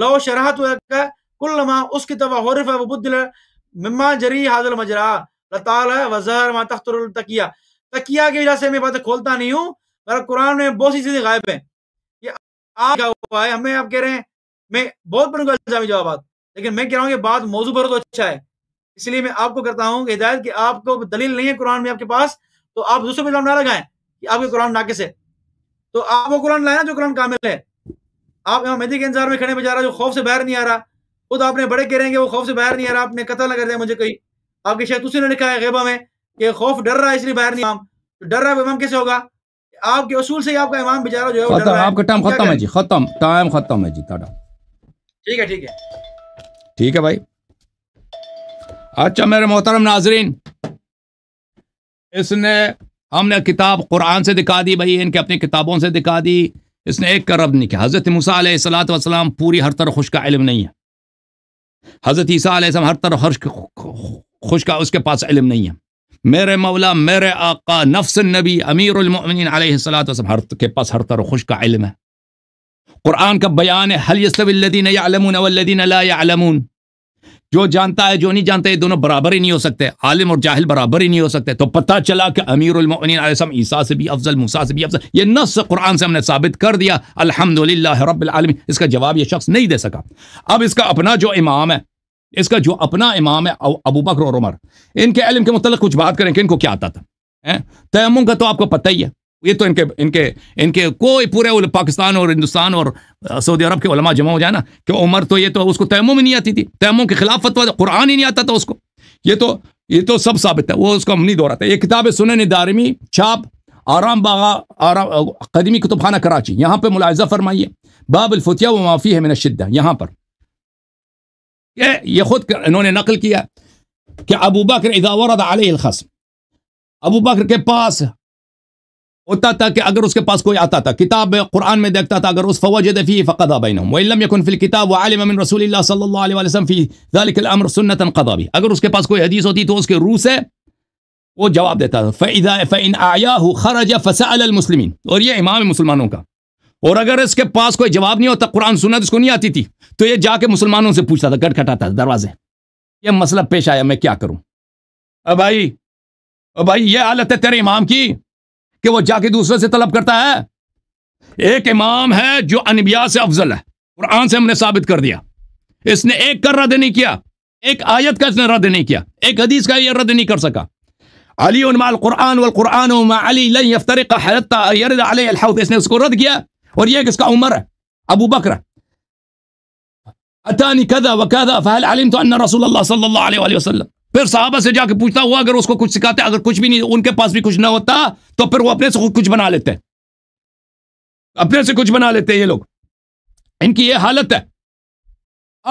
لو شرحت کل لما اس کی طبع حرف ہے وبدل مما جری حاضر مجرا لطال وزہر ما تختر التقیہ تقیہ کے وجہ سے میں باتیں کھولتا نہیں ہوں پر قرآن میں بہت سی چیزیں غائب ہیں یہ آج کیا ہوا ہے ہمیں آپ کہہ رہے ہیں میں بہت بڑوں گا الزامی جوابات لیکن میں کہہ رہا ہوں کہ بات موضوع پر تو اچھا ہے اس لیے میں آپ کو کرتا ہوں کہ ہدایت کہ آپ کو دلیل نہیں ہے قرآن میں آپ کے پاس تو آپ دوسرے پہ الزام نہ لگائیں کہ آپ کے قرآن ناقص ہے تو آپ وہ قرآن لائیں جو قرآن کامل ہے آپ امام مہدی کے انتظار میں کھڑے بجارہ جو خوف سے باہر نہیں آ رہا خود آپ نے بڑے کہہ رہے ہیں کہ وہ خوف سے باہر نہیں آ رہا آپ نے قتل نہ کر دیا مجھے کہیں آپ کے شاید اسی نے لکھا ہے غیبہ میں کہ خوف ڈر رہا ہے اس لیے باہر نہیں آم ڈر رہا ہے امام کیسے ہوگا آپ کے اصول سے ہی آپ کا امام بجارہ جو ہے وہ ڈر رہا ہے آپ کا ٹائم ختم ہے جی ختم ٹائم ختم ہے جی تاڑا ٹھیک ہے ٹھیک ہے ٹھیک ہے بھائی اچھا میرے محترم ناظرین اس نے ہم نے کتاب قرآن سے دکھا دی بھائی ان کے اپنی کتابوں سے دکھا دی اس نے ایک کا رب نے کہا حضرت مس علیہ السلاۃ وسلم پوری ہر طرح خوش کا علم نہیں ہے حضرت عیسیٰ علیہ السلام ہر طرح ہرش خوش کا اس کے پاس علم نہیں ہے میرے مولا میرے آقا نفس النبی امیر المؤمنین علیہ السلاۃ وسلم ہر کے پاس ہر طرح خوش کا علم ہے قرآن کا بیان ہے حلیس اللہ علم لا علمون جو جانتا ہے جو نہیں جانتا ہے دونوں برابر ہی نہیں ہو سکتے عالم اور جاہل برابر ہی نہیں ہو سکتے تو پتہ چلا کہ امیر المؤمنین علیہ السلام عیسیٰ سے بھی افضل موسیٰ سے بھی افضل یہ نص قرآن سے ہم نے ثابت کر دیا الحمد رب العالمین اس کا جواب یہ شخص نہیں دے سکا اب اس کا اپنا جو امام ہے اس کا جو اپنا امام ہے ابو بکر اور عمر ان کے علم کے متعلق کچھ بات کریں کہ ان کو کیا آتا تھا تیمنگ کا تو آپ کو پتہ ہی ہے یہ تو ان کے ان کے ان کے کوئی پورے پاکستان اور ہندوستان اور سعودی عرب کے علماء جمع ہو جائے نا کہ عمر تو یہ تو اس کو تیموں میں نہیں آتی تھی تیموں کے خلاف قرآن ہی نہیں آتا تھا اس کو یہ تو یہ تو سب ثابت ہے وہ اس کو ہم نہیں دہراتے یہ کتاب سنن دارمی چھاپ آرام باغا آرام قدیمی کتب خانہ کراچی یہاں پہ ملاحظہ فرمائیے باب الفتیہ و معافی ہے میں نے یہاں پر یہ خود انہوں نے نقل کیا کہ ابو بکر ادا ورد علیہ الخصم ابو بکر کے پاس ہوتا تھا کہ اگر اس کے پاس کوئی آتا تھا کتاب قرآن میں دیکھتا تھا اگر اس فوجی فقابل رسول اللہ صلی اللہ علیہ اگر اس کے پاس کوئی حدیث ہوتی تو اس کے روح سے وہ جواب دیتا تھا اور یہ امام مسلمانوں کا اور اگر اس کے پاس کوئی جواب نہیں ہوتا قرآن سنت اس کو نہیں آتی تھی تو یہ جا کے مسلمانوں سے پوچھتا تھا گٹ کھٹاتا تھا دروازے یہ مسئلہ پیش آیا میں کیا کروں اب بھائی بھائی یہ حالت ہے تیرے امام کی کہ وہ جا کے دوسرے سے طلب کرتا ہے ایک امام ہے جو انبیاء سے افضل ہے قرآن سے ہم نے ثابت کر دیا اس نے ایک کر رد نہیں کیا ایک آیت کا اس نے رد نہیں کیا ایک حدیث کا یہ رد نہیں کر سکا علی المال قرآن والقرآن وما علی لن يفترق حتى يرد علی الحوض اس نے اس کو رد کیا اور یہ کس کا عمر ہے ابو بکر اتانی کذا وکذا فہل علمت ان رسول اللہ صلی اللہ علیہ وسلم پھر صحابہ سے جا کے پوچھتا ہوا اگر اس کو کچھ سکھاتے اگر کچھ بھی نہیں ان کے پاس بھی کچھ نہ ہوتا تو پھر وہ اپنے سے کچھ بنا لیتے اپنے سے کچھ بنا لیتے یہ لوگ ان کی یہ حالت ہے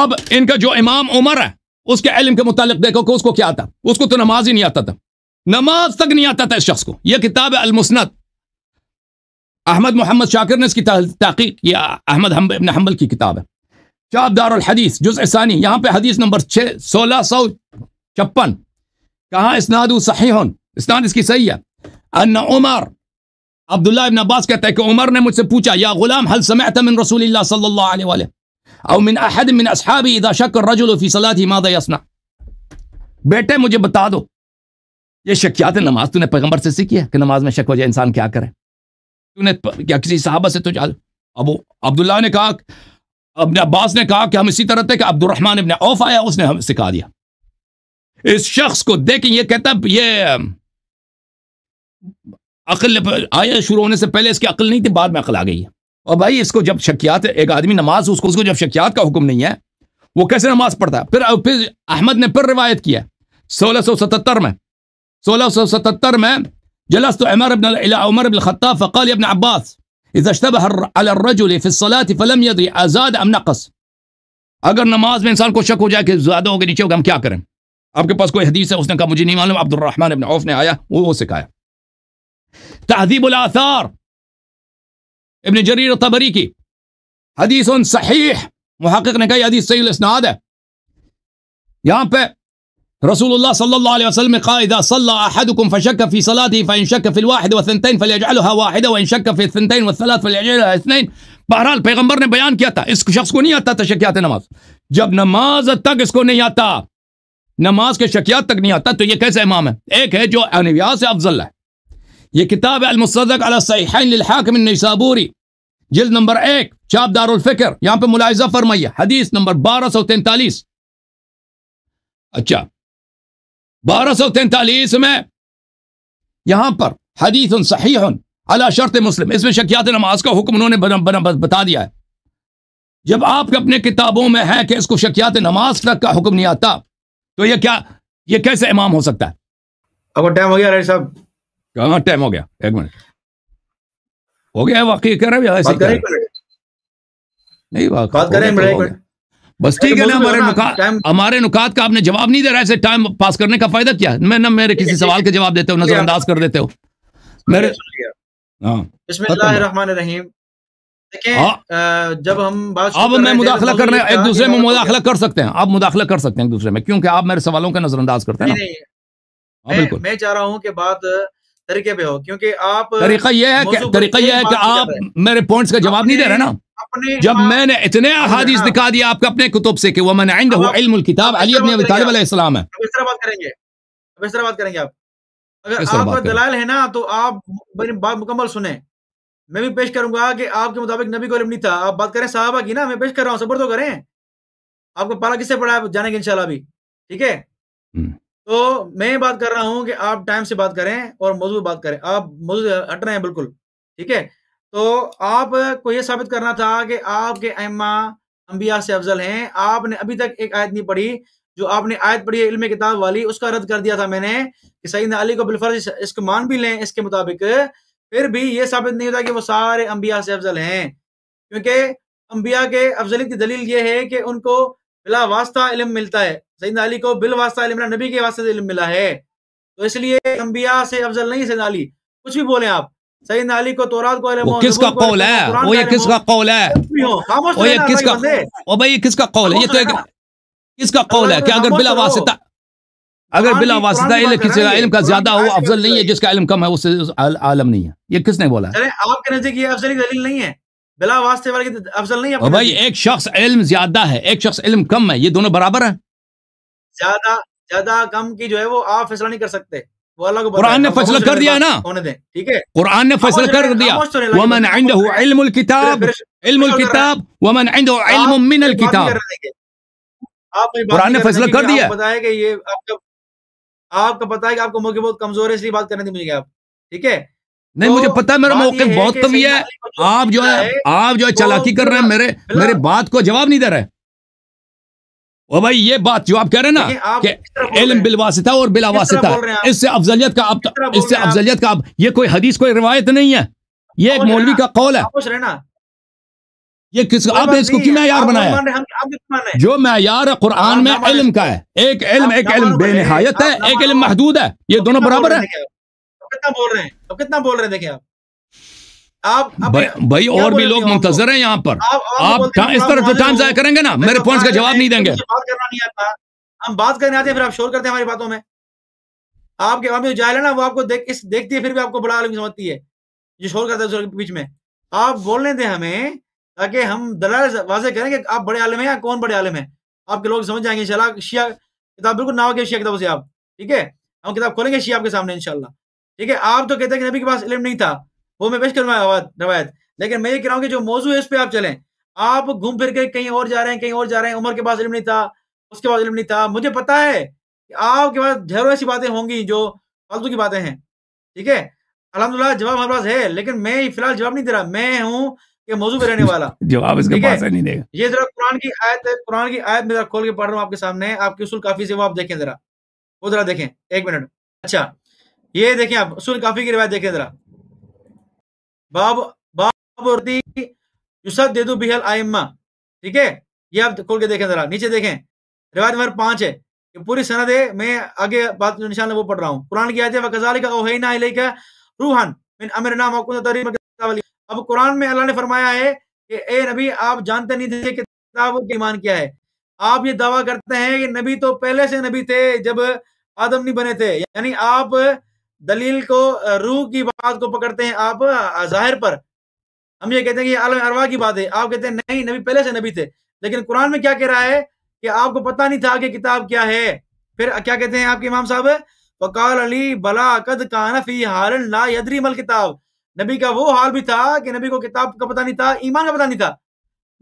اب ان کا جو امام عمر ہے اس کے علم کے متعلق دیکھو کہ اس کو کیا آتا اس کو تو نماز ہی نہیں آتا تھا نماز تک نہیں آتا تھا اس شخص کو یہ کتاب ہے المسنت احمد محمد شاکر نے اس کی تحقیق کیا احمد ابن حمبل کی کتاب ہے چاب دار الحدیث جز احسانی یہاں پہ حدیث نمبر چھ سولہ سو چھپن کہاں اسناد صحیح اسناد اس کی صحیح ہے ان عمر عبداللہ ابن عباس کہتا ہے کہ عمر نے مجھ سے پوچھا یا غلام هل سمعت من رسول اللہ صلی اللہ علیہ وآلہ او من احد من اصحابی اذا شکر رجل فی صلاتی ماذا یسنا بیٹے مجھے بتا دو یہ شکیات نماز تو نے پیغمبر سے سیکھی ہے کہ نماز میں شک ہو جائے انسان کیا کرے تو نے کیا کسی صحابہ سے تو جال ابو عبداللہ نے کہا ابن عباس نے کہا کہ ہم اسی طرح تھے کہ عبد الرحمن ابن عوف آیا اس نے ہم سکھا دیا اس شخص کو دیکھیں یہ کہتا یہ عقل آیا شروع ہونے سے پہلے اس کی عقل نہیں تھی بعد میں عقل آ گئی ہے اور بھائی اس کو جب شکیات ایک آدمی نماز اس کو جب شکیات کا حکم نہیں ہے وہ کیسے نماز پڑھتا ہے پھر پھر احمد نے پھر روایت کیا سولہ سو ستتر میں سولہ سو ستہتر میں جلس تو عمر ابن ابن يدري ازاد ام نقص اگر نماز میں انسان کو شک ہو جائے کہ زیادہ ہو گئے نیچے ہوگا ہم کیا کریں آپ کے پاس کوئی حدیث ہے اس نے کہا مجھے نہیں معلوم عبد الرحمن ابن ابن عوف نے آیا وہ, وہ سکھایا تہذیب الاثار جریر تبری کی حدیث صحیح محقق نے کہا یہ حدیث صحیح الاسناد ہے یہاں پہ رسول اللہ صلی اللہ علیہ وسلم قال اذا صلى احدكم فشك في في في صلاته فان شك شك الواحد والثنتين فليجعلها فليجعلها واحده وان الثنتين والثلاث اثنين بہرحال پیغمبر نے بیان کیا تھا اس شخص کو نہیں آتا نماز جب نماز تک اس کو نہیں آتا نماز کے شکیات تک نہیں آتا تو یہ کیسے امام ہے ایک ہے جو انویا سے افضل ہے یہ کتاب المصدق علی صحیحین للحاکم النیسابوری جلد نمبر ایک چاپ دار الفکر یہاں پہ ملاحظہ فرمائیے حدیث نمبر بارہ سو تینتالیس اچھا بارہ سو تینتالیس میں یہاں پر حدیث صحیح علی شرط مسلم اس میں شکیات نماز کا حکم انہوں نے بنا بنا بنا بتا دیا ہے جب آپ اپنے کتابوں میں ہے کہ اس کو شکیات نماز تک کا حکم نہیں آتا تو یہ کیا یہ کیسے امام ہو سکتا ہے اگر ٹائم ہو گیا رہی صاحب کہاں ٹائم ہو گیا ایک منٹ ہو گیا واقعی کر رہے ہیں بات کریں نہیں واقعی بات کریں بڑے بس ٹھیک ہے نا ہمارے نکات ہمارے نکات کا آپ نے جواب نہیں دے رہا ایسے ٹائم پاس کرنے کا فائدہ کیا میں نہ میرے کسی سوال کے جواب دیتے ہو نظر انداز کر دیتے ہو میرے ہاں۔ بسم اللہ الرحمن الرحیم ہاں۔ جب ہم مداخلہ کر رہے ہیں ایک دوسرے میں مداخلہ کر سکتے ہیں آپ مداخلہ کر سکتے ہیں ایک دوسرے میں کیونکہ آپ میرے سوالوں کا نظر انداز کرتے ہیں ہاں، میں چاہ رہا ہوں کہ بات طریقے پہ ہو کیونکہ آپ طریقہ یہ ہے کہ طریقہ یہ ہے کہ آپ میرے پوائنٹس کا جواب نہیں دے رہے نا جب میں نے اتنے احادیث دکھا دیا آپ کا اپنے کتب سے کہ وہ میں نے آئندہ علم الکتاب علی اب طالب علیہ السلام ہے اس طرح بات کریں گے اس طرح بات کریں گے آپ اگر آپ دلائل ہے نا تو آپ بات مکمل سنیں میں بھی پیش کروں گا کہ آپ کے مطابق نبی کو علم نہیں تھا آپ بات کریں صحابہ کی نا میں پیش کر رہا ہوں تو کریں آپ کو پالا کس سے جانے کے انشاءاللہ بھی ٹھیک ہے تو میں بات کر رہا ہوں کہ آپ ٹائم سے بات کریں اور موضوع موضوع بات کریں آپ رہے ہیں بالکل ٹھیک ہے تو آپ کو یہ ثابت کرنا تھا کہ آپ کے احما انبیاء سے افضل ہیں آپ نے ابھی تک ایک آیت نہیں پڑھی جو آپ نے آیت پڑھی ہے علم کتاب والی اس کا رد کر دیا تھا میں نے کہ سعید علی کو بالفرض اس کو مان بھی لیں اس کے مطابق پھر بھی یہ ثابت نہیں ہوتا کہ وہ سارے انبیاء سے افضل ہیں کیونکہ انبیاء کے افضلی کی دلیل یہ ہے کہ ان کو بلا واسطہ علم ملتا ہے سیدنا علی کو بلا واسطہ علم نبی کے واسطے سے علم ملا ہے تو اس لیے انبیاء سے افضل نہیں سیدنا علی کچھ بھی بولیں آپ سیدنا علی کو تورات کو علم وہ کس کا قول ہے وہ یہ کس کا قول ہے وہ یہ کس کا قول ہے یہ تو کس کا قول ہے کہ اگر بلا واسطہ اگر بلا واسطہ علم کسی کا علم کا زیادہ ہو افضل نہیں ہے جس کا علم کم ہے اس سے عالم نہیں ہے یہ کس نے بولا ہے آپ کے چاہیے کہ یہ افضل کی دلیل نہیں ہے بلا واسطے والے افضل نہیں ہے بھائی ایک شخص علم زیادہ ہے ایک شخص علم کم ہے یہ دونوں برابر ہیں زیادہ زیادہ کم کی جو ہے وہ آپ فیصلہ نہیں کر سکتے قرآن نے فیصلہ کر دیا نا قرآن نے فیصلہ کر دیا ومن عنده علم الكتاب علم الكتاب ومن عنده علم من الكتاب قرآن نے فیصلہ کر دیا بتایا کہ یہ آپ کا آپ کا پتا ہے کہ آپ کو موقع بہت کمزور ہے اس لیے بات کرنے آپ ٹھیک ہے نہیں مجھے پتا میرا موقع ہے آپ جو ہے آپ جو ہے چلاکی کر رہے ہیں میرے میرے بات کو جواب نہیں دے رہے اور بھائی یہ بات جو آپ کہہ رہے ہیں نا کہ بل واسطہ اور بلا واسطہ اس سے افضلیت کا اس سے افضلیت کا یہ کوئی حدیث کوئی روایت نہیں ہے یہ ایک مولوی کا قول ہے یہ کس آپ اس کو کی معیار بنایا جو معیار ہے قرآن میں علم کا ہے ایک علم ایک علم بے نہایت ہے ایک علم محدود ہے یہ دونوں برابر ہے بھائی اور بھی لوگ منتظر ہیں یہاں پر آپ اس طرح تو ٹائم ضائع کریں گے نا میرے پوائنٹس کا جواب نہیں دیں گے ہم بات کرنے آتے ہیں پھر آپ شور کرتے ہیں ہماری باتوں میں آپ کے جو جائل ہے نا وہ آپ کو دیکھتی ہے پھر بھی آپ کو بڑا عالم سمجھتی ہے جو شور کرتا ہے بیچ میں آپ بولنے دیں ہمیں تاکہ ہم دلائل واضح کریں کہ آپ بڑے عالم ہیں یا کون بڑے عالم ہیں آپ کے لوگ سمجھ جائیں گے انشاءاللہ شیعہ کتاب نہ ہو کے شیعہ کتاب سے آپ ٹھیک ہے ہم کتاب کھولیں گے شیعہ آپ کے سامنے انشاءاللہ ٹھیک ہے آپ تو کہتے ہیں کہ نبی کے پاس علم نہیں تھا وہ میں پیش کروں روایت لیکن میں یہ کہہ رہا ہوں کہ جو موضوع ہے اس پہ آپ چلیں آپ گھوم پھر کے کہیں اور جا رہے ہیں کہیں اور جا رہے ہیں عمر کے پاس علم نہیں تھا اس کے پاس علم نہیں تھا مجھے پتا ہے کہ آپ کے پاس ڈھیروں ایسی باتیں ہوں گی جو فالتو کی باتیں ہیں ٹھیک ہے الحمد للہ جواب ہمارے پاس ہے لیکن میں فی الحال جواب نہیں دے رہا میں ہوں کے موضوع پہ رہنے والا جواب اس کے پاس نہیں دے گا یہ ذرا قرآن کی آیت ہے قرآن کی آیت میں ذرا کھول کے پڑھ رہا ہوں آپ کے سامنے آپ کی اصول کافی سے وہ آپ دیکھیں ذرا وہ ذرا دیکھیں ایک منٹ اچھا یہ دیکھیں آپ اصول کافی کی روایت دیکھیں ذرا باب باب ورتی یوسف دیدو بیہل آئمہ ٹھیک ہے یہ آپ کھول کے دیکھیں ذرا نیچے دیکھیں روایت نمبر پانچ ہے کہ پوری سند ہے میں آگے بات جو نشان وہ پڑھ رہا ہوں قرآن کی آیت ہے وَقَذَالِكَ اَوْحَيْنَا إِلَيْكَ رُوحًا مِنْ أَمِرْنَا مَوْكُنَ تَرِيمَ كَتَابَ اب قرآن میں اللہ نے فرمایا ہے کہ اے نبی آپ جانتے نہیں تھے کتاب کے ایمان کیا ہے آپ یہ دعویٰ کرتے ہیں کہ نبی تو پہلے سے نبی تھے جب آدم نہیں بنے تھے یعنی آپ دلیل کو روح کی بات کو پکڑتے ہیں آپ ظاہر پر ہم یہ کہتے ہیں کہ یہ عالم اروا کی بات ہے آپ کہتے ہیں نہیں نبی پہلے سے نبی تھے لیکن قرآن میں کیا کہہ رہا ہے کہ آپ کو پتہ نہیں تھا کہ کتاب کیا ہے پھر کیا کہتے ہیں آپ کے امام صاحب علی بلا قد کانفی یدری مل کتاب نبی کا وہ حال بھی تھا کہ نبی کو کتاب کا پتہ نہیں تھا ایمان کا پتہ نہیں تھا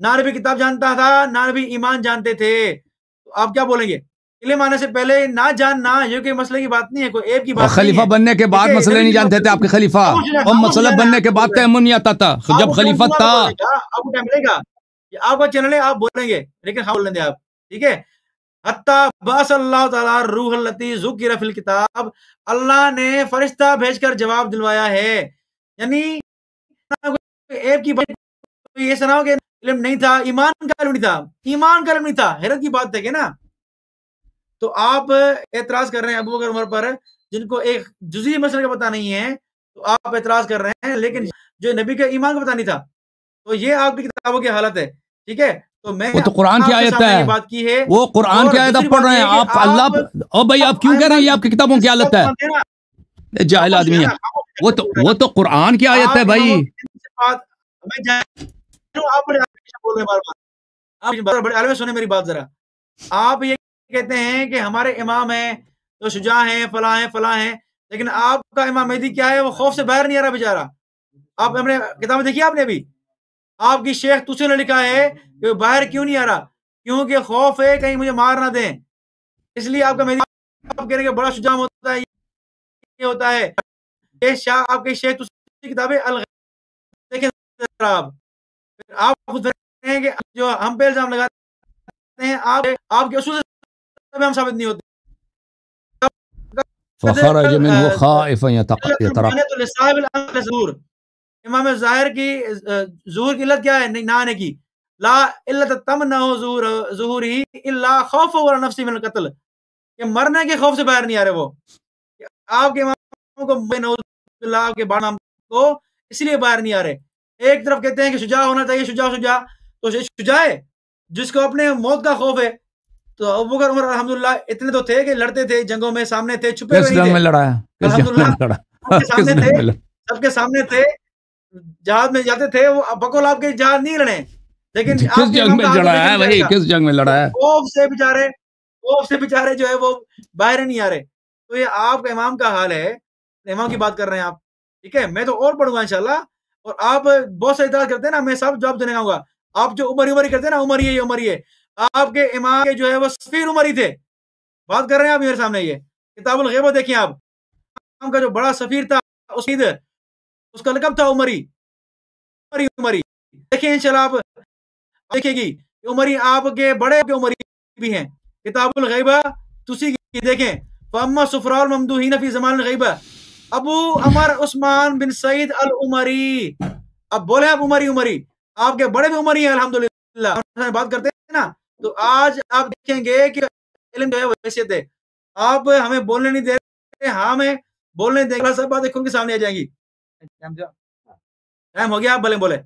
نہ نبی کتاب جانتا تھا نہ نبی ایمان جانتے تھے تو آپ کیا بولیں گے علم آنے سے پہلے نہ جاننا یہ کہ مسئلے کی بات نہیں ہے کوئی ایب کی بات نہیں خلیفہ بننے کے بعد مسئلے نہیں جانتے تھے آپ کے خلیفہ اور مسئلہ بننے کے بعد تیمون نہیں آتا تھا جب خلیفہ تھا آپ کو ٹائم ملے گا آپ کا چینل ہے آپ بولیں گے لیکن ہاں بولیں دے آپ ٹھیک ہے حتی باس اللہ تعالی روح اللتی ذکر فی الکتاب اللہ نے فرشتہ بھیج کر جواب دلوایا ہے یعنی ایب کی بات یہ سناؤ کہ علم نہیں تھا ایمان کا علم نہیں تھا ایمان کا علم نہیں تھا حیرت کی بات ہے کہ نا تو آپ اعتراض کر رہے ہیں ابو بکر عمر پر جن کو ایک جزی مسئلہ کا پتہ نہیں ہے تو آپ اعتراض کر رہے ہیں لیکن جو نبی کا ایمان کا پتہ نہیں تھا تو یہ آپ کی کتابوں کی حالت ہے ٹھیک ہے تو میں تو قرآن کی آیت ہے وہ قرآن کی آیت آپ پڑھ رہے ہیں آپ اللہ او بھائی آپ کیوں کہہ رہے ہیں یہ آپ کی کتابوں کی حالت ہے جاہل آدمی ہے وہ تو وہ تو قرآن کی آیت ہے بھائی سنیں میری بات ذرا آپ یہ کہتے ہیں کہ ہمارے امام ہیں تو شجاع ہیں فلاں ہیں فلاں ہیں لیکن آپ کا امام مہدی کیا ہے وہ خوف سے باہر نہیں آ رہا بیچارہ آپ ہم نے کتابیں دیکھی آپ نے ابھی آپ کی شیخ تسی نے لکھا ہے کہ باہر کیوں نہیں آ رہا کیونکہ خوف ہے کہیں مجھے مار نہ دیں اس لیے آپ کا مہدی آپ کہہ رہے کہ بڑا شجاع ہوتا ہے یہ ہوتا ہے شاہ آپ کی شیخی کتابیں امام ظاہر کی ظہور کی علت کیا ہے نہ لا تم نہ ہو ظہور ہی القتل کہ مرنے کے خوف سے باہر نہیں آ رہے وہ آپ کے اللہ کے بار نام کو اس لیے باہر نہیں آ رہے ایک طرف کہتے ہیں کہ شجاع ہونا چاہیے شجاع شجاع تو شجاع ہے جس کو اپنے موت کا خوف ہے تو ابو بکر عمر الحمدللہ اتنے تو تھے کہ لڑتے تھے جنگوں میں سامنے تھے چھپے ہوئے نہیں تھے میں لڑایا سب کے سامنے تھے جہاز میں جاتے تھے وہ بکول آپ کے جہاز نہیں لڑے لیکن جی، کس جنگ میں لڑا ہے بھائی کس جنگ میں لڑا ہے خوف سے بیچارے خوف سے بیچارے جو ہے وہ باہر نہیں آ رہے تو یہ آپ کا امام کا حال ہے اما کی بات کر رہے ہیں آپ ٹھیک ہے میں تو اور پڑھوں گا انشاءاللہ اور آپ بہت کرتے ہیں نا میں سب جواب دینے آؤں گا آپ جو عمر عمری کرتے ہیں نا یہ آپ کے امام کے جو ہے وہ سفیر عمری تھے بات کر رہے ہیں آپ میرے سامنے یہ کتاب الغیبہ دیکھیں آپ امام کا جو بڑا سفیر تھا اس کا تھا عمری عمری عمری دیکھیں انشاءاللہ آپ دیکھیں گی عمری آپ کے بڑے کے عمری بھی ہیں کتاب الغیبہ تسی کی دیکھیں فَأَمَّا فِي زَمَانِ الْغَيْبَةِ ابو عمر عثمان بن سعید العمری اب بولے آپ عمری عمری آپ کے بڑے بھی عمری ہیں الحمدللہ بات کرتے ہیں نا تو آج آپ دیکھیں گے کہ علم جو ہے آپ ہمیں بولنے نہیں دے رہے ہاں میں بولنے دے گے سب باتیں کھل کے سامنے آ جائیں گی ٹائم ہو گیا آپ بولے بولے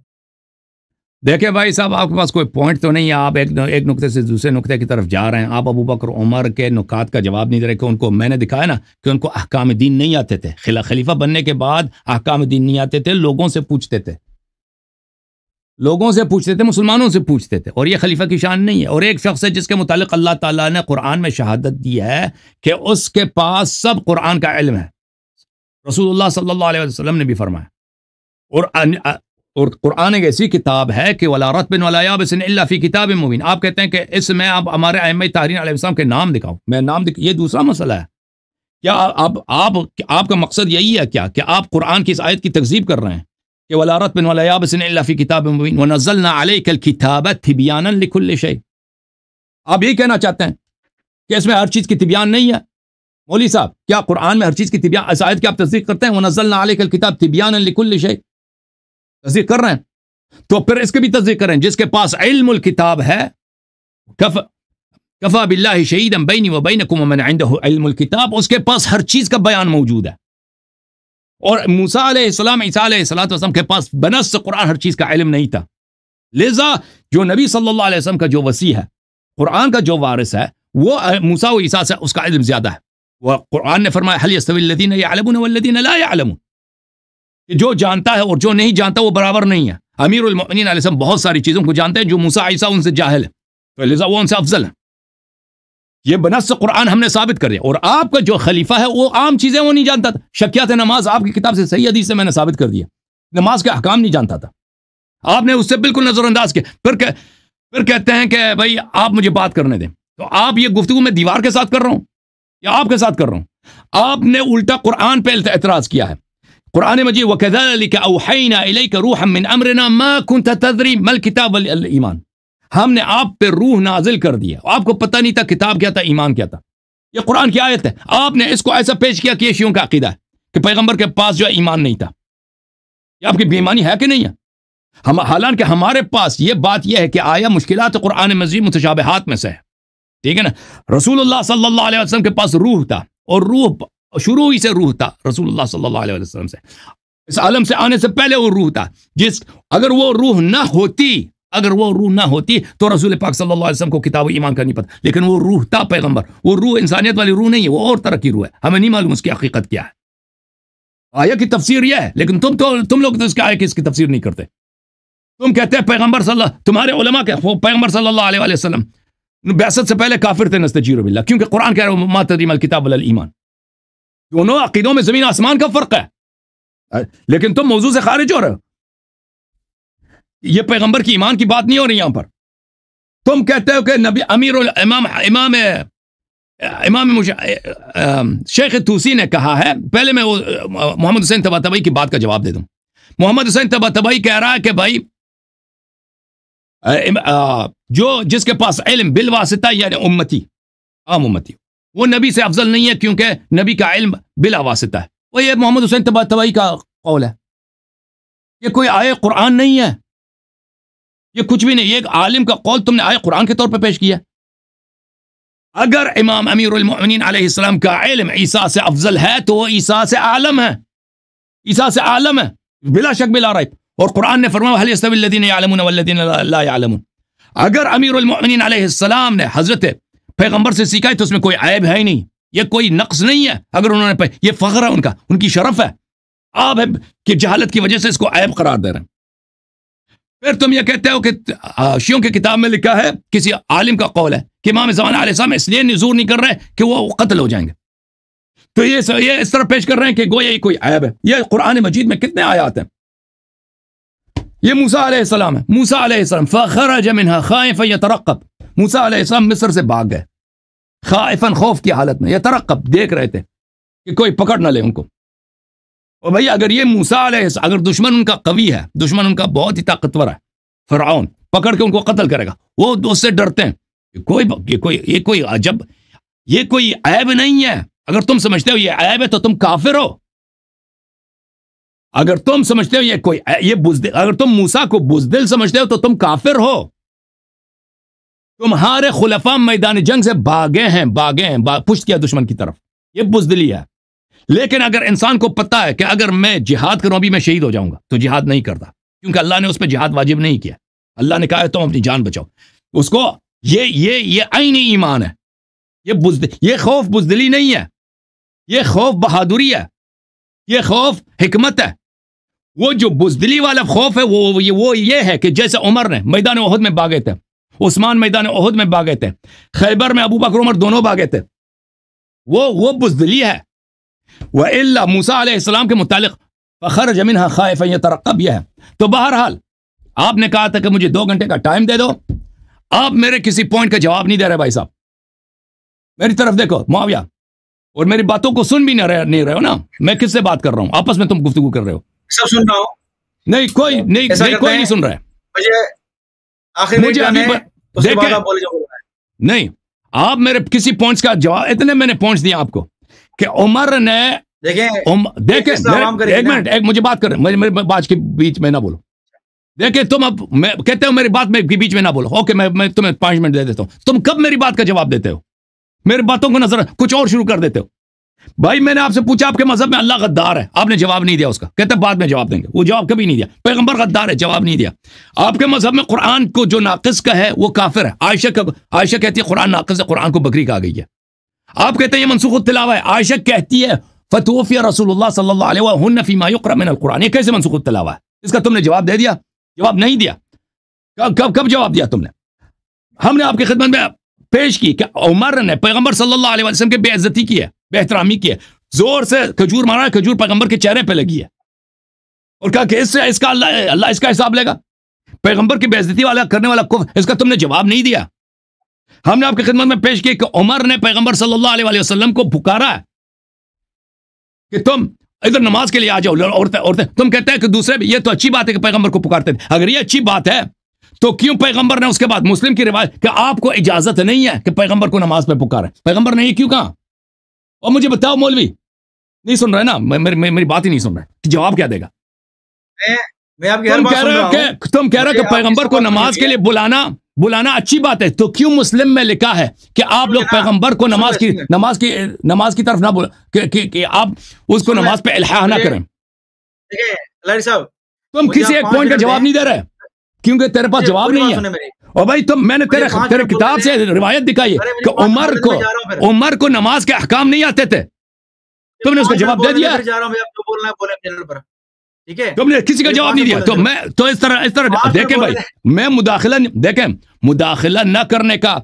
دیکھیں بھائی صاحب آپ کے پاس کوئی پوائنٹ تو نہیں ہے آپ ایک نقطے سے دوسرے نقطے کی طرف جا رہے ہیں آپ ابو بکر عمر کے نکات کا جواب نہیں دے رہے کہ ان کو میں نے دکھایا نا کہ ان کو احکام دین نہیں آتے تھے خلیفہ بننے کے بعد احکام دین نہیں آتے تھے لوگوں سے پوچھتے تھے لوگوں سے پوچھتے تھے مسلمانوں سے پوچھتے تھے اور یہ خلیفہ کی شان نہیں ہے اور ایک شخص ہے جس کے متعلق اللہ تعالیٰ نے قرآن میں شہادت دی ہے کہ اس کے پاس سب قرآن کا علم ہے رسول اللہ صلی اللہ علیہ وسلم نے بھی فرمایا اور اور قرآن ایک ایسی کتاب ہے کہ ولا رت بن اللہ فی کتاب مبین آپ کہتے ہیں کہ اس میں آپ ہمارے احمد تحرین علیہ السلام کے نام دکھاؤ میں نام دکھ یہ دوسرا مسئلہ ہے کیا آپ آپ آپ کا مقصد یہی ہے کیا کہ آپ قرآن کی اس آیت کی تقزیب کر رہے ہیں کہ ولا رت بن الیاب اللہ فی کتاب مبین و نزل علیہ کل کتاب تھبیان لکھ الش آپ یہی کہنا چاہتے ہیں کہ اس میں ہر چیز کی تبیان نہیں ہے مولی صاحب کیا قرآن میں ہر چیز کی تبیان اس آیت کی آپ تصدیق کرتے ہیں نزل علیہ کل کتاب تبیان لکھ الشعی کر رہے ہیں تو پھر اس کے بھی تصدیق کریں جس کے پاس علم الکتاب ہے کف کفا بلّہ و علم الکتاب اس کے پاس ہر چیز کا بیان موجود ہے اور موسا علیہ السلام عیسیٰ علیہ السلام کے پاس بنس قرآن ہر چیز کا علم نہیں تھا لہذا جو نبی صلی اللہ علیہ وسلم کا جو وسیع ہے قرآن کا جو وارث ہے وہ موسا و عیسیٰ سے اس کا علم زیادہ ہے وہ قرآن نے فرمایا کہ جو جانتا ہے اور جو نہیں جانتا وہ برابر نہیں ہے امیر المین السلام بہت ساری چیزوں کو جانتے ہیں جو موسا عیسیٰ ان سے جاہل ہے وہ ان سے افضل ہے یہ بنس قرآن ہم نے ثابت کر دیا اور آپ کا جو خلیفہ ہے وہ عام چیزیں وہ نہیں جانتا تھا شکیات نماز آپ کی کتاب سے صحیح حدیث سے میں نے ثابت کر دیا نماز کے حکام نہیں جانتا تھا آپ نے اس سے بالکل نظر انداز کیا پھر کہ پھر کہتے ہیں کہ بھائی آپ مجھے بات کرنے دیں تو آپ یہ گفتگو میں دیوار کے ساتھ کر رہا ہوں یا آپ کے ساتھ کر رہا ہوں آپ نے الٹا قرآن پہ اعتراض کیا ہے قرآن مجید وَكَذَلِكَ أَوْحَيْنَا إِلَيْكَ روحا من امرنا ما كنت تدري ما الكتاب الایمان ہم نے آپ پہ روح نازل کر دیا آپ کو پتہ نہیں تھا کتاب کیا تھا ایمان کیا تھا یہ قرآن کی آیت ہے آپ نے اس کو ایسا پیش کیا کہ یہ شیوں کا عقیدہ ہے کہ پیغمبر کے پاس جو ایمان نہیں تھا یہ آپ کی بیمانی ہے کہ نہیں ہے ہم حالانکہ ہمارے پاس یہ بات یہ ہے کہ آیا مشکلات قرآن مزید متشابہات میں سے ہے ٹھیک ہے نا رسول اللہ صلی اللہ علیہ وسلم کے پاس روح تھا اور روح شروع ہی سے روح تھا رسول اللہ صلی اللہ علیہ وسلم سے اس عالم سے آنے سے پہلے وہ روح تھا جس اگر وہ روح نہ ہوتی اگر وہ روح نہ ہوتی تو رسول پاک صلی اللہ علیہ وسلم کو کتاب و ایمان کا نہیں پتا لیکن وہ روح تھا پیغمبر وہ روح انسانیت والی روح نہیں ہے وہ اور ترقی روح ہے ہمیں نہیں معلوم اس کی حقیقت کیا ہے آیا کی تفسیر یہ ہے لیکن تم تو تم لوگ تو اس اس کے کی تفسیر نہیں کرتے تم کہتے ہیں پیغمبر صلی اللہ تمہارے علماء وہ پیغمبر صلی اللہ علیہ وسلم بیاست سے پہلے کافر تھے نستجیر باللہ کیونکہ قرآن کہہ الکتاب ایمان دونوں عقیدوں میں زمین آسمان کا فرق ہے لیکن تم موضوع سے خارج ہو رہے ہو یہ پیغمبر کی ایمان کی بات نہیں ہو رہی یہاں پر تم کہتے ہو کہ نبی امیر امام امام شیخ توسی نے کہا ہے پہلے میں محمد حسین تبا تبائی کی بات کا جواب دے دوں محمد حسین تبا تبائی کہہ رہا ہے کہ بھائی جو جس کے پاس علم بالواسطہ یعنی امتی عام امتی وہ نبی سے افضل نہیں ہے کیونکہ نبی کا علم بلا واسطہ ہے وہ یہ محمد حسین تباہی کا قول ہے یہ کوئی آئے قرآن نہیں ہے یہ کچھ بھی نہیں یہ ایک عالم کا قول تم نے آئے قرآن کے طور پہ پیش کیا اگر امام امیر المؤمنین علیہ السلام کا علم عیسیٰ سے افضل ہے تو وہ عیسیٰ سے عالم ہے عیسیٰ سے عالم ہے بلا شک بلا رائب اور قرآن نے فرمایا فرما علیہ اللہِ علم اگر امیر المؤمنین علیہ السلام نے حضرت پیغمبر سے سیکھا ہے تو اس میں کوئی عیب ہے ہی نہیں یہ کوئی نقص نہیں ہے اگر انہوں نے یہ فخر ہے ان کا ان کی شرف ہے آپ ہے کہ جہالت کی وجہ سے اس کو عیب قرار دے رہے ہیں پھر تم یہ کہتے ہو کہ شیوں کتاب میں لکھا ہے کسی عالم کا قول ہے کہ امام علیہ السلام اس لیے نظور نہیں کر رہے کہ وہ قتل ہو جائیں گے تو یہ یہ اس طرح پیش کر رہے ہیں کہ گویا یہ کوئی عیب ہے یہ قرآن مجید میں کتنے آیات ہیں یہ موسا علیہ السلام ہے موسا علیہ السلام فخر جمن موسا علیہ السلام مصر سے بھاگ گئے خائفن خوف کی حالت میں یہ ترقب دیکھ رہے تھے کہ کوئی پکڑ نہ لے ان کو اور بھائی اگر اگر یہ موسا علیہ دشمن دشمن ان ان کا کا قوی ہے بہت ہی طاقتور ہے فرعون پکڑ کے ان کو قتل کرے گا وہ دوست سے ڈرتے ہیں کوئی یہ کوئی یہ کوئی عجب یہ کوئی عیب نہیں ہے اگر تم سمجھتے ہو یہ عیب ہے تو تم کافر ہو اگر تم سمجھتے ہو یہ کوئی یہ بزدل اگر تم موسا کو بزدل سمجھتے ہو تو تم کافر ہو تمہارے خلفا میدان جنگ سے باغے ہیں باغے ہیں پشت کیا دشمن کی طرف یہ بزدلی ہے لیکن اگر انسان کو پتہ ہے کہ اگر میں جہاد کروں ابھی میں شہید ہو جاؤں گا تو جہاد نہیں کرتا کیونکہ اللہ نے اس پہ جہاد واجب نہیں کیا اللہ نے کہا ہے تم اپنی جان بچاؤ اس کو یہ یہ یہ آئینی ایمان ہے یہ خوف بزدلی نہیں ہے یہ خوف بہادری ہے یہ خوف حکمت ہے وہ جو بزدلی والا خوف ہے وہ یہ ہے کہ جیسے عمر نے میدان عہد میں باغے تھے عثمان میدان عہد میں باغے تھے خیبر میں ابو بکر عمر دونوں باغے تھے وہ وہ بزدلی ہے وہ اللہ موسا علیہ السلام کے متعلق فخر جمین خائف ترقب یہ ہے تو بہرحال آپ نے کہا تھا کہ مجھے دو گھنٹے کا ٹائم دے دو آپ میرے کسی پوائنٹ کا جواب نہیں دے رہے بھائی صاحب میری طرف دیکھو معاویہ اور میری باتوں کو سن بھی نہ رہے, نہیں رہے ہو نا میں کس سے بات کر رہا ہوں آپس میں تم گفتگو کر رہے ہو سب سن رہا ہوں نہیں کوئی نہیں کوئی نہیں سن رہا ہے مجھے نہیں آپ میرے کسی پوائنٹس کا جواب اتنے میں نے پوائنٹس دیا آپ کو کہ عمر نے دیکھیں مجھے بات بات کر رہے میرے کے بیچ میں نہ بولو دیکھیں تم اب میں کہتے ہو میری بات بیچ میں نہ بولو اوکے میں تمہیں پانچ منٹ دے دیتا ہوں تم کب میری بات کا جواب دیتے ہو میری باتوں کو نظر کچھ اور شروع کر دیتے ہو بھائی میں نے آپ سے پوچھا آپ کے مذہب میں اللہ غدار ہے آپ نے جواب نہیں دیا اس کا کہتے بعد میں جواب جواب دیں گے وہ کبھی نہیں دیا پیغمبر غدار ہے جواب نہیں دیا آپ کے مذہب میں قرآن کو جو ناقص کا ہے ہے وہ کافر عائشہ بکری کہتی ہے رسول اللہ صلی اللہ علیہ منسوخ دیا جواب نہیں دیا کب جواب دیا تم نے ہم نے آپ کی خدمت میں پیش کی کہ عمر نے پیغمبر صلی اللہ علیہ وسلم کے بے عزتی کی ہے بے احترامی کی ہے زور سے کھجور مارا کھجور پیغمبر کے چہرے پہ لگی ہے اور کہا کہ اس سے اس کا اللہ اللہ اس کا حساب لے گا پیغمبر کی بے عزتی والا کرنے والا کف اس کا تم نے جواب نہیں دیا ہم نے آپ کی خدمت میں پیش کیا کہ عمر نے پیغمبر صلی اللہ علیہ وسلم کو پکارا ہے کہ تم ادھر نماز کے لیے آ جاؤ عورتیں عورتیں تم کہتے ہیں کہ دوسرے بھی یہ تو اچھی بات ہے کہ پیغمبر کو پکارتے اگر یہ اچھی بات ہے تو کیوں پیغمبر نے اس کے بعد مسلم کی روایت کہ آپ کو اجازت نہیں ہے کہ پیغمبر کو نماز پہ پکارے پیغمبر نے یہ کیوں کہا اور مجھے بتاؤ مولوی نہیں سن رہے نا میری بات ہی نہیں سن رہے جواب کیا دے گا تم کہہ رہے کہ پیغمبر کو نماز کے لیے بلانا بلانا اچھی بات ہے تو کیوں مسلم میں لکھا ہے کہ آپ لوگ پیغمبر کو نماز کی نماز کی نماز کی طرف نہ کہ آپ اس کو نماز پہ الحا نہ کریں تم کسی ایک پوائنٹ کا جواب نہیں دے رہے کیونکہ تیرے پاس جواب نہیں ہے اور بھائی تم میں نے تیرے تیرے کتاب سے روایت دکھائی کہ عمر کو عمر کو نماز کے احکام نہیں آتے تھے تم نے اس کا جواب دے دیا تم نے کسی کا جواب نہیں دیا تو میں تو اس طرح اس طرح دیکھیں بھائی میں مداخلہ دیکھیں مداخلہ نہ کرنے کا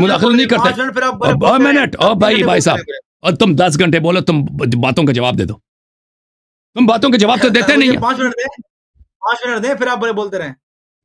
مداخلہ نہیں کرتے منٹ او بھائی بھائی صاحب اور تم دس گھنٹے بولو تم باتوں کا جواب دے دو تم باتوں کا جواب تو اچھا، دیتے نہیں پانچ منٹ دیں پانچ منٹ دیں پھر آپ بولتے رہیں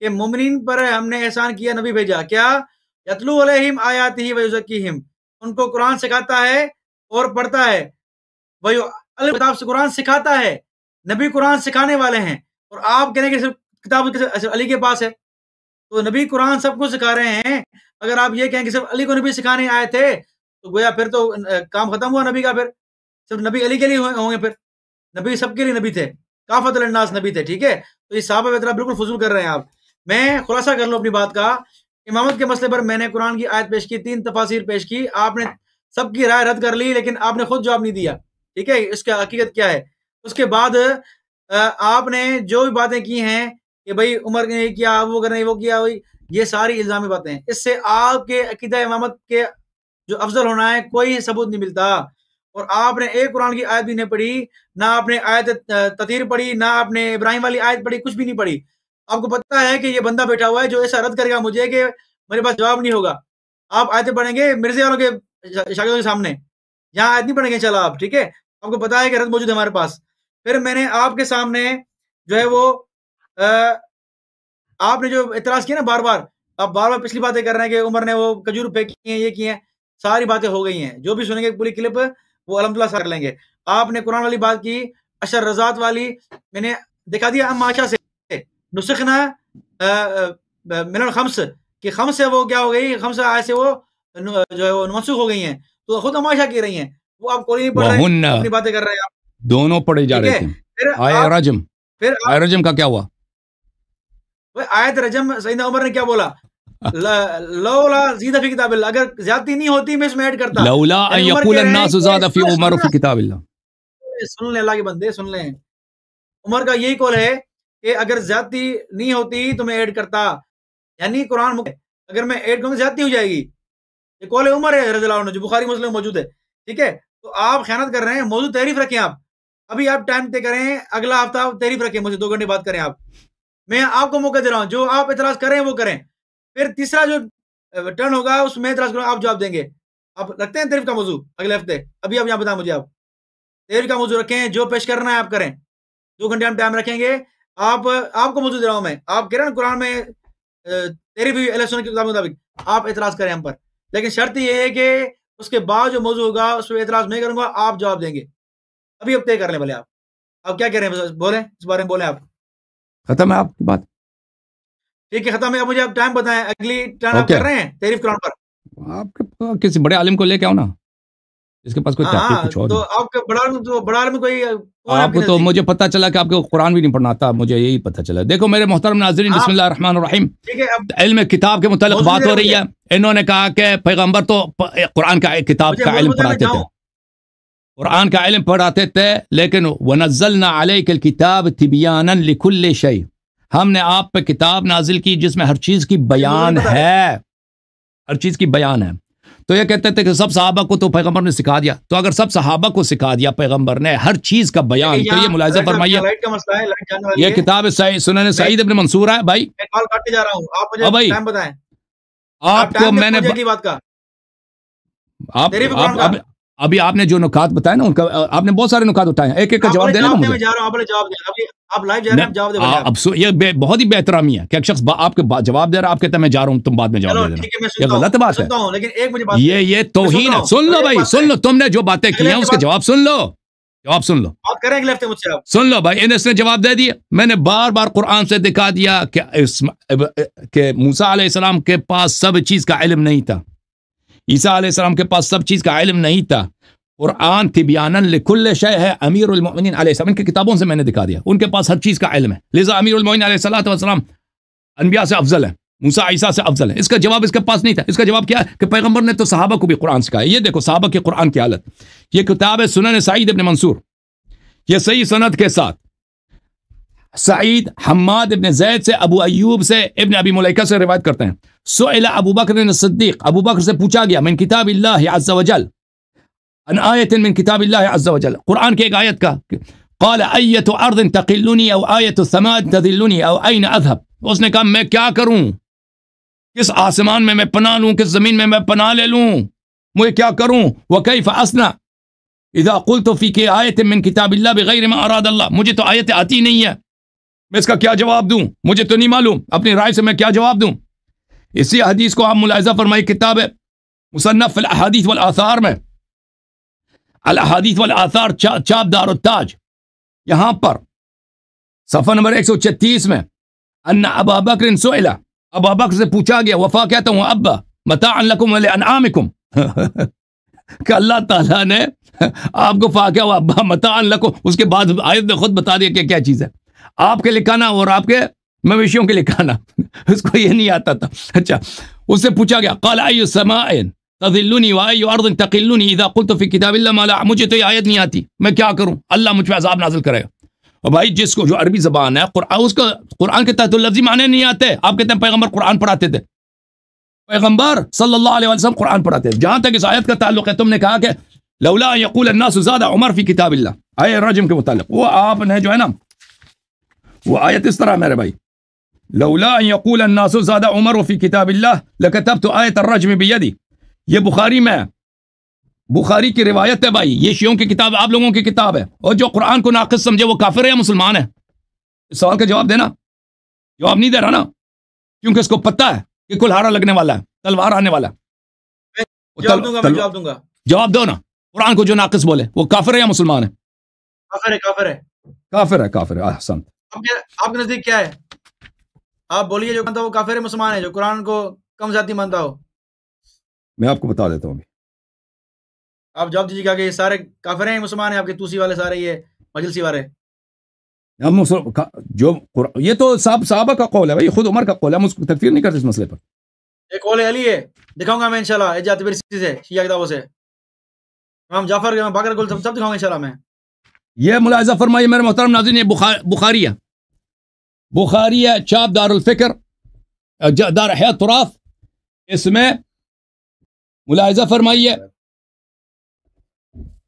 کہ مومنین پر ہم نے احسان کیا نبی بھیجا کیا یتلو علیہم آیات ہی ویزکیہم ان کو قرآن سکھاتا ہے اور پڑھتا ہے سے قرآن سکھاتا ہے نبی قرآن سکھانے والے ہیں اور آپ کہنے صرف کتاب علی کے پاس ہے تو نبی قرآن سب کو سکھا رہے ہیں اگر آپ یہ کہیں کہ صرف علی کو نبی سکھانے آئے تھے تو گویا پھر تو کام ختم ہوا نبی کا پھر صرف نبی علی کے لیے ہوں گے پھر نبی سب کے لیے نبی تھے کافت الناس نبی تھے ٹھیک ہے تو یہ صحابہ اطلا بالکل فضول کر رہے ہیں آپ میں خلاصہ کر لوں اپنی بات کا امامت کے مسئلے پر میں نے قرآن کی آیت پیش کی تین تفاصیر پیش کی آپ نے سب کی رائے رد کر لی لیکن آپ نے خود جواب نہیں دیا ٹھیک ہے اس کا حقیقت کیا ہے اس کے بعد آپ نے جو بھی باتیں کی ہیں کہ بھائی عمر نے کیا وہ کرنا وہ کیا وہ یہ ساری الزامی باتیں ہیں اس سے آپ کے عقیدہ امامت کے جو افضل ہونا ہے کوئی ثبوت نہیں ملتا اور آپ نے ایک قرآن کی آیت بھی نہیں پڑھی نہ آپ نے آیت تطیر پڑھی نہ آپ نے ابراہیم والی آیت پڑھی کچھ بھی نہیں پڑھی آپ کو پتہ ہے کہ یہ بندہ بیٹھا ہوا ہے جو ایسا رد کرے گا مجھے کہ میرے پاس جواب نہیں ہوگا آپ آیتیں پڑھیں گے مرزے کے سامنے یہاں آیت نہیں پڑھیں گے چلا آپ ٹھیک ہے آپ کو پتا ہے کہ رد موجود ہے ہمارے پاس پھر میں نے آپ کے سامنے جو ہے وہ آپ نے جو اعتراض کیا نا بار بار آپ بار بار پچھلی باتیں کر رہے ہیں کہ عمر نے وہ کجور پے کیے ہیں یہ کیے ہیں ساری باتیں ہو گئی ہیں جو بھی سنیں گے پوری کلپ وہ الحمد للہ سر لیں گے آپ نے قرآن والی بات کی اشر رضات والی میں نے دکھا دیا ہم آشا سے نسخنا من الخمس کہ خمس سے وہ کیا ہو گئی خمس آئے سے وہ جو ہے وہ منسوخ ہو گئی ہیں تو خود ہماشا کی رہی ہیں وہ آپ کوئی نہیں پڑھ رہے ہیں اپنی باتیں کر رہے ہیں دونوں پڑھے جا رہے تھے آئے رجم پھر آئے رجم کا کیا ہوا آیت رجم سیدنا عمر نے کیا بولا لولا زیدہ فی کتاب اللہ اگر زیادتی نہیں ہوتی میں اس میں ایڈ کرتا لولا ان یقول الناس زیادہ فی عمر فی کتاب اللہ سن لیں اللہ کے بندے سن لیں عمر کا یہی قول ہے کہ اگر زیادتی نہیں ہوتی تو میں ایڈ کرتا یعنی قرآن اگر میں ایڈ کروں زیادتی ہو جائے گی یہ کول عمر ہے رضی اللہ عنہ جو بخاری مسلم موجود ہے ٹھیک ہے تو آپ خیانت کر رہے ہیں موضوع تحریف رکھیں آپ ابھی آپ ٹائم پہ کریں اگلا ہفتہ آپ تحریف رکھیں مجھے دو گھنٹے بات کریں آپ میں آپ کو موقع دے رہا ہوں جو آپ اعتراض کریں وہ کریں پھر تیسرا جو ٹرن ہوگا اس میں اعتراض کروں آپ جواب دیں گے آپ رکھتے ہیں تعریف کا موضوع اگلے ہفتے ابھی آپ یہاں بتائیں مجھے آپ تعریف کا موضوع رکھیں جو پیش کرنا ہے آپ کریں دو گھنٹے ہم ٹائم رکھیں گے آپ آپ کو موضوع دے رہا ہوں میں آپ کہہ رہے ہیں قرآن میں تیری بھی مطابق آپ اعتراض کریں ہم پر لیکن شرط یہ ہے کہ اس کے بعد جو موضوع ہوگا اس پہ اعتراض نہیں کروں گا آپ جواب دیں گے ابھی اب طے کر لیں بھلے آپ آپ کیا کہہ رہے ہیں بولیں اس بارے میں بولیں آپ ختم ہے آپ کی بات ٹھیک ہے ختم ہے آپ مجھے ٹائم بتائیں اگلی ٹائم آپ کر رہے ہیں تعریف قرآن پر آپ کسی بڑے عالم کو لے کے آؤ نا اس کے پاس کوئی تحقیق ہاں، کچھ اور آپ کو تو مجھے پتہ چلا کہ آپ کو قرآن بھی نہیں پڑھنا آتا مجھے یہی پتہ چلا دیکھو میرے محترم ناظرین ہاں۔ بسم اللہ الرحمن الرحیم علم کتاب کے متعلق بات ہو رہی ہے انہوں نے کہا کہ پیغمبر تو قرآن کا کتاب کا علم پڑھاتے تھے قرآن کا علم پڑھاتے تھے لیکن ونزلنا علیک الکتاب تبیانا لکل شئی ہم نے آپ پہ کتاب نازل کی جس میں ہر چیز کی بیان ہے ہر چیز کی بیان ہے تو یہ کہتے تھے کہ سب صحابہ کو تو پیغمبر نے سکھا دیا تو اگر سب صحابہ کو سکھا دیا پیغمبر نے ہر چیز کا بیان تو یہ ملاحظہ فرمائیے یہ کتاب سنن سعید ابن منصور ہے بھائی آپ ہاں کو میں نے ابھی آپ نے جو نکات بتایا نا ان کا آپ نے بہت سارے نکات اٹھائے ہیں ایک ایک کا جواب دینا مجھے جواب دے یہ بہت ہی بہترامی ہے کہ ایک شخص آپ کے جواب دے رہا آپ کہتا ہے میں جا رہا ہوں تم بعد میں جواب دے رہا ہوں یہ غلط بات ہے یہ یہ توہین ہے سن لو بھائی سن لو تم نے جو باتیں کی ہیں اس کا جواب سن لو جواب سن لو کریں اگلے ہفتے مجھ سے سن لو بھائی انہیں اس نے جواب دے دیا میں نے بار بار قرآن سے دکھا دیا کہ موسیٰ علیہ السلام کے پاس سب چیز کا علم نہیں تھا عیسیٰ علیہ السلام کے پاس سب چیز کا علم نہیں تھا قرآن شہ ہے امیر المون علیہ السلام ان کی کتابوں سے میں نے دکھا دیا ان کے پاس ہر چیز کا علم ہے لہٰذا امیر المعین علیہ اللہ والسلام انبیاء سے افضل ہے موسا عیسیٰ سے افضل ہے اس کا جواب اس کے پاس نہیں تھا اس کا جواب کیا کہ پیغمبر نے تو صحابہ کو بھی قرآن سکھایا یہ دیکھو صحابہ کے قرآن کی حالت یہ کتاب ہے سنن سعید ابن منصور یہ صحیح صنعت کے ساتھ سعید حماد ابن زید سے ابو ایوب سے ابن ابی ملکہ سے روایت کرتے ہیں سئل ابو بکر صدیق ابو بکر سے پوچھا گیا من من کتاب کتاب اللہ اللہ عز عز ان آیت قرآن کے ایک آیت کا قال ایت ارض تقلنی او او تذلنی این اذهب اس نے کہا میں کیا کروں کس آسمان میں میں پناہ لوں کس زمین میں میں پناہ لے لوں مجھے کیا کروں وکیف اسنا اذا قلت فی تو آیت من کتاب اللہ بغیر ما اراد اللہ مجھے تو آیت آتی نہیں ہے میں اس کا کیا جواب دوں مجھے تو نہیں معلوم اپنی رائے سے میں کیا جواب دوں اسی حدیث کو آپ ملاحظہ فرمائی کتاب ہے مصنف الحادیث والآثار میں الحادیث والآثار چاپ دار و تاج یہاں پر صفحہ نمبر ایک سو چھتیس میں ان ابا بکر سوئلہ ابا بکر سے پوچھا گیا وفا کہتا ہوں ابا متا انعامکم کہ اللہ تعالیٰ نے آپ کو فاقیا ہوا ابا متا اس کے بعد آیت نے خود بتا دیا کہ کیا چیز ہے آپ کے لکھانا اور آپ کے مویشیوں کے لیے کھانا اس کو یہ نہیں آتا تھا اچھا گیا تو یہ آیت نہیں آتی میں کیا کروں اللہ مجھ پہ عذاب نازل کرے گا جس کو جو عربی زبان ہے قرآن کے تحت لفظی معنی نہیں آتے آپ کہتے ہیں پیغمبر قرآن پڑھاتے تھے پیغمبر صلی اللہ علیہ قرآن پڑھاتے جہاں تک اس آیت کا تعلق ہے تم نے کہا کہ عمر فی کتاب اللہ کے آپ نے جو ہے نا وہ آیت اس طرح میرے بھائی لولا ان يقول الناس زاد عمر في كتاب الله لكتبت آية الرجم بيدي یہ بخاری میں بخاری کی روایت ہے بھائی یہ شیعوں کی کتاب آپ لوگوں کی کتاب ہے اور جو قرآن کو ناقص سمجھے وہ کافر ہے یا مسلمان ہے اس سوال کا جواب دینا جواب نہیں دے رہا نا کیونکہ اس کو پتہ ہے کہ کلہارا لگنے والا ہے تلوار آنے والا ہے جواب دوں گا تل... جواب دوں گا جواب دو نا قرآن کو جو ناقص بولے وہ کافر ہے یا مسلمان ہے کافر ہے کافر ہے کافر ہے کافر ہے آپ کے نزدیک کیا ہے آپ بولیے جو مانتا ہو کافر مسلمان ہے جو قرآن کو کم ذاتی مانتا ہو میں آپ کو بتا دیتا ہوں آپ جواب دیجیے گا کہ یہ سارے کافر ہیں مسلمان ہیں آپ کے توسی والے سارے یہ مجلسی والے ہم جو یہ تو صاحب صحابہ کا قول ہے بھائی خود عمر کا قول ہے ہم اس کو تکفیر نہیں کرتے اس مسئلے پر یہ قول علی ہے دکھاؤں گا میں انشاءاللہ اجات برسی سے شیعہ کتابوں سے ہم جعفر کے باقر گل سب دکھاؤں گا انشاءاللہ میں یہ ملاحظہ فرمائیے میرے محترم ناظرین یہ بخاری ہے بخاری چاپ دار الفکر دار ہے تراف اس میں ملاحظہ فرمائیے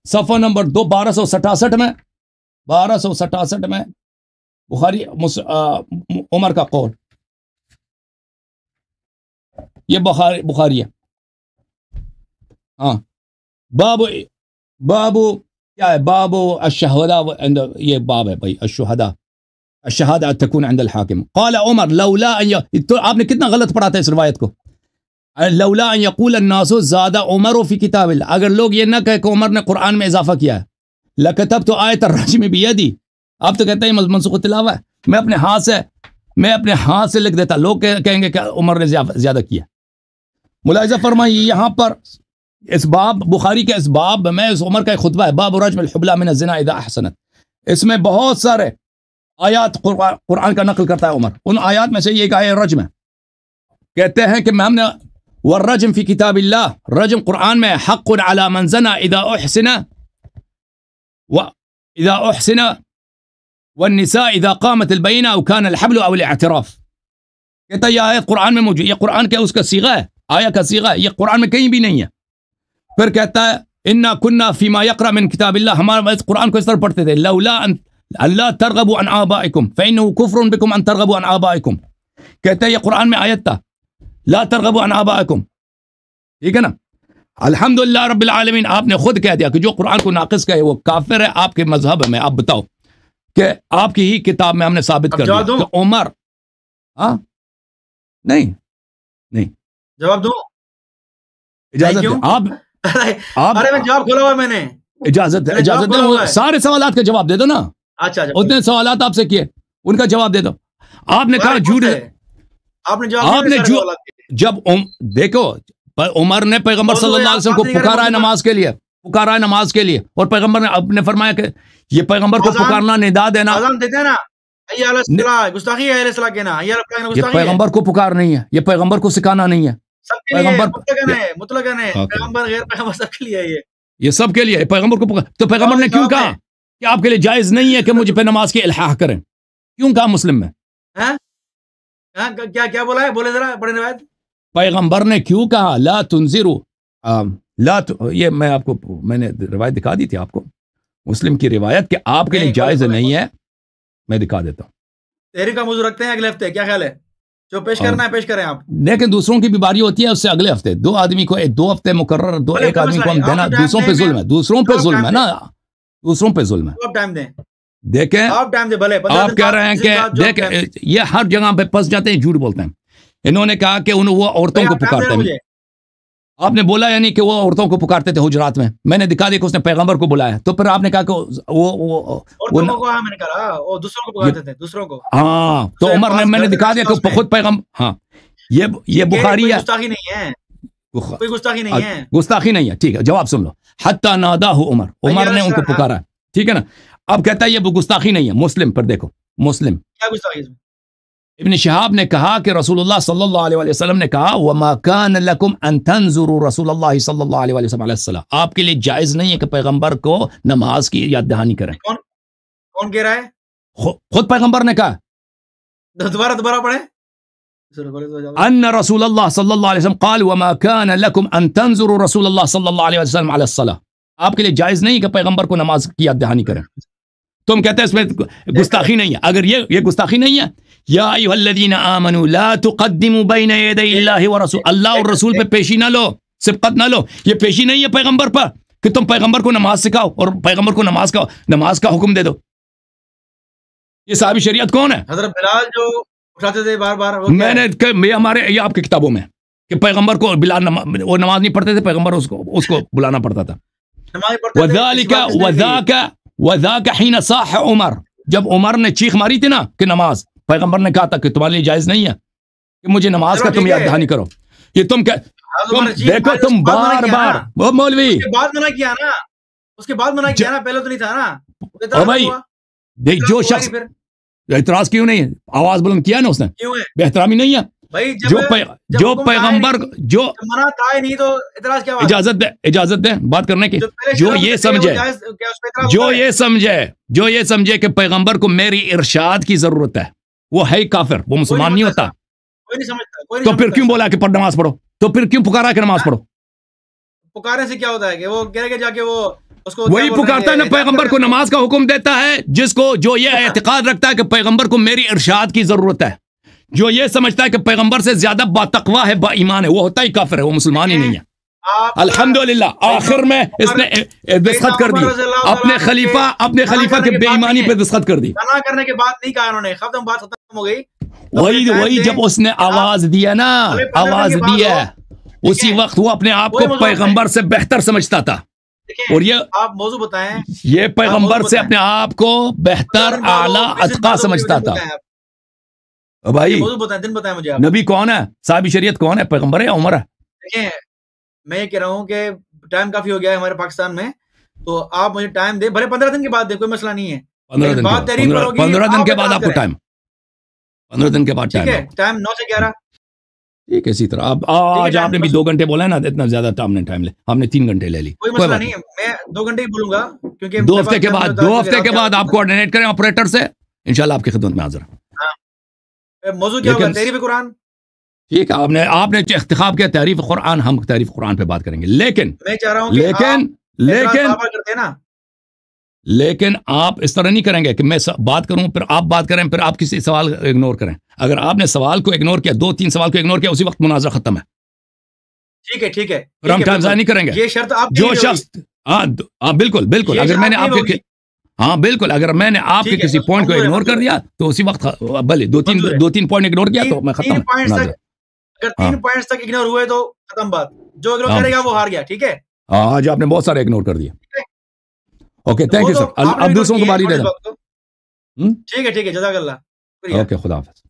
صفحہ نمبر دو بارہ سو سٹاسٹھ میں بارہ سو سٹاسٹھ میں بخاری عمر کا قول یہ بخاری بخاری ہے ہاں باب بابو کیا ہے بابو اشہدا یہ باب ہے بھائی اشہدا الشہادہ تکون عند الحاکم قال عمر لولا ان تو آپ نے کتنا غلط پڑھا تھا اس روایت کو لولا ان یقول الناس زیادہ عمر فی کتاب اللہ اگر لوگ یہ نہ کہے کہ عمر نے قرآن میں اضافہ کیا ہے لکتب تو آئے تراجی میں بھی یہ دی آپ تو کہتے ہیں منسوخ تلاوہ ہے میں اپنے ہاتھ سے میں اپنے ہاتھ سے لکھ دیتا لوگ کہیں گے کہ عمر نے زیادہ کیا ملاحظہ فرمائیے یہاں پر اس باب بخاری کے اس باب میں اس عمر کا ایک خطبہ ہے باب رجم الحبلہ من الزنا اذا احسنت اس میں بہت سارے آیات قرآن کا نقل کرتا ہے عمر ان آیات میں سے یہ ایک آیہ رجم ہے کہتے ہیں کہ ہم نے والرجم فی کتاب اللہ رجم قرآن میں حق على من زنا اذا احسن و اذا احسن والنساء اذا قامت البینہ او کان الحبل او الاعتراف کہتا ہے یہ آیت قرآن میں موجود یہ قرآن کے اس کا سیغہ ہے آیہ کا سیغہ ہے یہ قرآن میں کہیں بھی نہیں ہے پھر کہتا ہے انا کنا فیما یقرا من كِتَابِ اللَّهِ ہمارا قرآن کو اس طرح پڑھتے تھے لولا أَنْ اللہ عن آبائکم فإنه کفر بكم ان ترغبو انآباح فینباحم کہتے قرآن میں آیت تھا لا عن آبائکم ٹھیک ہے نا الحمد اللہ رب العالمین آپ نے خود کہہ دیا کہ جو قرآن کو ناقص کہے وہ کافر ہے آپ کے مذہب میں آپ بتاؤ کہ آپ کی ہی کتاب میں ہم نے ثابت کر دیا کہ عمر ہاں نہیں نہیں جواب جواب اجازت اجازت اجازت آپ ارے میں میں کھولا ہوا نے سارے سوالات کا جواب دے دو نا اچھا،, اچھا اتنے سوالات آپ سے کیے ان کا جواب دے دو آپ نے کہا جھوٹ نے جب دیکھو عمر نے پیغمبر صلی اللہ علیہ وسلم کو پکارا ہے نماز کے لیے پکارا ہے نماز کے لیے اور پیغمبر نے اپنے فرمایا کہ یہ پیغمبر کو پکارنا ندا دینا یہ پیغمبر کو پکار نہیں ہے یہ پیغمبر کو سکھانا نہیں ہے یہ سب کے لیے پیغمبر کو تو پیغمبر نے کیوں کہا کہ آپ کے لیے جائز نہیں ہے کہ مجھ پہ نماز کے الحاح کریں کیوں کہا مسلم میں ہاں؟ ہاں، کیا کیا بولا ہے بولے ذرا بڑے روایت پیغمبر نے کیوں کہا لا تنظرو لا یہ میں آپ کو میں نے روایت دکھا دی تھی آپ کو مسلم کی روایت کہ آپ کے لیے جائز نہیں ہے میں دکھا دیتا ہوں تحریر کا موضوع رکھتے ہیں اگلے ہفتے کیا خیال ہے جو پیش کرنا ہے پیش کریں آپ لیکن دوسروں کی بیماری ہوتی ہے اس سے اگلے ہفتے دو آدمی کو دو ہفتے مقرر دو ایک آدمی کو ہم دینا دوسروں پہ ظلم ہے دوسروں پہ ظلم ہے نا دوسروں پہ ظلم ہے ٹائم دیں دیکھیں آپ ٹائم دیں بھلے آپ کہہ رہے ہیں کہ دیکھیں یہ ہر جگہ پہ پس جاتے ہیں جھوٹ بولتے ہیں انہوں نے کہا کہ انہوں وہ عورتوں کو پکارتے ہیں آپ نے بولا یعنی کہ وہ عورتوں کو پکارتے تھے حجرات میں میں نے دکھا دیا کہ اس نے پیغمبر کو بلایا تو پھر آپ نے کہا کہ وہ دوسروں کو دوسروں کو ہاں تو عمر نے میں نے دکھا دیا کہ خود پیغمبر ہاں یہ بخاری ہے کوئی گستاخی نہیں ہے گستاخی نہیں ہے ٹھیک ہے جواب سن لو حتیٰ نادا ہو عمر عمر نے ان کو پکارا ٹھیک ہے نا اب کہتا ہے یہ گستاخی نہیں ہے مسلم پر دیکھو مسلم کیا گستاخی ابن شہاب نے کہا کہ رسول اللہ صلی اللہ علیہ وآلہ وسلم نے کہا وما کان لکم ان تنظروا رسول اللہ صلی اللہ علیہ وآلہ وسلم علیہ السلام آپ کے لئے جائز نہیں ہے کہ پیغمبر کو نماز کی یاد دہانی کریں کون کون کہہ رہا ہے خود پیغمبر نے کہا دوبارہ دوبارہ پڑھیں أن رسول الله صلى الله عليه وسلم قال وما كان لكم ان تنظروا رسول الله صلى الله عليه وسلم على الصلاة آپ کے لئے جائز نہیں کہ پیغمبر کو نماز کی یاد دہانی کریں تم کہتے ہیں اس میں گستاخی نہیں ہے اگر یہ یہ گستاخی نہیں ہے یا ایوہ الذین آمنوا لا تقدموا بین ایدئی اللہ ورسول اللہ رسول پہ پیشی نہ لو سبقت نہ لو یہ پیشی نہیں ہے پیغمبر پر کہ تم پیغمبر کو نماز سکھاؤ اور پیغمبر کو نماز کا نماز کا حکم دے دو یہ صحابی شریعت کون ہے حضرت بلال جو میں نے ہمارے یہ آپ کی کتابوں میں کہ پیغمبر کو بلا نماز وہ نماز نہیں پڑھتے تھے پیغمبر اس کو اس کو بلانا پڑتا تھا وذالک وذاک وذاک حین صاح عمر جب عمر نے چیخ ماری تھی نا کہ نماز پیغمبر نے کہا تھا کہ تمہارے لیے جائز نہیں ہے کہ مجھے نماز کا تم یاد دہانی کرو یہ تم کہ ہاں، تم دیکھو تم بار بار وہ مولوی اس کے بعد منع کیا نا اس کے بعد منع کیا نا پہلے تو نہیں تھا نا بھائی جو شخص اعتراض کیوں نہیں ہے آواز بلند کیا نا اس نے بے احترامی نہیں ہے جو جو پیغمبر جو اجازت دے اجازت دے بات کرنے کی جو یہ سمجھے جو یہ سمجھے جو یہ سمجھے کہ پیغمبر کو میری ارشاد کی ضرورت ہے وہ ہے کافر وہ مسلمان نہیں ہوتا تو پھر کیوں بولا کہ نماز پڑھو تو پھر کیوں پکارا کہ نماز ہاں۔ پڑھو پکارے سے کیا ہوتا ہے کہ وہ کہہ کے جا کے وہ وہی پکارتا ہے نا پیغمبر کو نماز کا حکم دیتا ہے جس کو جو یہ ہاں۔ اعتقاد رکھتا ہے کہ پیغمبر کو میری ارشاد کی ضرورت ہے جو یہ سمجھتا ہے کہ پیغمبر سے زیادہ با تقوا با ایمان ہے وہ ہوتا ہی کافر ہے وہ مسلمان ہی نہیں ہے الحمدللہ آخر میں اس نے کر دی اپنے خلیفہ اپنے خلیفہ کے بے ایمانی پہ دستخط کر دی وہی جب اس نے آواز دیا نا آواز اسی وقت وہ اپنے آپ کو پیغمبر سے بہتر سمجھتا تھا اور یہ آپ موضوع بتائیں یہ پیغمبر سے اپنے آپ کو بہتر اعلیٰ اتقا سمجھتا تھا بھائی نبی کون ہے صاحب شریعت کون ہے پیغمبر ہے عمر ہے میں یہ کہہ رہا ہوں کہ ٹائم کافی ہو گیا ہے ہمارے پاکستان میں تو آپ مجھے ٹائم دے بھرے پندرہ دن کے بعد دے کوئی مسئلہ نہیں ہے پندرہ دن کے بعد آپ کو ٹائم پندرہ دن کے بعد ٹائم ٹائم نو سے گیارہ ٹھیک ہے اسی طرح آپ آج آپ نے بھی دو گھنٹے بولا ہے نا اتنا زیادہ ٹام نے ٹائم لے ہم نے تین گھنٹے لے لی کوئی مسئلہ نہیں میں دو گھنٹے ہی بولوں گا کیونکہ دو ہفتے کے بعد دو ہفتے کے بعد آپ کریں آپریٹر سے انشاءاللہ آپ کی خدمت میں حاضر ہاں۔ موضوع کیا ہوگا تحریف قرآن ٹھیک آپ نے آپ نے انتخاب کیا تحریف قرآن ہم تحریف قرآن پہ بات کریں گے لیکن لیکن لیکن لیکن آپ اس طرح نہیں کریں گے کہ میں بات کروں پھر آپ بات کریں پھر آپ کسی سوال اگنور کریں اگر آپ نے سوال کو اگنور کیا دو تین سوال کو اگنور کیا اسی وقت مناظرہ ختم ہے ٹھیک ہے ٹھیک ہے اگنور کر دیا تو اسی وقت اگنور کیا تو ختم تک ہاں۔ ہوئے تو ختم بات جو ہے بہت سارے اگنور کر دیا اوکے تھینک یو سر اب دوسروں کو